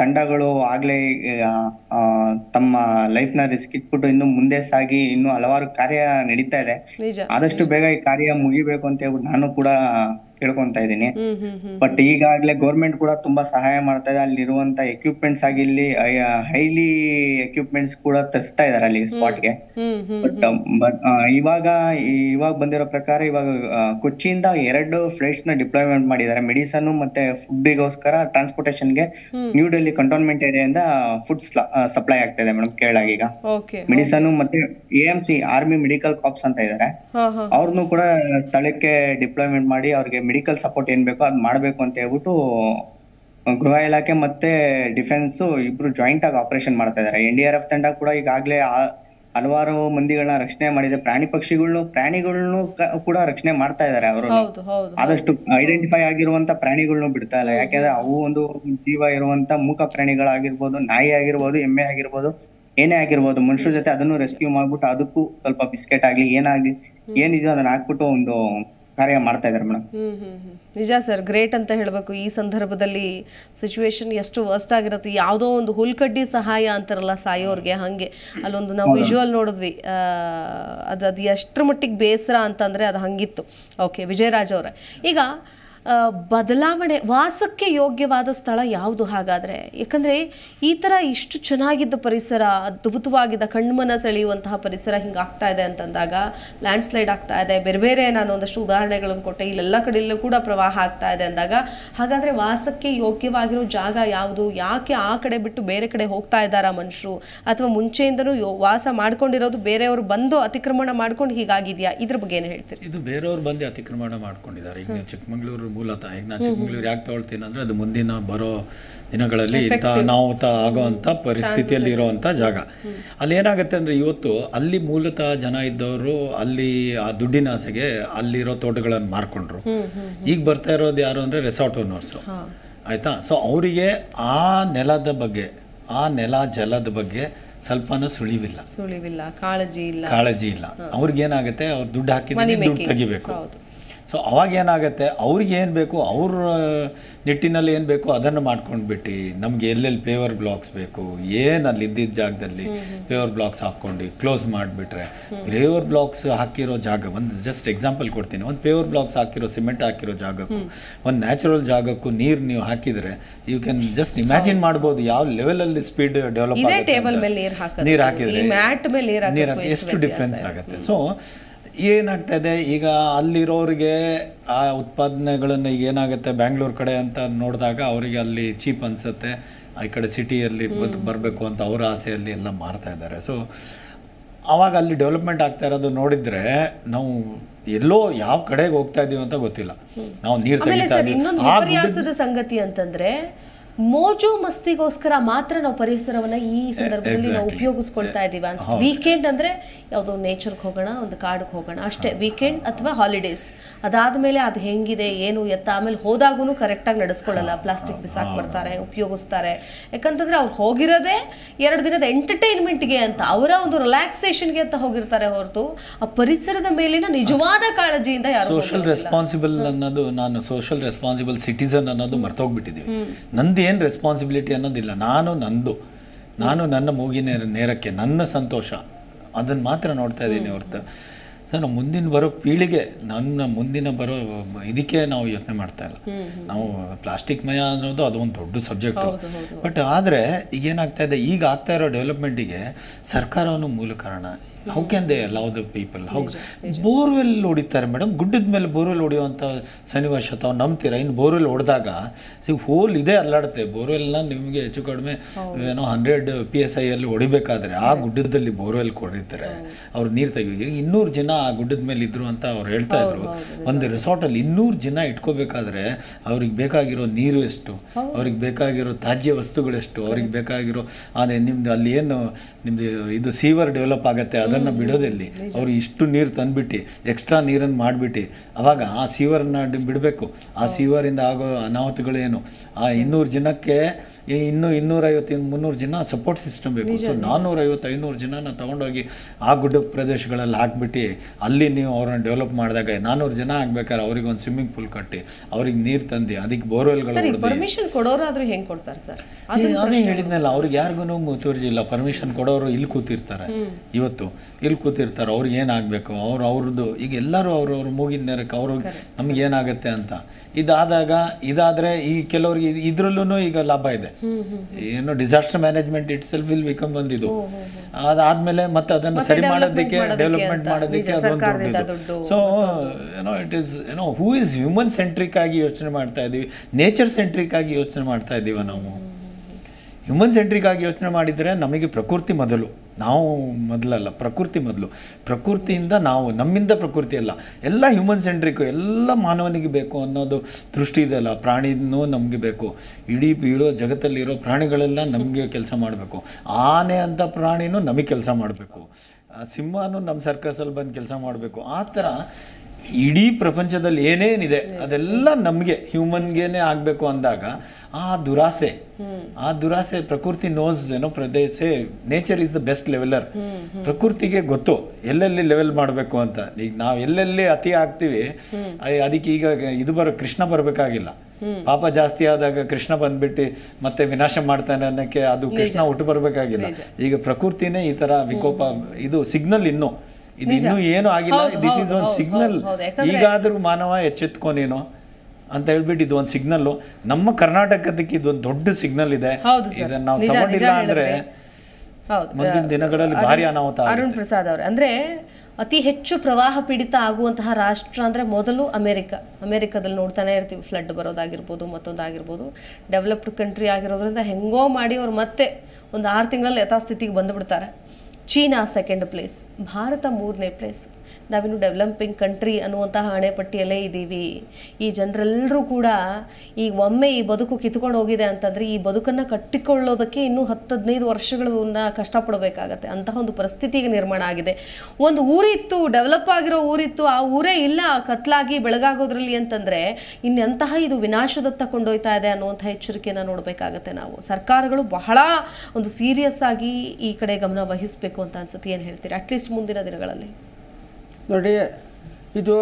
ತಂಡಗಳು ಆಗ್ಲೇ ತಮ್ಮ ಲೈಫ್ ನ ರಿಸ್ಕ್ ಇಟ್ಬಿಟ್ಟು ಇನ್ನು ಮುಂದೆ ಸಾಗಿ ಇನ್ನು ಹಲವಾರು ಕಾರ್ಯ ನಡೀತಾ ಇದೆ ಆದಷ್ಟು ಬೇಗ ಈ ಕಾರ್ಯ ಮುಗಿಬೇಕು ಅಂತ ಹೇಳ್ಬಿಟ್ಟು ನಾನು ಕೂಡ ತಿಳ್ಕೊಂತ ಇದೀನಿ ಬಟ್ ಈಗಾಗ್ಲೇ ಗೌರ್ಮೆಂಟ್ ಕೂಡ ತುಂಬಾ ಸಹಾಯ ಮಾಡ್ತಾ ಇದೆ ಅಲ್ಲಿರುವಂತ ಎಕ್ವಿಪ್ಮೆಂಟ್ಸ್ ಆಗಿರ್ಲಿ ಹೈಲಿ ಎಕ್ವಿಪ್ಮೆಂಟ್ಸ್ ಕೂಡ ತರಿಸ್ತಾ ಇದಾರೆ ಅಲ್ಲಿ ಸ್ಪಾಟ್ಗೆ ಬಟ್ ಇವಾಗ ಇವಾಗ ಬಂದಿರೋ ಪ್ರಕಾರ ಇವಾಗ ಕೊಚ್ಚಿಯಿಂದ ಎರಡು ಫ್ಲೈಟ್ಸ್ ನ ಡಿಪ್ಲಾಯ್ಮೆಂಟ್ ಮಾಡಿದ್ದಾರೆ ಮೆಡಿಸನ್ ಮತ್ತೆ ಫುಡ್ಗೋಸ್ಕರ ಟ್ರಾನ್ಸ್ಪೋರ್ಟೇಷನ್ಗೆ ನ್ಯೂ ಡೆಲ್ಲಿ ಕಂಟೋನ್ಮೆಂಟ್ ಇಂದ ಫುಡ್ ಸಪ್ಲೈ ಆಗ್ತಾ ಇದೆ ಮೇಡಮ್ ಈಗ ಮೆಡಿಸನ್ ಮತ್ತೆ ಎಎಂಸಿ ಆರ್ಮಿ ಮೆಡಿಕಲ್ ಕಾಪ್ಸ್ ಅಂತ ಇದಾರೆ ಅವ್ರನ್ನೂ ಕೂಡ ಸ್ಥಳಕ್ಕೆ ಡಿಪ್ಲಾಯ್ಮೆಂಟ್ ಮಾಡಿ ಅವ್ರಿಗೆ ಮೆಡಿಕಲ್ ಸಪೋರ್ಟ್ ಏನ್ ಬೇಕೋ ಅದ್ ಮಾಡ್ಬೇಕು ಅಂತ ಹೇಳ್ಬಿಟ್ಟು ಗೃಹ ಇಲಾಖೆ ಮತ್ತೆ ಡಿಫೆನ್ಸ್ ಇಬ್ರು ಜಾಯಿಂಟ್ ಆಗಿ ಆಪರೇಷನ್ ಮಾಡ್ತಾ ಇದ್ದಾರೆ ಎನ್ ಡಿ ಆರ್ ಎಫ್ ತಂಡ ಕೂಡ ಈಗಾಗಲೇ ಹಲವಾರು ಮಂದಿಗಳನ್ನ ರಕ್ಷಣೆ ಮಾಡಿದೆ ಪ್ರಾಣಿ ಪಕ್ಷಿಗಳನ್ನು ಪ್ರಾಣಿಗಳನ್ನು ಕೂಡ ರಕ್ಷಣೆ ಮಾಡ್ತಾ ಇದಾರೆ ಅವರು ಆದಷ್ಟು ಐಡೆಂಟಿಫೈ ಆಗಿರುವಂತ ಪ್ರಾಣಿಗಳನ್ನು ಬಿಡ್ತಾ ಇಲ್ಲ ಯಾಕೆಂದ್ರೆ ಅವು ಒಂದು ಜೀವ ಇರುವಂತ ಮೂಕ ಪ್ರಾಣಿಗಳಾಗಿರ್ಬೋದು ನಾಯಿ ಆಗಿರ್ಬೋದು ಎಮ್ಮೆ ಆಗಿರ್ಬೋದು ಏನೇ ಆಗಿರ್ಬೋದು ಮನುಷ್ಯರ ಜೊತೆ ಅದನ್ನು ರೆಸ್ಕ್ಯೂ ಮಾಡ್ಬಿಟ್ಟು ಅದಕ್ಕೂ ಸ್ವಲ್ಪ ಬಿಸ್ಕೆಟ್ ಆಗ್ಲಿ ಏನಾಗ್ಲಿ ಏನಿದೆ ಅದನ್ನ ಹಾಕ್ಬಿಟ್ಟು ಒಂದು ಕಾರ್ಯ ಮಾಡ್ತಾ ಇದ್ದಾರೆ ಮೇಡಮ್ ನಿಜ ಸರ್ ಗ್ರೇಟ್ ಅಂತ ಹೇಳಬೇಕು ಈ ಸಂದರ್ಭದಲ್ಲಿ ಸಿಚುವೇಶನ್ ಎಷ್ಟು ವರ್ಸ್ಟ್ ಆಗಿರುತ್ತೆ ಯಾವುದೋ ಒಂದು ಹುಲ್ಕಡ್ಡಿ ಸಹಾಯ ಅಂತಾರಲ್ಲ ಸಾಯೋರ್ಗೆ ಹಂಗೆ ಅಲ್ಲೊಂದು ನಾವು ವಿಜುವಲ್ ನೋಡಿದ್ವಿ ಅದು ಅದು ಎಷ್ಟರ ಮಟ್ಟಿಗೆ ಬೇಸರ ಅಂತಂದ್ರೆ ಅದು ಹಂಗಿತ್ತು ಓಕೆ ವಿಜಯರಾಜ್ ಅವರೇ ಈಗ ಬದಲಾವಣೆ ವಾಸಕ್ಕೆ ಯೋಗ್ಯವಾದ ಸ್ಥಳ ಯಾವುದು ಹಾಗಾದರೆ ಯಾಕಂದರೆ ಈ ಥರ ಇಷ್ಟು ಚೆನ್ನಾಗಿದ್ದ ಪರಿಸರ ಅದ್ಭುತವಾಗಿದ್ದ ಕಣ್ಮನ ಸೆಳೆಯುವಂತಹ ಪರಿಸರ ಹಿಂಗೆ ಆಗ್ತಾ ಇದೆ ಅಂತಂದಾಗ ಲ್ಯಾಂಡ್ ಸ್ಲೈಡ್ ಆಗ್ತಾ ಇದೆ ಬೇರೆ ಬೇರೆ ನಾನು ಒಂದಷ್ಟು ಉದಾಹರಣೆಗಳನ್ನು ಕೊಟ್ಟೆ ಇಲ್ಲೆಲ್ಲ ಕಡೆಯಲ್ಲೂ ಕೂಡ ಪ್ರವಾಹ ಆಗ್ತಾ ಇದೆ ಅಂದಾಗ ಹಾಗಾದರೆ ವಾಸಕ್ಕೆ ಯೋಗ್ಯವಾಗಿರೋ ಜಾಗ ಯಾವುದು ಯಾಕೆ ಆ ಕಡೆ ಬಿಟ್ಟು ಬೇರೆ ಕಡೆ ಹೋಗ್ತಾ ಇದ್ದಾರಾ ಮನುಷ್ಯರು ಅಥವಾ ಮುಂಚೆಯಿಂದನೂ ವಾಸ ಮಾಡ್ಕೊಂಡಿರೋದು ಬೇರೆಯವರು ಬಂದು ಅತಿಕ್ರಮಣ ಮಾಡ್ಕೊಂಡು ಹೀಗಾಗಿದೆಯಾ ಇದ್ರ ಬಗ್ಗೆ ಏನು ಹೇಳ್ತೀರಿ ಇದು ಬೇರೆಯವರು ಬಂದು ಅತಿಕ್ರಮಣ ಮಾಡ್ಕೊಂಡಿದ್ದಾರೆ ಈಗ ಚಿಕ್ಕಮಗಳೂರು ಮೂಲತಃ ಈಗ ನಾನು ಚಿಕ್ಕಮಗಳೂರು ಯಾಕೆ ತಗೊಳ್ತೀನಿ ಅಂದರೆ ಅದು ಮುಂದಿನ ಬರೋ ದಿನಗಳಲ್ಲಿ ಇಂಥ ಅನಾಹುತ ಆಗೋವಂಥ ಪರಿಸ್ಥಿತಿಯಲ್ಲಿ ಇರೋವಂಥ ಜಾಗ ಅಲ್ಲಿ ಏನಾಗುತ್ತೆ ಅಂದರೆ ಇವತ್ತು ಅಲ್ಲಿ ಮೂಲತಃ ಜನ ಇದ್ದವರು ಅಲ್ಲಿ ಆ ದುಡ್ಡಿನ ಆಸೆಗೆ ಅಲ್ಲಿರೋ ತೋಟಗಳನ್ನು ಮಾರ್ಕೊಂಡ್ರು ಈಗ ಬರ್ತಾ ಇರೋದು ಯಾರು ಅಂದರೆ ರೆಸಾರ್ಟ್ ಓನರ್ಸು ಆಯಿತಾ ಸೊ ಅವರಿಗೆ ಆ ನೆಲದ ಬಗ್ಗೆ ಆ ನೆಲ ಜಲದ ಬಗ್ಗೆ ಸ್ವಲ್ಪನೂ ಸುಳಿವಿಲ್ಲ ಸುಳಿವಿಲ್ಲ ಕಾಳಜಿ ಇಲ್ಲ ಕಾಳಜಿ ಇಲ್ಲ ಅವ್ರಿಗೇನಾಗುತ್ತೆ ಅವ್ರು ದುಡ್ಡು ಹಾಕಿದ್ರೆ ದುಡ್ಡು ತೆಗಿಬೇಕು ಸೊ ಅವಾಗೇನಾಗುತ್ತೆ ಅವ್ರಿಗೆ ಏನು ಬೇಕು ಅವ್ರ ನಿಟ್ಟಿನಲ್ಲಿ ಏನು ಬೇಕು ಅದನ್ನು ಮಾಡ್ಕೊಂಡ್ಬಿಟ್ಟು ನಮಗೆ ಎಲ್ಲೆಲ್ಲಿ ಪೇವರ್ ಬ್ಲಾಕ್ಸ್ ಬೇಕು ಏನು ಅಲ್ಲಿ ಇದ್ದಿದ್ದ ಜಾಗದಲ್ಲಿ ಪೇವರ್ ಬ್ಲಾಕ್ಸ್ ಹಾಕ್ಕೊಂಡು ಕ್ಲೋಸ್ ಮಾಡಿಬಿಟ್ರೆ ಪೇವರ್ ಬ್ಲಾಕ್ಸ್ ಹಾಕಿರೋ ಜಾಗ ಒಂದು ಜಸ್ಟ್ ಎಕ್ಸಾಂಪಲ್ ಕೊಡ್ತೀನಿ ಒಂದು ಪೇವರ್ ಬ್ಲಾಕ್ಸ್ ಹಾಕಿರೋ ಸಿಮೆಂಟ್ ಹಾಕಿರೋ ಜಾಗಕ್ಕೂ ಒಂದು ನ್ಯಾಚುರಲ್ ಜಾಗಕ್ಕೂ ನೀರು ನೀವು ಹಾಕಿದರೆ ಯು ಕ್ಯಾನ್ ಜಸ್ಟ್ ಇಮ್ಯಾಜಿನ್ ಮಾಡ್ಬೋದು ಯಾವ ಲೆವೆಲಲ್ಲಿ ಸ್ಪೀಡ್ ಡೆವಲಪ್ ನೀರು ಹಾಕಿದ್ರೆ ನೀರು ಎಷ್ಟು ಡಿಫ್ರೆನ್ಸ್ ಆಗುತ್ತೆ ಸೊ ಏನಾಗ್ತಾಯಿದೆ ಈಗ ಅಲ್ಲಿರೋರಿಗೆ ಆ ಉತ್ಪಾದನೆಗಳನ್ನು ಈಗ ಏನಾಗುತ್ತೆ ಬ್ಯಾಂಗ್ಳೂರ್ ಕಡೆ ಅಂತ ನೋಡಿದಾಗ ಅವರಿಗೆ ಅಲ್ಲಿ ಚೀಪ್ ಅನಿಸುತ್ತೆ ಈ ಕಡೆ ಸಿಟಿಯಲ್ಲಿ ಬರಬೇಕು ಅಂತ ಅವರ ಆಸೆಯಲ್ಲಿ ಎಲ್ಲ ಮಾರ್ತಾ ಇದ್ದಾರೆ ಸೊ ಆವಾಗ ಅಲ್ಲಿ ಡೆವಲಪ್ಮೆಂಟ್ ಆಗ್ತಾ ಇರೋದು ನೋಡಿದರೆ ನಾವು ಎಲ್ಲೋ ಯಾವ ಕಡೆಗೆ ಹೋಗ್ತಾ ಇದ್ದೀವಿ ಅಂತ ಗೊತ್ತಿಲ್ಲ ನಾವು ನೀರು ಸಂಗತಿ ಅಂತಂದರೆ ಮೋಜು ಮಸ್ತಿಗೋಸ್ಕರ ಮಾತ್ರ ನಾವು ಪರಿಸರವನ್ನ ಈ ಸಂದರ್ಭದಲ್ಲಿ ನಾವು ಉಪಯೋಗಿಸ್ಕೊಳ್ತಾ ಇದೀವಿ ವೀಕೆಂಡ್ ಅಂದ್ರೆ ಯಾವುದೋ ನೇಚರ್ಗೆ ಹೋಗೋಣ ಒಂದು ಕಾಡಿಗೆ ಹೋಗೋಣ ಅಷ್ಟೇ ವೀಕೆಂಡ್ ಅಥವಾ ಹಾಲಿಡೇಸ್ ಅದಾದ್ಮೇಲೆ ಅದು ಹೆಂಗಿದೆ ಏನು ಎತ್ತ ಆಮೇಲೆ ಹೋದಾಗೂ ಕರೆಕ್ಟಾಗಿ ನಡೆಸ್ಕೊಳ್ಳಲ್ಲ ಪ್ಲಾಸ್ಟಿಕ್ ಬಿಸಾಕ್ ಬರ್ತಾರೆ ಉಪಯೋಗಿಸ್ತಾರೆ ಯಾಕಂತಂದ್ರೆ ಅವ್ರು ಹೋಗಿರೋದೇ ಎರಡು ದಿನದ ಎಂಟರ್ಟೈನ್ಮೆಂಟ್ಗೆ ಅಂತ ಅವರ ಒಂದು ರಿಲ್ಯಾಕ್ಸೇಷನ್ಗೆ ಅಂತ ಹೋಗಿರ್ತಾರೆ ಹೊರತು ಆ ಪರಿಸರದ ಮೇಲಿನ ನಿಜವಾದ ಕಾಳಜಿಯಿಂದ ಯಾರು ಸೋಷಿಯಲ್ ರೆಸ್ಪಾನ್ಸಿಬಲ್ ಅನ್ನೋದು ನಾನು ಸೋಷಿಯಲ್ ರೆಸ್ಪಾನ್ಸಿಬಲ್ ಸಿಟಿಸನ್ ಅನ್ನೋದು ಮರ್ತೋಗ್ಬಿಟ್ಟಿದ್ದೀವಿ ನಂದಿ ಏನು ರೆಸ್ಪಾನ್ಸಿಬಿಲಿಟಿ ಅನ್ನೋದಿಲ್ಲ ನಾನು ನಂದು ನಾನು ನನ್ನ ಮೂಗಿನ ನೇರಕ್ಕೆ ನನ್ನ ಸಂತೋಷ ಅದನ್ನು ಮಾತ್ರ ನೋಡ್ತಾ ಇದ್ದೀನಿ ಹೊರತು ನಾನು ಮುಂದಿನ ಬರೋ ಪೀಳಿಗೆ ನನ್ನ ಮುಂದಿನ ಬರೋ ಇದಕ್ಕೆ ನಾವು ಯೋಚನೆ ಮಾಡ್ತಾ ಇಲ್ಲ ನಾವು ಪ್ಲಾಸ್ಟಿಕ್ ಮಯ ಅನ್ನೋದು ಅದು ಒಂದು ದೊಡ್ಡ ಸಬ್ಜೆಕ್ಟ್ ಬಟ್ ಆದರೆ ಏನಾಗ್ತಾ ಇದೆ ಈಗ ಆಗ್ತಾ ಇರೋ ಡೆವಲಪ್ಮೆಂಟಿಗೆ ಸರ್ಕಾರವನ್ನು ಮೂಲ ಕಾರಣ how can they the people how borewell ಹೊಡಿತಾರೆ ಮೇಡಮ್ ಗುಡ್ಡದ ಮೇಲೆ ಬೋರ್ವೆಲ್ ಹೊಡೆಯುವಂಥ ಸನ್ನಿವೇಶ ತಾವು ನಂಬ್ತೀರಾ ಇನ್ನು ಬೋರ್ವೆಲ್ ಹೊಡೆದಾಗ ಸಿ ಹೋಲ್ ಇದೆ ಅಲ್ಲಾಡುತ್ತೆ ಬೋರ್ವೆಲ್ನ ನಿಮಗೆ ಹೆಚ್ಚು ಕಡಿಮೆ ಏನೋ ಹಂಡ್ರೆಡ್ ಪಿ ಎಸ್ ಅಲ್ಲಿ ಹೊಡಿಬೇಕಾದ್ರೆ ಆ ಗುಡ್ಡದಲ್ಲಿ ಬೋರ್ವೆಲ್ ಕೊಡಿದ್ರೆ ಅವ್ರು ನೀರು ತೆಗಿ ಇನ್ನೂರು ಜನ ಆ ಗುಡ್ಡದ ಮೇಲೆ ಇದ್ರು ಅಂತ ಅವ್ರು ಹೇಳ್ತಾ ಇದ್ರು ಒಂದು ರೆಸಾರ್ಟಲ್ಲಿ ಇನ್ನೂರು ಜನ ಇಟ್ಕೋಬೇಕಾದ್ರೆ ಅವ್ರಿಗೆ ಬೇಕಾಗಿರೋ ನೀರು ಎಷ್ಟು ಅವ್ರಿಗೆ ಬೇಕಾಗಿರೋ ತ್ಯಾಜ್ಯ ಎಷ್ಟು ಅವ್ರಿಗೆ ಬೇಕಾಗಿರೋ ಅದೇ ನಿಮ್ದು ಅಲ್ಲಿ ಏನು ನಿಮ್ದು ಇದು ಸೀವರ್ ಡೆವಲಪ್ ಆಗುತ್ತೆ ಅದನ್ನು ಬಿಡೋದಲ್ಲಿ ಅವ್ರು ಇಷ್ಟು ನೀರು ತಂದ್ಬಿಟ್ಟು ಎಕ್ಸ್ಟ್ರಾ ನೀರನ್ನು ಮಾಡಿಬಿಟ್ಟು ಅವಾಗ ಆ ಸೀವರನ್ನ ಬಿಡಬೇಕು ಆ ಸೀವರಿಂದ ಆಗೋ ಅನಾಹುತಗಳೇನು ಆ ಇನ್ನೂರು ಜನಕ್ಕೆ ಇನ್ನೂ ಇನ್ನೂರೈವತ್ತು ಮುನ್ನೂರು ಜನ ಸಪೋರ್ಟ್ ಸಿಸ್ಟಮ್ ಬೇಕು ಸೊ ನಾನ್ನೂರೈವತ್ತು ಐನೂರು ಜನನ ತಗೊಂಡೋಗಿ ಆ ಗುಡ್ಡ ಪ್ರದೇಶಗಳಲ್ಲಿ ಹಾಕ್ಬಿಟ್ಟು ಅಲ್ಲಿ ನೀವು ಅವ್ರನ್ನ ಡೆವಲಪ್ ಮಾಡಿದಾಗ ನಾನ್ನೂರು ಜನ ಆಗ್ಬೇಕಾದ್ರೆ ಅವ್ರಿಗೆ ಒಂದು ಸ್ವಿಮ್ಮಿಂಗ್ ಪೂಲ್ ಕಟ್ಟಿ ಅವ್ರಿಗೆ ನೀರು ತಂದು ಅದಕ್ಕೆ ಬೋರ್ವೆಲ್ಗಳು ಪರ್ಮಿಷನ್ ಕೊಡೋರಾದ್ರೂ ಹೆಂಗೆ ಕೊಡ್ತಾರೆ ಸರ್ ಹೇಳಿದ್ನಲ್ಲ ಅವ್ರಿಗೆ ಯಾರಿಗೂ ಇಲ್ಲ ಪರ್ಮಿಷನ್ ಕೊಡೋರು ಇಲ್ಲಿ ಕೂತಿರ್ತಾರೆ ಇವತ್ತು ಇಲ್ಲಿ ಕೂತಿರ್ತಾರೆ ಅವ್ರಿಗೆ ಏನಾಗಬೇಕು ಅವ್ರು ಅವ್ರದ್ದು ಈಗ ಎಲ್ಲರೂ ಅವ್ರವ್ರ ಮೂಗಿನ ನೆರಕ್ಕೆ ಅವ್ರಿಗೆ ನಮ್ಗೆ ಏನಾಗುತ್ತೆ ಅಂತ ಇದಾದಾಗ ಇದಾದ್ರೆ ಈ ಕೆಲವರಿಗೆ ಇದರಲ್ಲೂ ಈಗ ಲಾಭ ಇದೆ ಏನು disaster management itself will become ಬಂದಿದ್ದು ಅದಾದ್ಮೇಲೆ ಮತ್ತೆ ಅದನ್ನು ಸರಿ ಮಾಡೋದಕ್ಕೆ ಡೆವಲಪ್ಮೆಂಟ್ ಮಾಡೋದಕ್ಕೆ ಸೊ ಏನೋ ಇಟ್ ಈಸ್ ಏನೋ ಹೂ ಇಸ್ ಹ್ಯೂಮನ್ ಸೆಂಟ್ರಿಕ್ ಆಗಿ ಯೋಚನೆ ಮಾಡ್ತಾ ಇದೀವಿ ನೇಚರ್ ಸೆಂಟ್ರಿಕ್ ಆಗಿ ಯೋಚನೆ ಮಾಡ್ತಾ ಇದ್ದೀವಿ ನಾವು ಹ್ಯೂಮನ್ ಆಗಿ ಯೋಚನೆ ಮಾಡಿದರೆ ನಮಗೆ ಪ್ರಕೃತಿ ಮೊದಲು ನಾವು ಮೊದಲಲ್ಲ ಪ್ರಕೃತಿ ಮೊದಲು ಪ್ರಕೃತಿಯಿಂದ ನಾವು ನಮ್ಮಿಂದ ಪ್ರಕೃತಿ ಅಲ್ಲ ಎಲ್ಲ ಹ್ಯೂಮನ್ ಸೆಂಟ್ರಿಕ್ ಎಲ್ಲ ಮಾನವನಿಗೆ ಬೇಕು ಅನ್ನೋದು ದೃಷ್ಟಿ ಇದೆಯಲ್ಲ ಪ್ರಾಣಿನೂ ನಮಗೆ ಬೇಕು ಇಡೀ ಬೀಳೋ ಜಗತ್ತಲ್ಲಿರೋ ಪ್ರಾಣಿಗಳೆಲ್ಲ ನಮಗೆ ಕೆಲಸ ಮಾಡಬೇಕು ಆನೆ ಅಂತ ಪ್ರಾಣಿನೂ ನಮಗೆ ಕೆಲಸ ಮಾಡಬೇಕು ಸಿಂಹನೂ ನಮ್ಮ ಸರ್ಕಸಲ್ಲಿ ಬಂದು ಕೆಲಸ ಮಾಡಬೇಕು ಆ ಥರ ಇಡೀ ಪ್ರಪಂಚದಲ್ಲಿ ಏನೇನಿದೆ ಅದೆಲ್ಲ ನಮಗೆ ಹ್ಯೂಮನ್ಗೇನೆ ಆಗಬೇಕು ಅಂದಾಗ ಆ ದುರಾಸೆ ಆ ದುರಾಸೆ ಪ್ರಕೃತಿ ನೋಸ್ ಏನೋ ಪ್ರದೇಶ nature is the best leveller ಪ್ರಕೃತಿಗೆ ಗೊತ್ತು ಎಲ್ಲೆಲ್ಲಿ ಲೆವೆಲ್ ಮಾಡಬೇಕು ಅಂತ ಈಗ ನಾವು ಎಲ್ಲೆಲ್ಲಿ ಅತಿ ಆಗ್ತೀವಿ ಅದಕ್ಕೆ ಈಗ ಇದು ಬರ ಕೃಷ್ಣ ಬರಬೇಕಾಗಿಲ್ಲ ಪಾಪ ಜಾಸ್ತಿ ಆದಾಗ ಕೃಷ್ಣ ಬಂದ್ಬಿಟ್ಟು ಮತ್ತೆ ವಿನಾಶ ಮಾಡ್ತಾನೆ ಅನ್ನೋಕ್ಕೆ ಅದು ಕೃಷ್ಣ ಹುಟ್ಟು ಬರಬೇಕಾಗಿಲ್ಲ ಈಗ ಪ್ರಕೃತಿನೇ ಈ ತರ ವಿಕೋಪ ಇದು ಸಿಗ್ನಲ್ ಇನ್ನು ಇದು ಇನ್ನೂ ಏನು ಆಗಿಲ್ಲ ದಿಸ್ ಇಸ್ ಒಂದು ಸಿಗ್ನಲ್ ಈಗಾದರೂ ಮಾನವ ಎಚ್ಚೆತ್ಕೊನೇನೋ ಅಂತ ಹೇಳ್ಬಿಟ್ಟು ಇದು ಒಂದು ಸಿಗ್ನಲ್ಲು ನಮ್ಮ ಕರ್ನಾಟಕದಕ್ಕೆ ಇದೊಂದು ದೊಡ್ಡ ಸಿಗ್ನಲ್ ಇದೆ ಇದನ್ನ ನಾವು ತಗೊಂಡಿಲ್ಲ ಮುಂದಿನ ದಿನಗಳಲ್ಲಿ ಭಾರಿ ಅನಾಹುತ ಅರುಣ್ ಪ್ರಸಾದ್ ಅವರು ಅಂದ್ರೆ ಅತಿ ಹೆಚ್ಚು ಪ್ರವಾಹ ಪೀಡಿತ ಆಗುವಂತಹ ರಾಷ್ಟ್ರ ಅಂದ್ರೆ ಮೊದಲು ಅಮೆರಿಕ ಅಮೆರಿಕದಲ್ಲಿ ನೋಡ್ತಾನೆ ಇರ್ತೀವಿ ಫ್ಲಡ್ ಬರೋದಾಗಿರ್ಬೋದು ಮತ್ತೊಂದಾಗಿರ್ಬೋದು ಡೆವಲಪ್ಡ್ ಕಂಟ್ರಿ ಆಗಿರೋದ್ರಿಂದ ಹೆಂಗೋ ಮಾಡಿ ಅವ್ರು ಮತ್ತೆ ಒಂದು ಆರು ತಿಂಗಳಲ್ಲಿ ಯಥಾಸ್ಥಿತಿಗೆ ಬಂದುಬಿಡ್ತಾರೆ ಚೀನಾ ಸೆಕೆಂಡ್ ಪ್ಲೇಸ್ ಭಾರತ ಮೂರನೇ ಪ್ಲೇಸ್ ನಾವಿನ್ನು ಡೆವಲಪಿಂಗ್ ಕಂಟ್ರಿ ಅನ್ನುವಂತಹ ಹಣೆ ಪಟ್ಟಿಯಲ್ಲೇ ಇದ್ದೀವಿ ಈ ಜನರೆಲ್ಲರೂ ಕೂಡ ಈ ಒಮ್ಮೆ ಈ ಬದುಕು ಕಿತ್ಕೊಂಡು ಹೋಗಿದೆ ಅಂತಂದರೆ ಈ ಬದುಕನ್ನು ಕಟ್ಟಿಕೊಳ್ಳೋದಕ್ಕೆ ಇನ್ನೂ ಹತ್ತು ಹದಿನೈದು ವರ್ಷಗಳನ್ನ ಕಷ್ಟಪಡಬೇಕಾಗತ್ತೆ ಅಂತಹ ಒಂದು ಪರಿಸ್ಥಿತಿಗೆ ನಿರ್ಮಾಣ ಆಗಿದೆ ಒಂದು ಊರಿತ್ತು ಡೆವಲಪ್ ಆಗಿರೋ ಊರಿತ್ತು ಆ ಊರೇ ಇಲ್ಲ ಕತ್ಲಾಗಿ ಬೆಳಗಾಗೋದ್ರಲ್ಲಿ ಅಂತಂದರೆ ಇನ್ನೆಂತಹ ಇದು ವಿನಾಶದತ್ತ ಕೊಂಡೊಯ್ತಾ ಇದೆ ಅನ್ನುವಂಥ ಎಚ್ಚರಿಕೆಯನ್ನು ನೋಡಬೇಕಾಗತ್ತೆ ನಾವು ಸರ್ಕಾರಗಳು ಬಹಳ ಒಂದು ಸೀರಿಯಸ್ ಆಗಿ ಈ ಕಡೆ ಗಮನ ವಹಿಸಬೇಕು ಅಂತ ಅನ್ಸುತ್ತೆ ಏನು ಹೇಳ್ತೀರಿ ಅಟ್ಲೀಸ್ಟ್ ಮುಂದಿನ ದಿನಗಳಲ್ಲಿ ನೋಡಿ ಇದು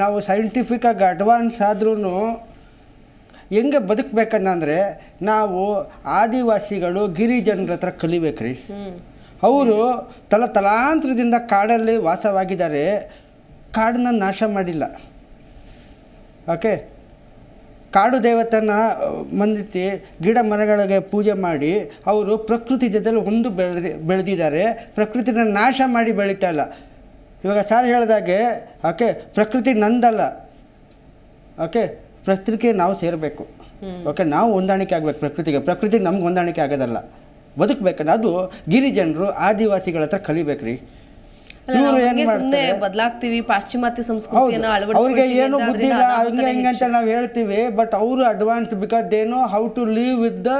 ನಾವು ಸೈಂಟಿಫಿಕಾಗಿ ಅಡ್ವಾನ್ಸ್ ಆದ್ರೂ ಹೆಂಗೆ ಬದುಕಬೇಕಂದ್ರೆ ನಾವು ಆದಿವಾಸಿಗಳು ಗಿರಿಜನರ ಹತ್ರ ಕಲಿಬೇಕ್ರಿ ಅವರು ತಲ ತಲಾಂತರದಿಂದ ಕಾಡಲ್ಲಿ ವಾಸವಾಗಿದ್ದಾರೆ ಕಾಡನ್ನ ನಾಶ ಮಾಡಿಲ್ಲ ಓಕೆ ಕಾಡು ದೇವತನ ಮಂದಿತಿ ಗಿಡ ಮರಗಳಿಗೆ ಪೂಜೆ ಮಾಡಿ ಅವರು ಪ್ರಕೃತಿ ಜೊತೆಲಿ ಒಂದು ಬೆಳೆದಿ ಬೆಳೆದಿದ್ದಾರೆ ಪ್ರಕೃತಿನ ನಾಶ ಮಾಡಿ ಬೆಳೀತಾ ಇಲ್ಲ ಇವಾಗ ಸಾರ್ ಹೇಳಿದಾಗೆ ಓಕೆ ಪ್ರಕೃತಿ ನಂದಲ್ಲ ಓಕೆ ಪ್ರಕೃತಿಗೆ ನಾವು ಸೇರಬೇಕು ಓಕೆ ನಾವು ಹೊಂದಾಣಿಕೆ ಆಗಬೇಕು ಪ್ರಕೃತಿಗೆ ಪ್ರಕೃತಿ ನಮ್ಗೆ ಹೊಂದಾಣಿಕೆ ಆಗೋದಲ್ಲ ಬದುಕಬೇಕಂದ್ರೆ ಅದು ಗಿರಿಜನರು ಆದಿವಾಸಿಗಳ ಹತ್ರ ರೀ ಇವರು ಏನು ಪಾಶ್ಚಿಮಾತ್ಯ ಸಂಸ್ಕೃತಿಯನ್ನ ಅವ್ರಿಗೆ ಏನು ಬುದ್ಧಿ ಹಿಂಗೆ ಅಂತ ನಾವು ಹೇಳ್ತೀವಿ ಬಟ್ ಅವರು ಅಡ್ವಾನ್ಸ್ ಬಿಕಾಸ್ ಏನೋ how to live with the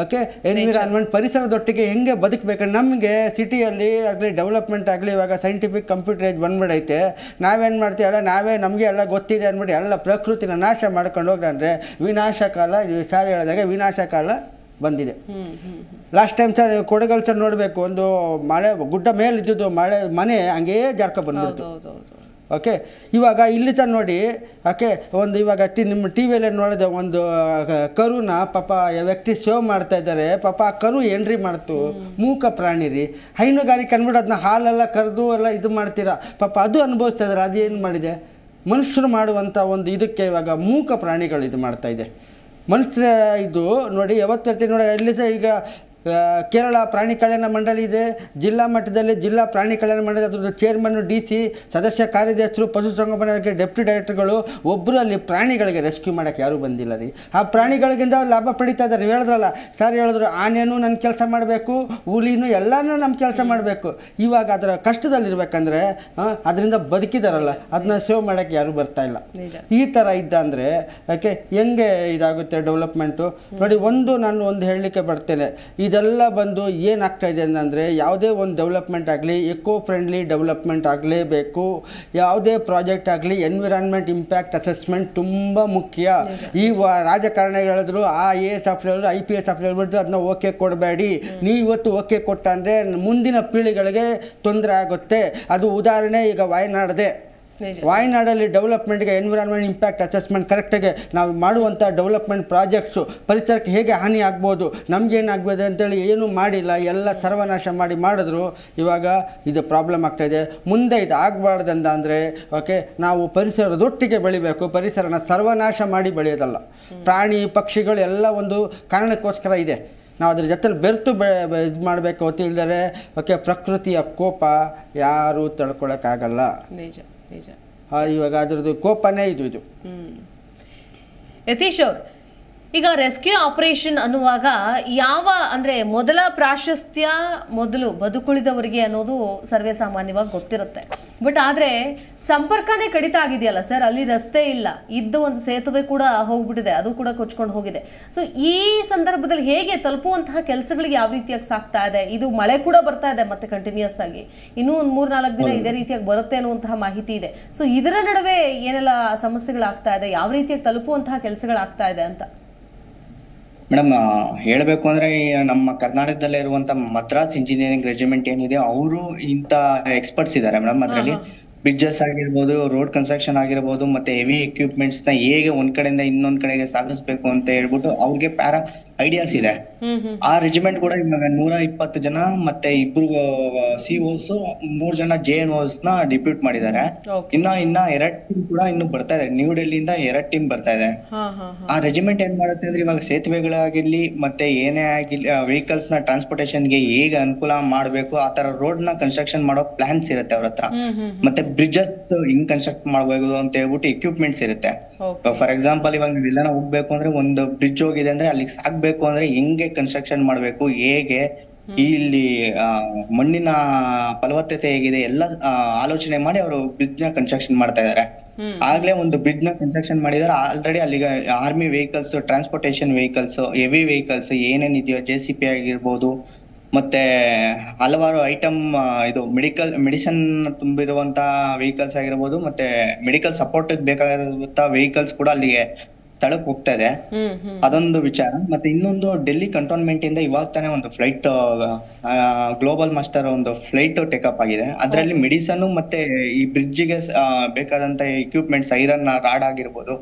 okay environment ಪರಿಸರದೊಟ್ಟಿಗೆ ಹೆಂಗೆ ಬದುಕಬೇಕಂದ್ರೆ ನಮಗೆ ಸಿಟಿಯಲ್ಲಿ ಆಗಲಿ ಡೆವಲಪ್ಮೆಂಟ್ ಆಗಲಿ ಇವಾಗ ಸೈಂಟಿಫಿಕ್ ಕಂಪ್ಯೂಟರ್ ಕಂಪ್ಯೂಟರೈಜ್ ಬಂದ್ಬಿಡೈತೆ ನಾವೇನು ಮಾಡ್ತೀವಲ್ಲ ನಾವೇ ನಮಗೆ ಎಲ್ಲ ಗೊತ್ತಿದೆ ಅಂದ್ಬಿಟ್ಟು ಎಲ್ಲ ಪ್ರಕೃತಿನ ನಾಶ ಮಾಡ್ಕೊಂಡು ಹೋಗ್ರೆ ವಿನಾಶಕಾಲ ಕಾಲ ಸಾರಿ ಹೇಳಿದಾಗ ವಿನಾಶಕಾಲ ಬಂದಿದೆ ಲಾಸ್ಟ್ ಟೈಮ್ ಸರ್ ಕೊಡಗಲ್ ಸರ್ ನೋಡಬೇಕು ಒಂದು ಮಳೆ ಗುಡ್ಡ ಮೇಲೆ ಇದ್ದಿದ್ದು ಮಳೆ ಮನೆ ಹಂಗೇ ಜಾರ್ಕೊ ಬಂದ್ಬಿಡ್ತು ಓಕೆ ಇವಾಗ ಇಲ್ಲಿ ಸರ್ ನೋಡಿ ಓಕೆ ಒಂದು ಇವಾಗ ಟಿ ನಿಮ್ಮ ಟಿ ವಿಯಲ್ಲಿ ನೋಡಿದೆ ಒಂದು ಕರುನ ಪಾಪ ವ್ಯಕ್ತಿ ಸೇವ್ ಮಾಡ್ತಾ ಇದ್ದಾರೆ ಪಾಪ ಆ ಕರು ಎಂಟ್ರಿ ಮಾಡ್ತು ಮೂಕ ಪ್ರಾಣಿ ರೀ ಹೈನುಗಾರಿಕೆ ಅಂದ್ಬಿಟ್ಟು ಅದನ್ನ ಹಾಲೆಲ್ಲ ಕರೆದು ಎಲ್ಲ ಇದು ಮಾಡ್ತೀರಾ ಪಾಪ ಅದು ಅನುಭವಿಸ್ತಾ ಇದ್ದಾರೆ ಏನು ಮಾಡಿದೆ ಮನುಷ್ಯರು ಮಾಡುವಂಥ ಒಂದು ಇದಕ್ಕೆ ಇವಾಗ ಮೂಕ ಪ್ರಾಣಿಗಳು ಇದು ಮಾಡ್ತಾ ಇದೆ ಮನುಷ್ಯ ಇದು ನೋಡಿ ಯಾವತ್ತೆ ನೋಡಿ ಅಲ್ಲಿ ಸಹ ಈಗ ಕೇರಳ ಪ್ರಾಣಿ ಕಲ್ಯಾಣ ಮಂಡಳಿ ಇದೆ ಜಿಲ್ಲಾ ಮಟ್ಟದಲ್ಲಿ ಜಿಲ್ಲಾ ಪ್ರಾಣಿ ಕಲ್ಯಾಣ ಮಂಡಳಿ ಅದರ ಚೇರ್ಮನ್ನು ಡಿ ಸಿ ಸದಸ್ಯ ಕಾರ್ಯದರ್ಶರು ಪಶುಸಂಗೋಪನಾ ಡೆಪ್ಟಿ ಡೈರೆಕ್ಟರ್ಗಳು ಒಬ್ಬರು ಅಲ್ಲಿ ಪ್ರಾಣಿಗಳಿಗೆ ರೆಸ್ಕ್ಯೂ ಮಾಡೋಕ್ಕೆ ಯಾರೂ ಬಂದಿಲ್ಲ ರೀ ಆ ಪ್ರಾಣಿಗಳಿಗಿಂತ ಲಾಭ ಪಡಿತಾ ಇದ್ದಾರೆ ನೀವು ಹೇಳಿದ್ರಲ್ಲ ಸರ್ ಹೇಳಿದ್ರು ಆನೆನೂ ನನ್ನ ಕೆಲಸ ಮಾಡಬೇಕು ಹುಲಿನೂ ಎಲ್ಲನೂ ನಮ್ಮ ಕೆಲಸ ಮಾಡಬೇಕು ಇವಾಗ ಅದರ ಕಷ್ಟದಲ್ಲಿರ್ಬೇಕಂದ್ರೆ ಅದರಿಂದ ಬದುಕಿದಾರಲ್ಲ ಅದನ್ನ ಸೇವ್ ಮಾಡೋಕ್ಕೆ ಯಾರೂ ಬರ್ತಾ ಇಲ್ಲ ಈ ಥರ ಇದ್ದ ಅಂದರೆ ಯಾಕೆ ಹೆಂಗೆ ಇದಾಗುತ್ತೆ ಡೆವಲಪ್ಮೆಂಟು ನೋಡಿ ಒಂದು ನಾನು ಒಂದು ಹೇಳಲಿಕ್ಕೆ ಬರ್ತೇನೆ ಈ ಇದೆಲ್ಲ ಬಂದು ಏನಾಗ್ತಾ ಇದೆ ಅಂತಂದರೆ ಯಾವುದೇ ಒಂದು ಡೆವಲಪ್ಮೆಂಟ್ ಆಗಲಿ ಎಕೋ ಫ್ರೆಂಡ್ಲಿ ಡೆವಲಪ್ಮೆಂಟ್ ಆಗಲೇಬೇಕು ಯಾವುದೇ ಪ್ರಾಜೆಕ್ಟ್ ಆಗಲಿ ಎನ್ವಿರಾನ್ಮೆಂಟ್ ಇಂಪ್ಯಾಕ್ಟ್ ಅಸೆಸ್ಮೆಂಟ್ ತುಂಬ ಮುಖ್ಯ ಈ ರಾಜಕಾರಣಿ ಹೇಳಿದ್ರು ಆ A S officer I P S officer ಹೇಳ್ಬಿಟ್ಟು ಅದನ್ನ ಓಕೆ ಕೊಡಬೇಡಿ ನೀವು ಇವತ್ತು ಓಕೆ ಕೊಟ್ಟ ಅಂದರೆ ಮುಂದಿನ ಪೀಳಿಗೆಗಳಿಗೆ ತೊಂದರೆ ಆಗುತ್ತೆ ಅದು ಉದಾಹರಣೆ ಈಗ ವಾಯನಾಡದೆ ವಾಯನಾಡಲ್ಲಿ ಡೆವಲಪ್ಮೆಂಟ್ಗೆ ಎನ್ವಿರಾನ್ಮೆಂಟ್ ಇಂಪ್ಯಾಕ್ಟ್ ಅಸೆಸ್ಮೆಂಟ್ ಕರೆಕ್ಟಾಗಿ ನಾವು ಮಾಡುವಂಥ ಡೆವಲಪ್ಮೆಂಟ್ ಪ್ರಾಜೆಕ್ಟ್ಸು ಪರಿಸರಕ್ಕೆ ಹೇಗೆ ಹಾನಿ ಆಗ್ಬೋದು ನಮಗೇನಾಗ್ಬೋದು ಅಂತೇಳಿ ಏನೂ ಮಾಡಿಲ್ಲ ಎಲ್ಲ ಸರ್ವನಾಶ ಮಾಡಿ ಮಾಡಿದ್ರು ಇವಾಗ ಇದು ಪ್ರಾಬ್ಲಮ್ ಇದೆ ಮುಂದೆ ಇದು ಆಗಬಾರ್ದಂತ ಅಂದರೆ ಓಕೆ ನಾವು ಪರಿಸರದೊಟ್ಟಿಗೆ ಬೆಳಿಬೇಕು ಪರಿಸರನ ಸರ್ವನಾಶ ಮಾಡಿ ಬೆಳೆಯೋದಲ್ಲ ಪ್ರಾಣಿ ಪಕ್ಷಿಗಳು ಎಲ್ಲ ಒಂದು ಕಾರಣಕ್ಕೋಸ್ಕರ ಇದೆ ನಾವು ಅದ್ರ ಜೊತೆ ಬೆರೆತು ಬೆ ಇದು ಮಾಡಬೇಕು ತಿಳಿದರೆ ಓಕೆ ಪ್ರಕೃತಿಯ ಕೋಪ ಯಾರೂ ತಡ್ಕೊಳಕ್ಕಾಗಲ್ಲ ನಿಜ ನಿಜ ಇವಾಗ ಅದ್ರದ್ದು ಕೋಪನೇ ಇದು ಇದು ಯತೀಶ್ ಅವ್ರು ಈಗ ರೆಸ್ಕ್ಯೂ ಆಪರೇಷನ್ ಅನ್ನುವಾಗ ಯಾವ ಅಂದರೆ ಮೊದಲ ಪ್ರಾಶಸ್ತ್ಯ ಮೊದಲು ಬದುಕುಳಿದವರಿಗೆ ಅನ್ನೋದು ಸರ್ವೇ ಸಾಮಾನ್ಯವಾಗಿ ಗೊತ್ತಿರುತ್ತೆ ಬಟ್ ಆದರೆ ಸಂಪರ್ಕನೇ ಕಡಿತ ಆಗಿದೆಯಲ್ಲ ಸರ್ ಅಲ್ಲಿ ರಸ್ತೆ ಇಲ್ಲ ಇದ್ದ ಒಂದು ಸೇತುವೆ ಕೂಡ ಹೋಗ್ಬಿಟ್ಟಿದೆ ಅದು ಕೂಡ ಕೊಚ್ಕೊಂಡು ಹೋಗಿದೆ ಸೊ ಈ ಸಂದರ್ಭದಲ್ಲಿ ಹೇಗೆ ತಲುಪುವಂತಹ ಕೆಲಸಗಳಿಗೆ ಯಾವ ರೀತಿಯಾಗಿ ಸಾಕ್ತಾ ಇದೆ ಇದು ಮಳೆ ಕೂಡ ಬರ್ತಾ ಇದೆ ಮತ್ತೆ ಕಂಟಿನ್ಯೂಸ್ ಆಗಿ ಇನ್ನೂ ಒಂದು ಮೂರು ನಾಲ್ಕು ದಿನ ಇದೇ ರೀತಿಯಾಗಿ ಬರುತ್ತೆ ಅನ್ನುವಂತಹ ಮಾಹಿತಿ ಇದೆ ಸೊ ಇದರ ನಡುವೆ ಏನೆಲ್ಲ ಸಮಸ್ಯೆಗಳಾಗ್ತಾ ಇದೆ ಯಾವ ರೀತಿಯಾಗಿ ತಲುಪುವಂತಹ ಕೆಲಸಗಳಾಗ್ತಾ ಇದೆ ಅಂತ ಮೇಡಮ್ ಹೇಳಬೇಕು ಅಂದ್ರೆ ನಮ್ಮ ಕರ್ನಾಟಕದಲ್ಲೇ ಇರುವಂತ ಮದ್ರಾಸ್ ಇಂಜಿನಿಯರಿಂಗ್ ರೆಜಿಮೆಂಟ್ ಏನಿದೆ ಅವರು ಇಂತ ಎಕ್ಸ್ಪರ್ಟ್ಸ್ ಇದ್ದಾರೆ ಮೇಡಮ್ ಅದರಲ್ಲಿ ಬ್ರಿಡ್ಜಸ್ ಆಗಿರ್ಬೋದು ರೋಡ್ ಕನ್ಸ್ಟ್ರಕ್ಷನ್ ಆಗಿರ್ಬೋದು ಮತ್ತೆ ಹೆವಿ ಎಕ್ವಿಪ್ಮೆಂಟ್ಸ್ ನ ಹೇಗೆ ಒಂದ್ ಕಡೆಯಿಂದ ಇನ್ನೊಂದ್ ಕಡೆಗೆ ಸಾಗಿಸ್ಬೇಕು ಅಂತ ಹೇಳ್ಬಿಟ್ಟು ಅವ್ರಿಗೆ ಪ್ಯಾರಾ ಐಡಿಯಾಸ್ ಇದೆ ಆ ರೆಜಿಮೆಂಟ್ ಕೂಡ ಇವಾಗ ನೂರ ಇಪ್ಪತ್ತು ಜನ ಮತ್ತೆ ಇಬ್ರು ಸಿ ಓಸ್ ಮೂರ್ ಜನ ಜೆ ಎನ್ ಓಸ್ ನ ಡಿಪ್ಯೂಟ್ ಮಾಡಿದ್ದಾರೆ ಇನ್ನ ಇನ್ನ ಎರಡ್ ಟೀಮ್ ಕೂಡ ಇನ್ನು ಬರ್ತಾ ಇದೆ ನ್ಯೂ ಡೆಲ್ಲಿಯಿಂದ ಎರಡ್ ಟೀಮ್ ಬರ್ತಾ ಇದೆ ಆ ರೆಜಿಮೆಂಟ್ ಏನ್ ಮಾಡುತ್ತೆ ಅಂದ್ರೆ ಇವಾಗ ಸೇತುವೆಗಳಾಗಿರ್ಲಿ ಮತ್ತೆ ಏನೇ ಆಗಿರ್ಲಿ ವೆಹಿಕಲ್ಸ್ ನ ಟ್ರಾನ್ಸ್ಪೋರ್ಟೇಶನ್ ಗೆ ಹೇಗೆ ಅನುಕೂಲ ಮಾಡಬೇಕು ಆ ತರ ರೋಡ್ ನ ಕನ್ಸ್ಟ್ರಕ್ಷನ್ ಮಾಡೋ ಪ್ಲಾನ್ಸ್ ಇರುತ್ತೆ ಅವ್ರ ಹತ್ರ ಮತ್ತೆ ಬ್ರಿಡ್ಜಸ್ ಹಿಂಗ್ ಕನ್ಸ್ಟ್ರಕ್ಟ್ ಮಾಡಬಹುದು ಅಂತ ಹೇಳ್ಬಿಟ್ಟು ಎಕ್ವಿಪ್ಮೆಂಟ್ಸ್ ಇರುತ್ತೆ ಫಾರ್ ಎಕ್ಸಾಂಪಲ್ ಇವಾಗ ನೀವು ಎಲ್ಲಾನ ಹೋಗ್ಬೇಕು ಅಂದ್ರೆ ಒಂದು ಬ್ರಿಡ್ಜ್ ಹೋಗಿದೆ ಅಂದ್ರೆ ಅಲ್ಲಿಗೆ ಸಾಕ್ಬೇಕು ಮಾಡಬೇಕು ಅಂದ್ರೆ ಹೆಂಗೆ ಕನ್ಸ್ಟ್ರಕ್ಷನ್ ಮಾಡಬೇಕು ಹೇಗೆ ಇಲ್ಲಿ ಮಣ್ಣಿನ ಫಲವತ್ತತೆ ಹೇಗಿದೆ ಎಲ್ಲ ಆಲೋಚನೆ ಮಾಡಿ ಅವರು ಬ್ರಿಡ್ಜ್ ನ ಕನ್ಸ್ಟ್ರಕ್ಷನ್ ಮಾಡ್ತಾ ಇದಾರೆ ಆಗ್ಲೇ ಒಂದು ಬ್ರಿಡ್ಜ್ ನ ಕನ್ಸ್ಟ್ರಕ್ಷನ್ ಮಾಡಿದಾರೆ ಆಲ್ರೆಡಿ ಅಲ್ಲಿಗೆ army vehicles transportation vehicles heavy vehicles ಏನೇನಿದೆಯೋ ಜೆ ಸಿ ಪಿ ಆಗಿರ್ಬೋದು ಮತ್ತೆ ಹಲವಾರು ಐಟಮ್ ಇದು ಮೆಡಿಕಲ್ ಮೆಡಿಸಿನ್ ತುಂಬಿರುವಂತಹ ವೆಹಿಕಲ್ಸ್ ಆಗಿರ್ಬೋದು ಮತ್ತೆ ಮೆಡಿಕಲ್ ಸಪೋರ್ಟ್ ಬೇಕಾಗಿರುವಂತಹ ವೆಹಿಕಲ್ಸ್ ಕೂಡ ಅಲ್ಲಿಗೆ ಸ್ಥಳಕ್ಕೆ ಹೋಗ್ತಾ ಇದೆ ಅದೊಂದು ವಿಚಾರ ಮತ್ತೆ ಇನ್ನೊಂದು ಡೆಲ್ಲಿ ಕಂಟೋನ್ಮೆಂಟ್ ಇಂದ ಇವಾಗ ತಾನೇ ಒಂದು ಫ್ಲೈಟ್ ಗ್ಲೋಬಲ್ ಮಾಸ್ಟರ್ ಒಂದು ಫ್ಲೈಟ್ ಟೇಕಪ್ ಆಗಿದೆ ಅದರಲ್ಲಿ ಮೆಡಿಸನ್ ಮತ್ತೆ ಈ ಬ್ರಿಡ್ಜ್ ಗೆ ಬೇಕಾದಂತ ಇಕ್ವಿಪ್ಮೆಂಟ್ಸ್ ಐರನ್ ರಾಡ್ ಆಗಿರ್ಬೋದು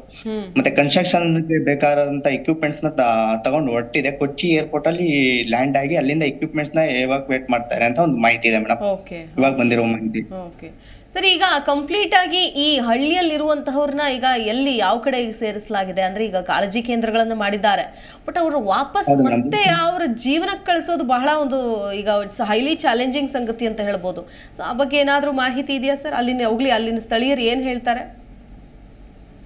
ಮತ್ತೆ ಕನ್ಸ್ಟ್ರಕ್ಷನ್ ಬೇಕಾದಂತ ಇಕ್ವಿಪ್ಮೆಂಟ್ಸ್ ನ ತಗೊಂಡು ಹೊರಟಿದೆ ಕೊಚ್ಚಿ ಏರ್ಪೋರ್ಟ್ ಅಲ್ಲಿ ಲ್ಯಾಂಡ್ ಆಗಿ ಅಲ್ಲಿಂದ ಇಕ್ವಿಪ್ಮೆಂಟ್ಸ್ ನ ವೇಟ್ ಮಾಡ್ತಾರೆ ಅಂತ ಒಂದು ಮಾಹಿತಿ ಇದೆ ಮೇಡಮ್ ಇವಾಗ ಬಂದಿರೋ ಮಾಹಿತಿ ಸರ್ ಈಗ ಕಂಪ್ಲೀಟ್ ಆಗಿ ಈ ಹಳ್ಳಿಯಲ್ಲಿರುವಂತಹವ್ರನ್ನ ಈಗ ಎಲ್ಲಿ ಯಾವ ಕಡೆ ಸೇರಿಸಲಾಗಿದೆ ಅಂದ್ರೆ ಈಗ ಕಾಳಜಿ ಕೇಂದ್ರಗಳನ್ನು ಮಾಡಿದ್ದಾರೆ ಬಟ್ ಅವರು ವಾಪಸ್ ಮತ್ತೆ ಅವ್ರ ಜೀವನಕ್ಕೆ ಕಳಿಸೋದು ಬಹಳ ಒಂದು ಈಗ ಹೈಲಿ ಚಾಲೆಂಜಿಂಗ್ ಸಂಗತಿ ಅಂತ ಹೇಳ್ಬೋದು ಸೊ ಆ ಬಗ್ಗೆ ಏನಾದರೂ ಮಾಹಿತಿ ಇದೆಯಾ ಸರ್ ಅಲ್ಲಿನ ಹೋಗ್ಲಿ ಅಲ್ಲಿನ ಸ್ಥಳೀಯರು ಏನು ಹೇಳ್ತಾರೆ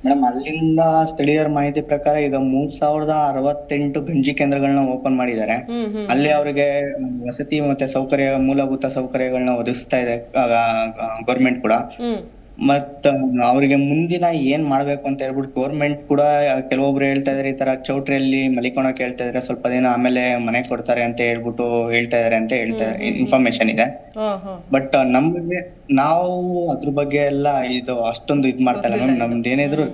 ಮೇಡಮ್ ಅಲ್ಲಿಂದ ಸ್ಥಳೀಯರ ಮಾಹಿತಿ ಪ್ರಕಾರ ಈಗ ಮೂರ್ ಸಾವಿರದ ಅರವತ್ತೆಂಟು ಗಂಜಿ ಕೇಂದ್ರಗಳನ್ನ ಓಪನ್ ಮಾಡಿದ್ದಾರೆ ಅಲ್ಲಿ ಅವರಿಗೆ ವಸತಿ ಮತ್ತೆ ಸೌಕರ್ಯ ಮೂಲಭೂತ ಸೌಕರ್ಯಗಳನ್ನ ಒದಗಿಸ್ತಾ ಇದೆ ಗವರ್ನಮೆಂಟ್ ಕೂಡ ಮತ್ತ ಅವ್ರಿಗೆ ಮುಂದಿನ ಏನ್ ಮಾಡ್ಬೇಕು ಅಂತ ಹೇಳ್ಬಿಟ್ಟು ಗೋರ್ಮೆಂಟ್ ಕೂಡ ಕೆಲವೊಬ್ರು ಹೇಳ್ತಾ ಇದಾರೆ ಈ ತರ ಚೌಟ್ರಿಯಲ್ಲಿ ಮಲಿಕೊಳಕ್ ಹೇಳ್ತಾ ಇದ್ರೆ ಸ್ವಲ್ಪ ದಿನ ಆಮೇಲೆ ಮನೆ ಕೊಡ್ತಾರೆ ಅಂತ ಹೇಳ್ಬಿಟ್ಟು ಹೇಳ್ತಾ ಇದಾರೆ ಅಂತ ಹೇಳ್ತಾ ಇನ್ಫಾರ್ಮೇಶನ್ ಇದೆ ಬಟ್ ನಮ್ಗೆ ನಾವು ಅದ್ರ ಬಗ್ಗೆ ಎಲ್ಲ ಇದು ಅಷ್ಟೊಂದು ಇದ್ ಮಾಡ್ತಾರೆ ಮ್ಯಾಮ್ ನಮ್ದು ಏನಿದ್ರು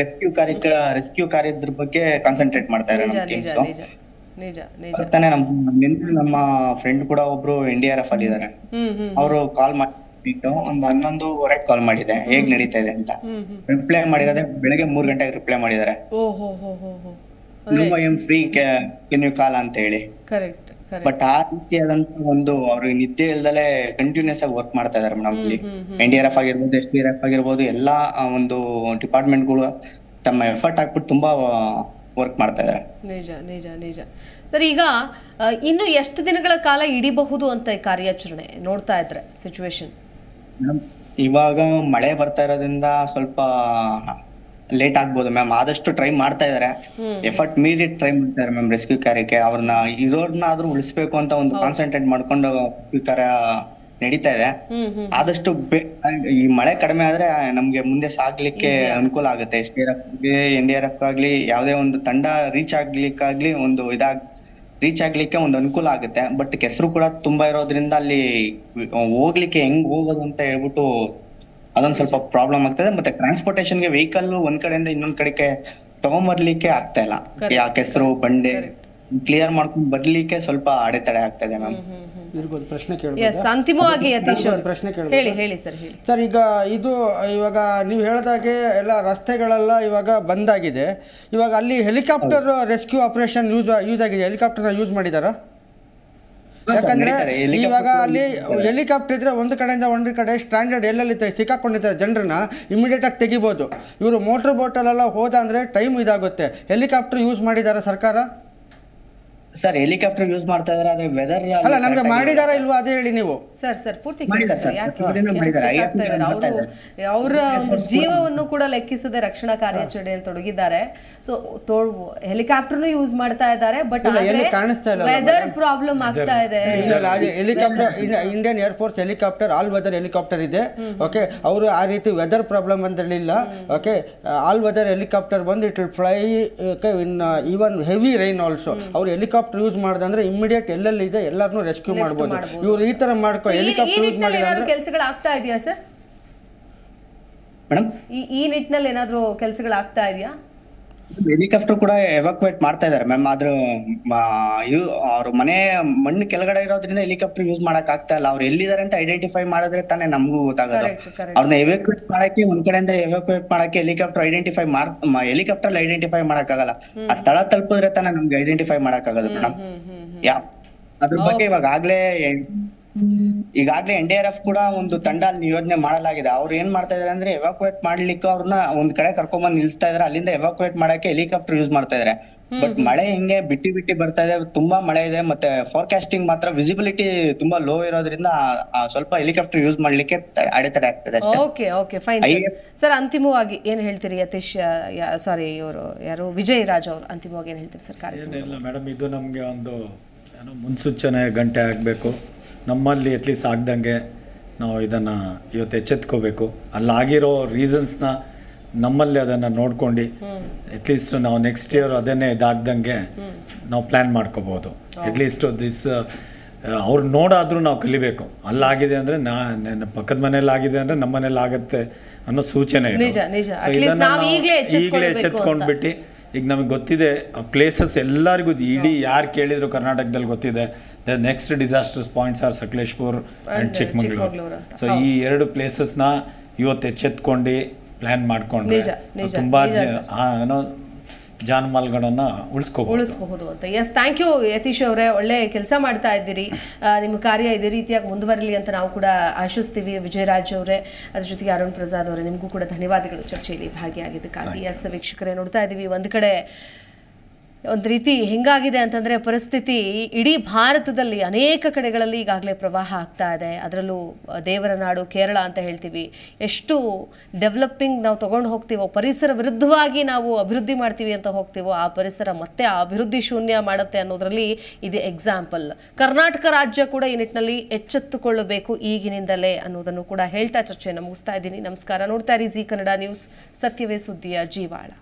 ರೆಸ್ಕ್ಯೂ ಕಾರ್ಯ ರೆಸ್ಕ್ಯೂ ಕಾರ್ಯದ್ರ ಬಗ್ಗೆ ಕಾನ್ಸಂಟ್ರೇಟ್ ಮಾಡ್ತಾ ಇದಾರೆ ನಮ್ಮ ಫ್ರೆಂಡ್ ಕೂಡ ಒಬ್ರು ಎನ್ ಡಿ ಆರ್ ಎಫ್ ಅಲ್ಲಿ ಇದಾರೆ ಅವರು ಕಾಲ್ ಮಾಡಿ ಬಿಟ್ಟು ಒಂದ್ ಹನ್ನೊಂದುವರೆಗೆ ಕಾಲ್ ಮಾಡಿದೆ ಹೇಗ್ ನಡೀತಾ ಇದೆ ಅಂತ ರಿಪ್ಲೈ ಮಾಡಿರೋದೆ ಬೆಳಗ್ಗೆ ಮೂರ್ ಗಂಟೆಗೆ ರಿಪ್ಲೈ ಮಾಡಿದ್ದಾರೆ I'm free you call ಅಂತ ಹೇಳಿ ಬಟ್ ಆ ರೀತಿಯಾದಂತ ಒಂದು ಅವ್ರಿಗೆ ನಿದ್ದೆ ಇಲ್ದಲೆ ಕಂಟಿನ್ಯೂಸ್ ಆಗಿ ವರ್ಕ್ ಮಾಡ್ತಾ ಇದಾರೆ ಮೇಡಮ್ ಇಲ್ಲಿ ಎನ್ ಡಿ ಆರ್ ಎಫ್ ಆಗಿರ್ಬೋದು ಎಸ್ ಡಿ ಆರ್ ಎಫ್ ಆಗಿರ್ಬೋದು ಎಲ್ಲಾ ಒಂದು ಡಿಪಾರ್ಟ್ಮೆಂಟ್ ಗಳು ತಮ್ಮ ಎಫರ್ಟ್ ಹಾಕ್ಬಿಟ್ಟು ತುಂಬಾ ವರ್ಕ್ ಮಾಡ್ತಾ ಇದ್ದಾರೆ ನಿಜ ನಿಜ ನಿಜ ಸರ್ ಈಗ ಇನ್ನು ಎಷ್ಟು ದಿನಗಳ ಕಾಲ ಇಡಿಬಹುದು ಅಂತ ಕಾರ್ಯಾಚರಣೆ ನೋಡ್ತಾ ಇದ್ರೆ ಸಿಚುವೇಶನ್ ಇವಾಗ ಮಳೆ ಬರ್ತಾ ಇರೋದ್ರಿಂದ ಸ್ವಲ್ಪ ಲೇಟ್ ಆಗ್ಬೋದು ಮ್ಯಾಮ್ ಆದಷ್ಟು ಟ್ರೈ ಮಾಡ್ತಾ ಇದಾರೆ ಎಫರ್ಟ್ ಮೀರಿಟ್ ಟ್ರೈ ಮಾಡ್ತಾರೆ ಮ್ಯಾಮ್ ರೆಸ್ಕ್ಯೂ ಕಾರ್ಯಕ್ಕೆ ಅವ್ರನ್ನ ಆದ್ರೂ ಉಳಿಸ್ಬೇಕು ಅಂತ ಒಂದು ಕಾನ್ಸಂಟ್ರೇಟ್ ಮಾಡ್ಕೊಂಡು ರೆಸ್ಕ್ಯೂ ಕಾರ್ಯ ನಡೀತಾ ಇದೆ ಆದಷ್ಟು ಈ ಮಳೆ ಕಡಿಮೆ ಆದ್ರೆ ನಮ್ಗೆ ಮುಂದೆ ಸಾಗ್ಲಿಕ್ಕೆ ಅನುಕೂಲ ಆಗುತ್ತೆ S D R F N D R F ಆಗ್ಲಿ ಯಾವ್ದೇ ಒಂದು ತಂಡ ರೀಚ್ ಆಗ್ಲಿಕ್ಕಾಗ್ಲಿ ಒಂದು ಇದಾಗ ರೀಚ್ ಆಗ್ಲಿಕ್ಕೆ ಒಂದು ಅನುಕೂಲ ಆಗುತ್ತೆ ಬಟ್ ಕೆಸರು ಕೂಡ ತುಂಬಾ ಇರೋದ್ರಿಂದ ಅಲ್ಲಿ ಹೋಗ್ಲಿಕ್ಕೆ ಹೆಂಗ್ ಹೋಗೋದು ಅಂತ ಹೇಳ್ಬಿಟ್ಟು ಅದೊಂದು ಸ್ವಲ್ಪ ಪ್ರಾಬ್ಲಮ್ ಆಗ್ತದೆ ಮತ್ತೆ ಟ್ರಾನ್ಸ್ಪೋರ್ಟೇಷನ್ಗೆ ವೆಹಿಕಲ್ ಒಂದ್ ಕಡೆಯಿಂದ ಇನ್ನೊಂದ್ ಕಡೆಗೆ ತಗೊಂಬರ್ಲಿಕ್ಕೆ ಆಗ್ತಾ ಇಲ್ಲ ಆ ಕೆಸರು ಬಂಡೆ ಕ್ಲಿಯರ್ ಮಾಡ್ಕೊಂಡ್ ಬರ್ಲಿಕ್ಕೆ ಸ್ವಲ್ಪ ಅಡೆತಡೆ ಆಗ್ತಾ ಇದೆ ಮ್ಯಾಮ್ ಇರ್ಬೋದು ಪ್ರಶ್ನೆ ಅಂತಿಮವಾಗಿ ಪ್ರಶ್ನೆ ಕೇಳಿ ಹೇಳಿ ಹೇಳಿ ಸರ್ ಹೇಳಿ ಸರ್ ಈಗ ಇದು ಇವಾಗ ನೀವು ಹೇಳಿದಾಗೆ ಎಲ್ಲ ರಸ್ತೆಗಳೆಲ್ಲ ಇವಾಗ ಬಂದ್ ಆಗಿದೆ ಇವಾಗ ಅಲ್ಲಿ helicopter rescue operation use use ಆಗಿದೆ ಹೆಲಿಕಾಪ್ಟರ್ನ ಯೂಸ್ ಮಾಡಿದಾರ ಯಾಕಂದ್ರೆ ಇವಾಗ ಅಲ್ಲಿ ಹೆಲಿಕಾಪ್ಟರ್ ಇದ್ರೆ ಒಂದು ಕಡೆಯಿಂದ ಒಂದು ಕಡೆ ಸ್ಟ್ಯಾಂಡರ್ಡ್ ಎಲ್ಲೆಲ್ಲಿ ಸಿಕ್ಕಾಕೊಂಡಿದ್ದಾರೆ ಸಿಕ್ಕಾಕೊಂಡಿರ್ತಾರೆ ಜನರನ್ನ ಇಮಿಡಿಯೇಟ್ ಆಗಿ ತೆಗಿಬೋದು ಇವರು ಮೋಟರ್ ಬೋಟಲ್ಲೆಲ್ಲ ಹೋದ ಅಂದ್ರೆ ಟೈಮ್ ಇದಾಗುತ್ತೆ ಹೆಲಿಕಾಪ್ಟರ್ ಯೂಸ್ ಮಾಡಿದಾರ ಸರ್ಕಾರ ಸರ್ ಹೆಲಿಕಾಪ್ಟರ್ ಯೂಸ್ ಮಾಡ್ತಾ ಇದಾರೆ ಆದ್ರೆ ವೆದರ್ ಅಲ್ಲ ನಮ್ಗೆ ಮಾಡಿದಾರ ಇಲ್ವಾ ಅದೇ ಹೇಳಿ ನೀವು ಸರ್ ಸರ್ ಪೂರ್ತಿ ಅವರ ಒಂದು ಜೀವವನ್ನು ಕೂಡ ಲೆಕ್ಕಿಸದೆ ರಕ್ಷಣಾ ಕಾರ್ಯಾಚರಣೆಯಲ್ಲಿ ತೊಡಗಿದ್ದಾರೆ ಸೊ ಹೆಲಿಕಾಪ್ಟರ್ನು ಯೂಸ್ ಮಾಡ್ತಾ ಇದ್ದಾರೆ ಬಟ್ ವೆದರ್ ಪ್ರಾಬ್ಲಮ್ ಆಗ್ತಾ ಇದೆ helicopter Indian air force helicopter all weather helicopter ಇದೆ ಓಕೆ ಅವರು ಆ ರೀತಿ ವೆದರ್ ಪ್ರಾಬ್ಲಮ್ ಅಂತ ಓಕೆ ಆಲ್ ವೆದರ್ ಹೆಲಿಕಾಪ್ಟರ್ ಬಂದು it fly in even heavy rain also ಅವ್ರು ಹೆಲಿಕಾಪ್ಟರ್ ಹೆಲಿಕಾಪ್ಟರ್ ಯೂಸ್ ಮಾಡಿದೆ ಅಂದ್ರೆ ಇಮಿಡಿಯೇಟ್ ಎಲ್ಲೆಲ್ಲಿ ಇದೆ ಎಲ್ಲರನ್ನೂ ರೆಸ್ಕ್ಯೂ ಮಾಡಬಹುದು ಇವರು ಈ ತರ ಮಾಡ್ಕೊ ಹೆಲಿಕಾಪ್ಟರ್ ಯೂಸ್ ಮಾಡಿದ್ರೆ ಕೆಲಸಗಳು ಆಗ್ತಾ ಇದೆಯಾ ಸರ್ ಮೇಡಮ್ ಈ ನಿಟ್ಟಿನಲ್ಲಿ ಏನಾದರೂ ಕೆಲಸಗಳು ಆಗ್ತಾ ಇದೆಯಾ ಹೆಲಿಕಾಪ್ಟರ್ ಕೂಡ ಎವಾಕ್ಯುಯೇಟ್ ಮಾಡ್ತಾ ಇದಾರೆ ಮ್ಯಾಮ್ ಆದ್ರೂ ಅವ್ರ ಮನೆ ಮಣ್ಣು ಕೆಳಗಡೆ ಇರೋದ್ರಿಂದ ಹೆಲಿಕಾಪ್ಟರ್ ಯೂಸ್ ಮಾಡಕ್ ಆಗ್ತಾ ಇಲ್ಲ ಅವ್ರು ಎಲ್ಲಿದ್ದಾರೆ ಅಂತ ಐಡೆಂಟಿಫೈ ಮಾಡಿದ್ರೆ ತಾನೇ ನಮಗೂ ಗೊತ್ತಾಗಲ್ಲ ಅವ್ರನ್ನ ಎವಾಕ್ಯುಯೇಟ್ ಮಾಡಕ್ಕೆ ಒಂದ್ ಕಡೆಯಿಂದ ಎವಾಕ್ಯುಯೇಟ್ ಮಾಡಕ್ಕೆ ಹೆಲಿಕಾಪ್ಟರ್ ಐಡೆಂಟಿಫೈ ಮಾಡ್ ಹೆಲಿಕಾಪ್ಟರ್ ಐಡೆಂಟಿಫೈ ಮಾಡಕ್ ಆಗಲ್ಲ ಆ ಸ್ಥಳ ತಲುಪಿದ್ರೆ ತಾನೇ ನಮ್ಗೆ ಐಡೆಂಟಿಫೈ ಮಾಡಕ್ ಆಗೋದು ಮೇಡಮ್ ಯಾ ಅದ್ರ ಬಗ್ಗೆ ಇವಾಗ ಆಗ್ಲೇ ಈಗಾಗ್ಲೇ ಎನ್ ಡಿ ಆರ್ ಎಫ್ ಕೂಡ ಒಂದು ತಂಡ ಅಲ್ಲಿ ಯೋಜನೆ ಮಾಡಲಾಗಿದೆ ಅವ್ರು ಏನ್ ಮಾಡ್ತಾ ಇದಾರೆ ಅಂದ್ರೆ ಎವಾಕ್ವೇಟ್ ಮಾಡ್ಲಿಕ್ಕೆ ಅವ್ರನ್ನ ಒಂದ್ ಕಡೆ ಬಂದು ನಿಲ್ಸ್ತಾ ಇದಾರೆ ಅಲ್ಲಿಂದ ಎವಾಕ್ಯುಯೇಟ್ ಮಾಡಕ್ಕೆ ಹೆಲಿಕಾಪ್ಟರ್ ಯೂಸ್ ಮಾಡ್ತಾ ಇದಾರೆ ಬಟ್ ಮಳೆ ಹಿಂಗೆ ಬಿಟ್ಟಿ ಬಿಟ್ಟಿ ಬರ್ತಾ ಇದೆ ತುಂಬಾ ಮಳೆ ಇದೆ ಮತ್ತೆ ಫೋರ್ಕಾಸ್ಟಿಂಗ್ ಮಾತ್ರ ವಿಸಿಬಿಲಿಟಿ ತುಂಬಾ ಲೋ ಇರೋದ್ರಿಂದ ಸ್ವಲ್ಪ ಹೆಲಿಕಾಪ್ಟರ್ ಯೂಸ್ ಮಾಡ್ಲಿಕ್ಕೆ ಅಡೆತಡೆ ಆಗ್ತದೆ ಓಕೆ ಓಕೆ ಫೈನ್ ಸರ್ ಅಂತಿಮವಾಗಿ ಏನ್ ಹೇಳ್ತೀರಿ ಯತೀಶ್ ಸಾರಿ ಇವರು ಯಾರು ವಿಜಯ್ ರಾಜ್ ಅವರು ಅಂತಿಮವಾಗಿ ಏನ್ ಹೇಳ್ತೀರಿ ಸರ್ ಮೇಡಮ್ ಇದು ನಮಗೆ ಒಂದು ಮುನ್ಸೂಚನೆ ಗಂಟೆ ಆಗಬೇಕು ನಮ್ಮಲ್ಲಿ ಅಟ್ಲೀಸ್ಟ್ ಆಗ್ದಂಗೆ ನಾವು ಇದನ್ನು ಇವತ್ತು ಎಚ್ಚೆತ್ಕೋಬೇಕು ಅಲ್ಲಾಗಿರೋ ರೀಸನ್ಸ್ನ ನಮ್ಮಲ್ಲಿ ಅದನ್ನು ನೋಡ್ಕೊಂಡು ಅಟ್ಲೀಸ್ಟ್ ನಾವು ನೆಕ್ಸ್ಟ್ ಇಯರ್ ಅದನ್ನೇ ಇದಾಗ್ದಂಗೆ ನಾವು ಪ್ಲ್ಯಾನ್ ಮಾಡ್ಕೋಬೋದು ಅಟ್ಲೀಸ್ಟ್ ದಿಸ್ uh, ಅವ್ರು ನೋಡಾದರೂ ನಾವು ಕಲಿಬೇಕು ಅಲ್ಲಾಗಿದೆ ಅಂದರೆ ನಾ ಪಕ್ಕದ ಮನೇಲಿ ಆಗಿದೆ ಅಂದರೆ ನಮ್ಮ ಮನೇಲಿ ಆಗುತ್ತೆ ಅನ್ನೋ ಸೂಚನೆ ಈಗಲೇ ಎಚ್ಚೆತ್ಕೊಂಡ್ಬಿಟ್ಟು ಈಗ ನಮಗೆ ಗೊತ್ತಿದೆ ಪ್ಲೇಸಸ್ ಎಲ್ಲರಿಗೂ ಇಡೀ ಯಾರು ಕೇಳಿದ್ರು ಕರ್ನಾಟಕದಲ್ಲಿ ಗೊತ್ತಿದೆ the next disasters points are Sakleshpur and Chikkamagaluru so ಈ ಎರಡು ಪ್ಲೇಸಸ್ನ ಇವತ್ತು ಎಚ್ಚೆತ್ಕೊಂಡು ಪ್ಲ್ಯಾನ್ ಮಾಡ್ಕೊಂಡು ತುಂಬ ಏನೋ ಜಾನುಮಾಲ್ಗಳನ್ನು ಉಳಿಸಬಹುದು ಅಂತ ಎಸ್ ಥ್ಯಾಂಕ್ ಯು ಯತೀಶ್ ಅವರೇ ಒಳ್ಳೆ ಕೆಲಸ ಮಾಡ್ತಾ ಇದ್ದೀರಿ ನಿಮ್ಮ ಕಾರ್ಯ ಇದೇ ರೀತಿಯಾಗಿ ಮುಂದುವರಲಿ ಅಂತ ನಾವು ಕೂಡ ಆಶಿಸ್ತೀವಿ ವಿಜಯರಾಜ್ ಅವರೇ ಅದ್ರ ಜೊತೆಗೆ ಅರುಣ್ ಪ್ರಸಾದ್ ಅವರೇ ನಿಮಗೂ ಕೂಡ ಧನ್ಯವಾದಗಳು ಚರ್ಚೆಯಲ್ಲಿ ಭಾಗಿಯಾಗಿದ್ದಕ್ಕಾಗಿ ಎಸ್ ವೀಕ್ಷಕರೇ ನೋಡ್ತಾ ಇದ್ದೀವಿ ಒಂದು ಕಡೆ ಒಂದು ರೀತಿ ಹೆಂಗಾಗಿದೆ ಅಂತಂದರೆ ಪರಿಸ್ಥಿತಿ ಇಡೀ ಭಾರತದಲ್ಲಿ ಅನೇಕ ಕಡೆಗಳಲ್ಲಿ ಈಗಾಗಲೇ ಪ್ರವಾಹ ಆಗ್ತಾ ಇದೆ ಅದರಲ್ಲೂ ದೇವರ ನಾಡು ಕೇರಳ ಅಂತ ಹೇಳ್ತೀವಿ ಎಷ್ಟು ಡೆವಲಪಿಂಗ್ ನಾವು ತೊಗೊಂಡು ಹೋಗ್ತೀವೋ ಪರಿಸರ ವಿರುದ್ಧವಾಗಿ ನಾವು ಅಭಿವೃದ್ಧಿ ಮಾಡ್ತೀವಿ ಅಂತ ಹೋಗ್ತೀವೋ ಆ ಪರಿಸರ ಮತ್ತೆ ಆ ಅಭಿವೃದ್ಧಿ ಶೂನ್ಯ ಮಾಡುತ್ತೆ ಅನ್ನೋದರಲ್ಲಿ ಇದು ಎಕ್ಸಾಂಪಲ್ ಕರ್ನಾಟಕ ರಾಜ್ಯ ಕೂಡ ಈ ನಿಟ್ಟಿನಲ್ಲಿ ಎಚ್ಚೆತ್ತುಕೊಳ್ಳಬೇಕು ಈಗಿನಿಂದಲೇ ಅನ್ನೋದನ್ನು ಕೂಡ ಹೇಳ್ತಾ ಚರ್ಚೆಯನ್ನು ಮುಗಿಸ್ತಾ ಇದ್ದೀನಿ ನಮಸ್ಕಾರ ನೋಡ್ತಾ ಇರಿ ಜಿ ಕನ್ನಡ ನ್ಯೂಸ್ ಸತ್ಯವೇ ಸುದ್ದಿಯ ಜೀವಾಳ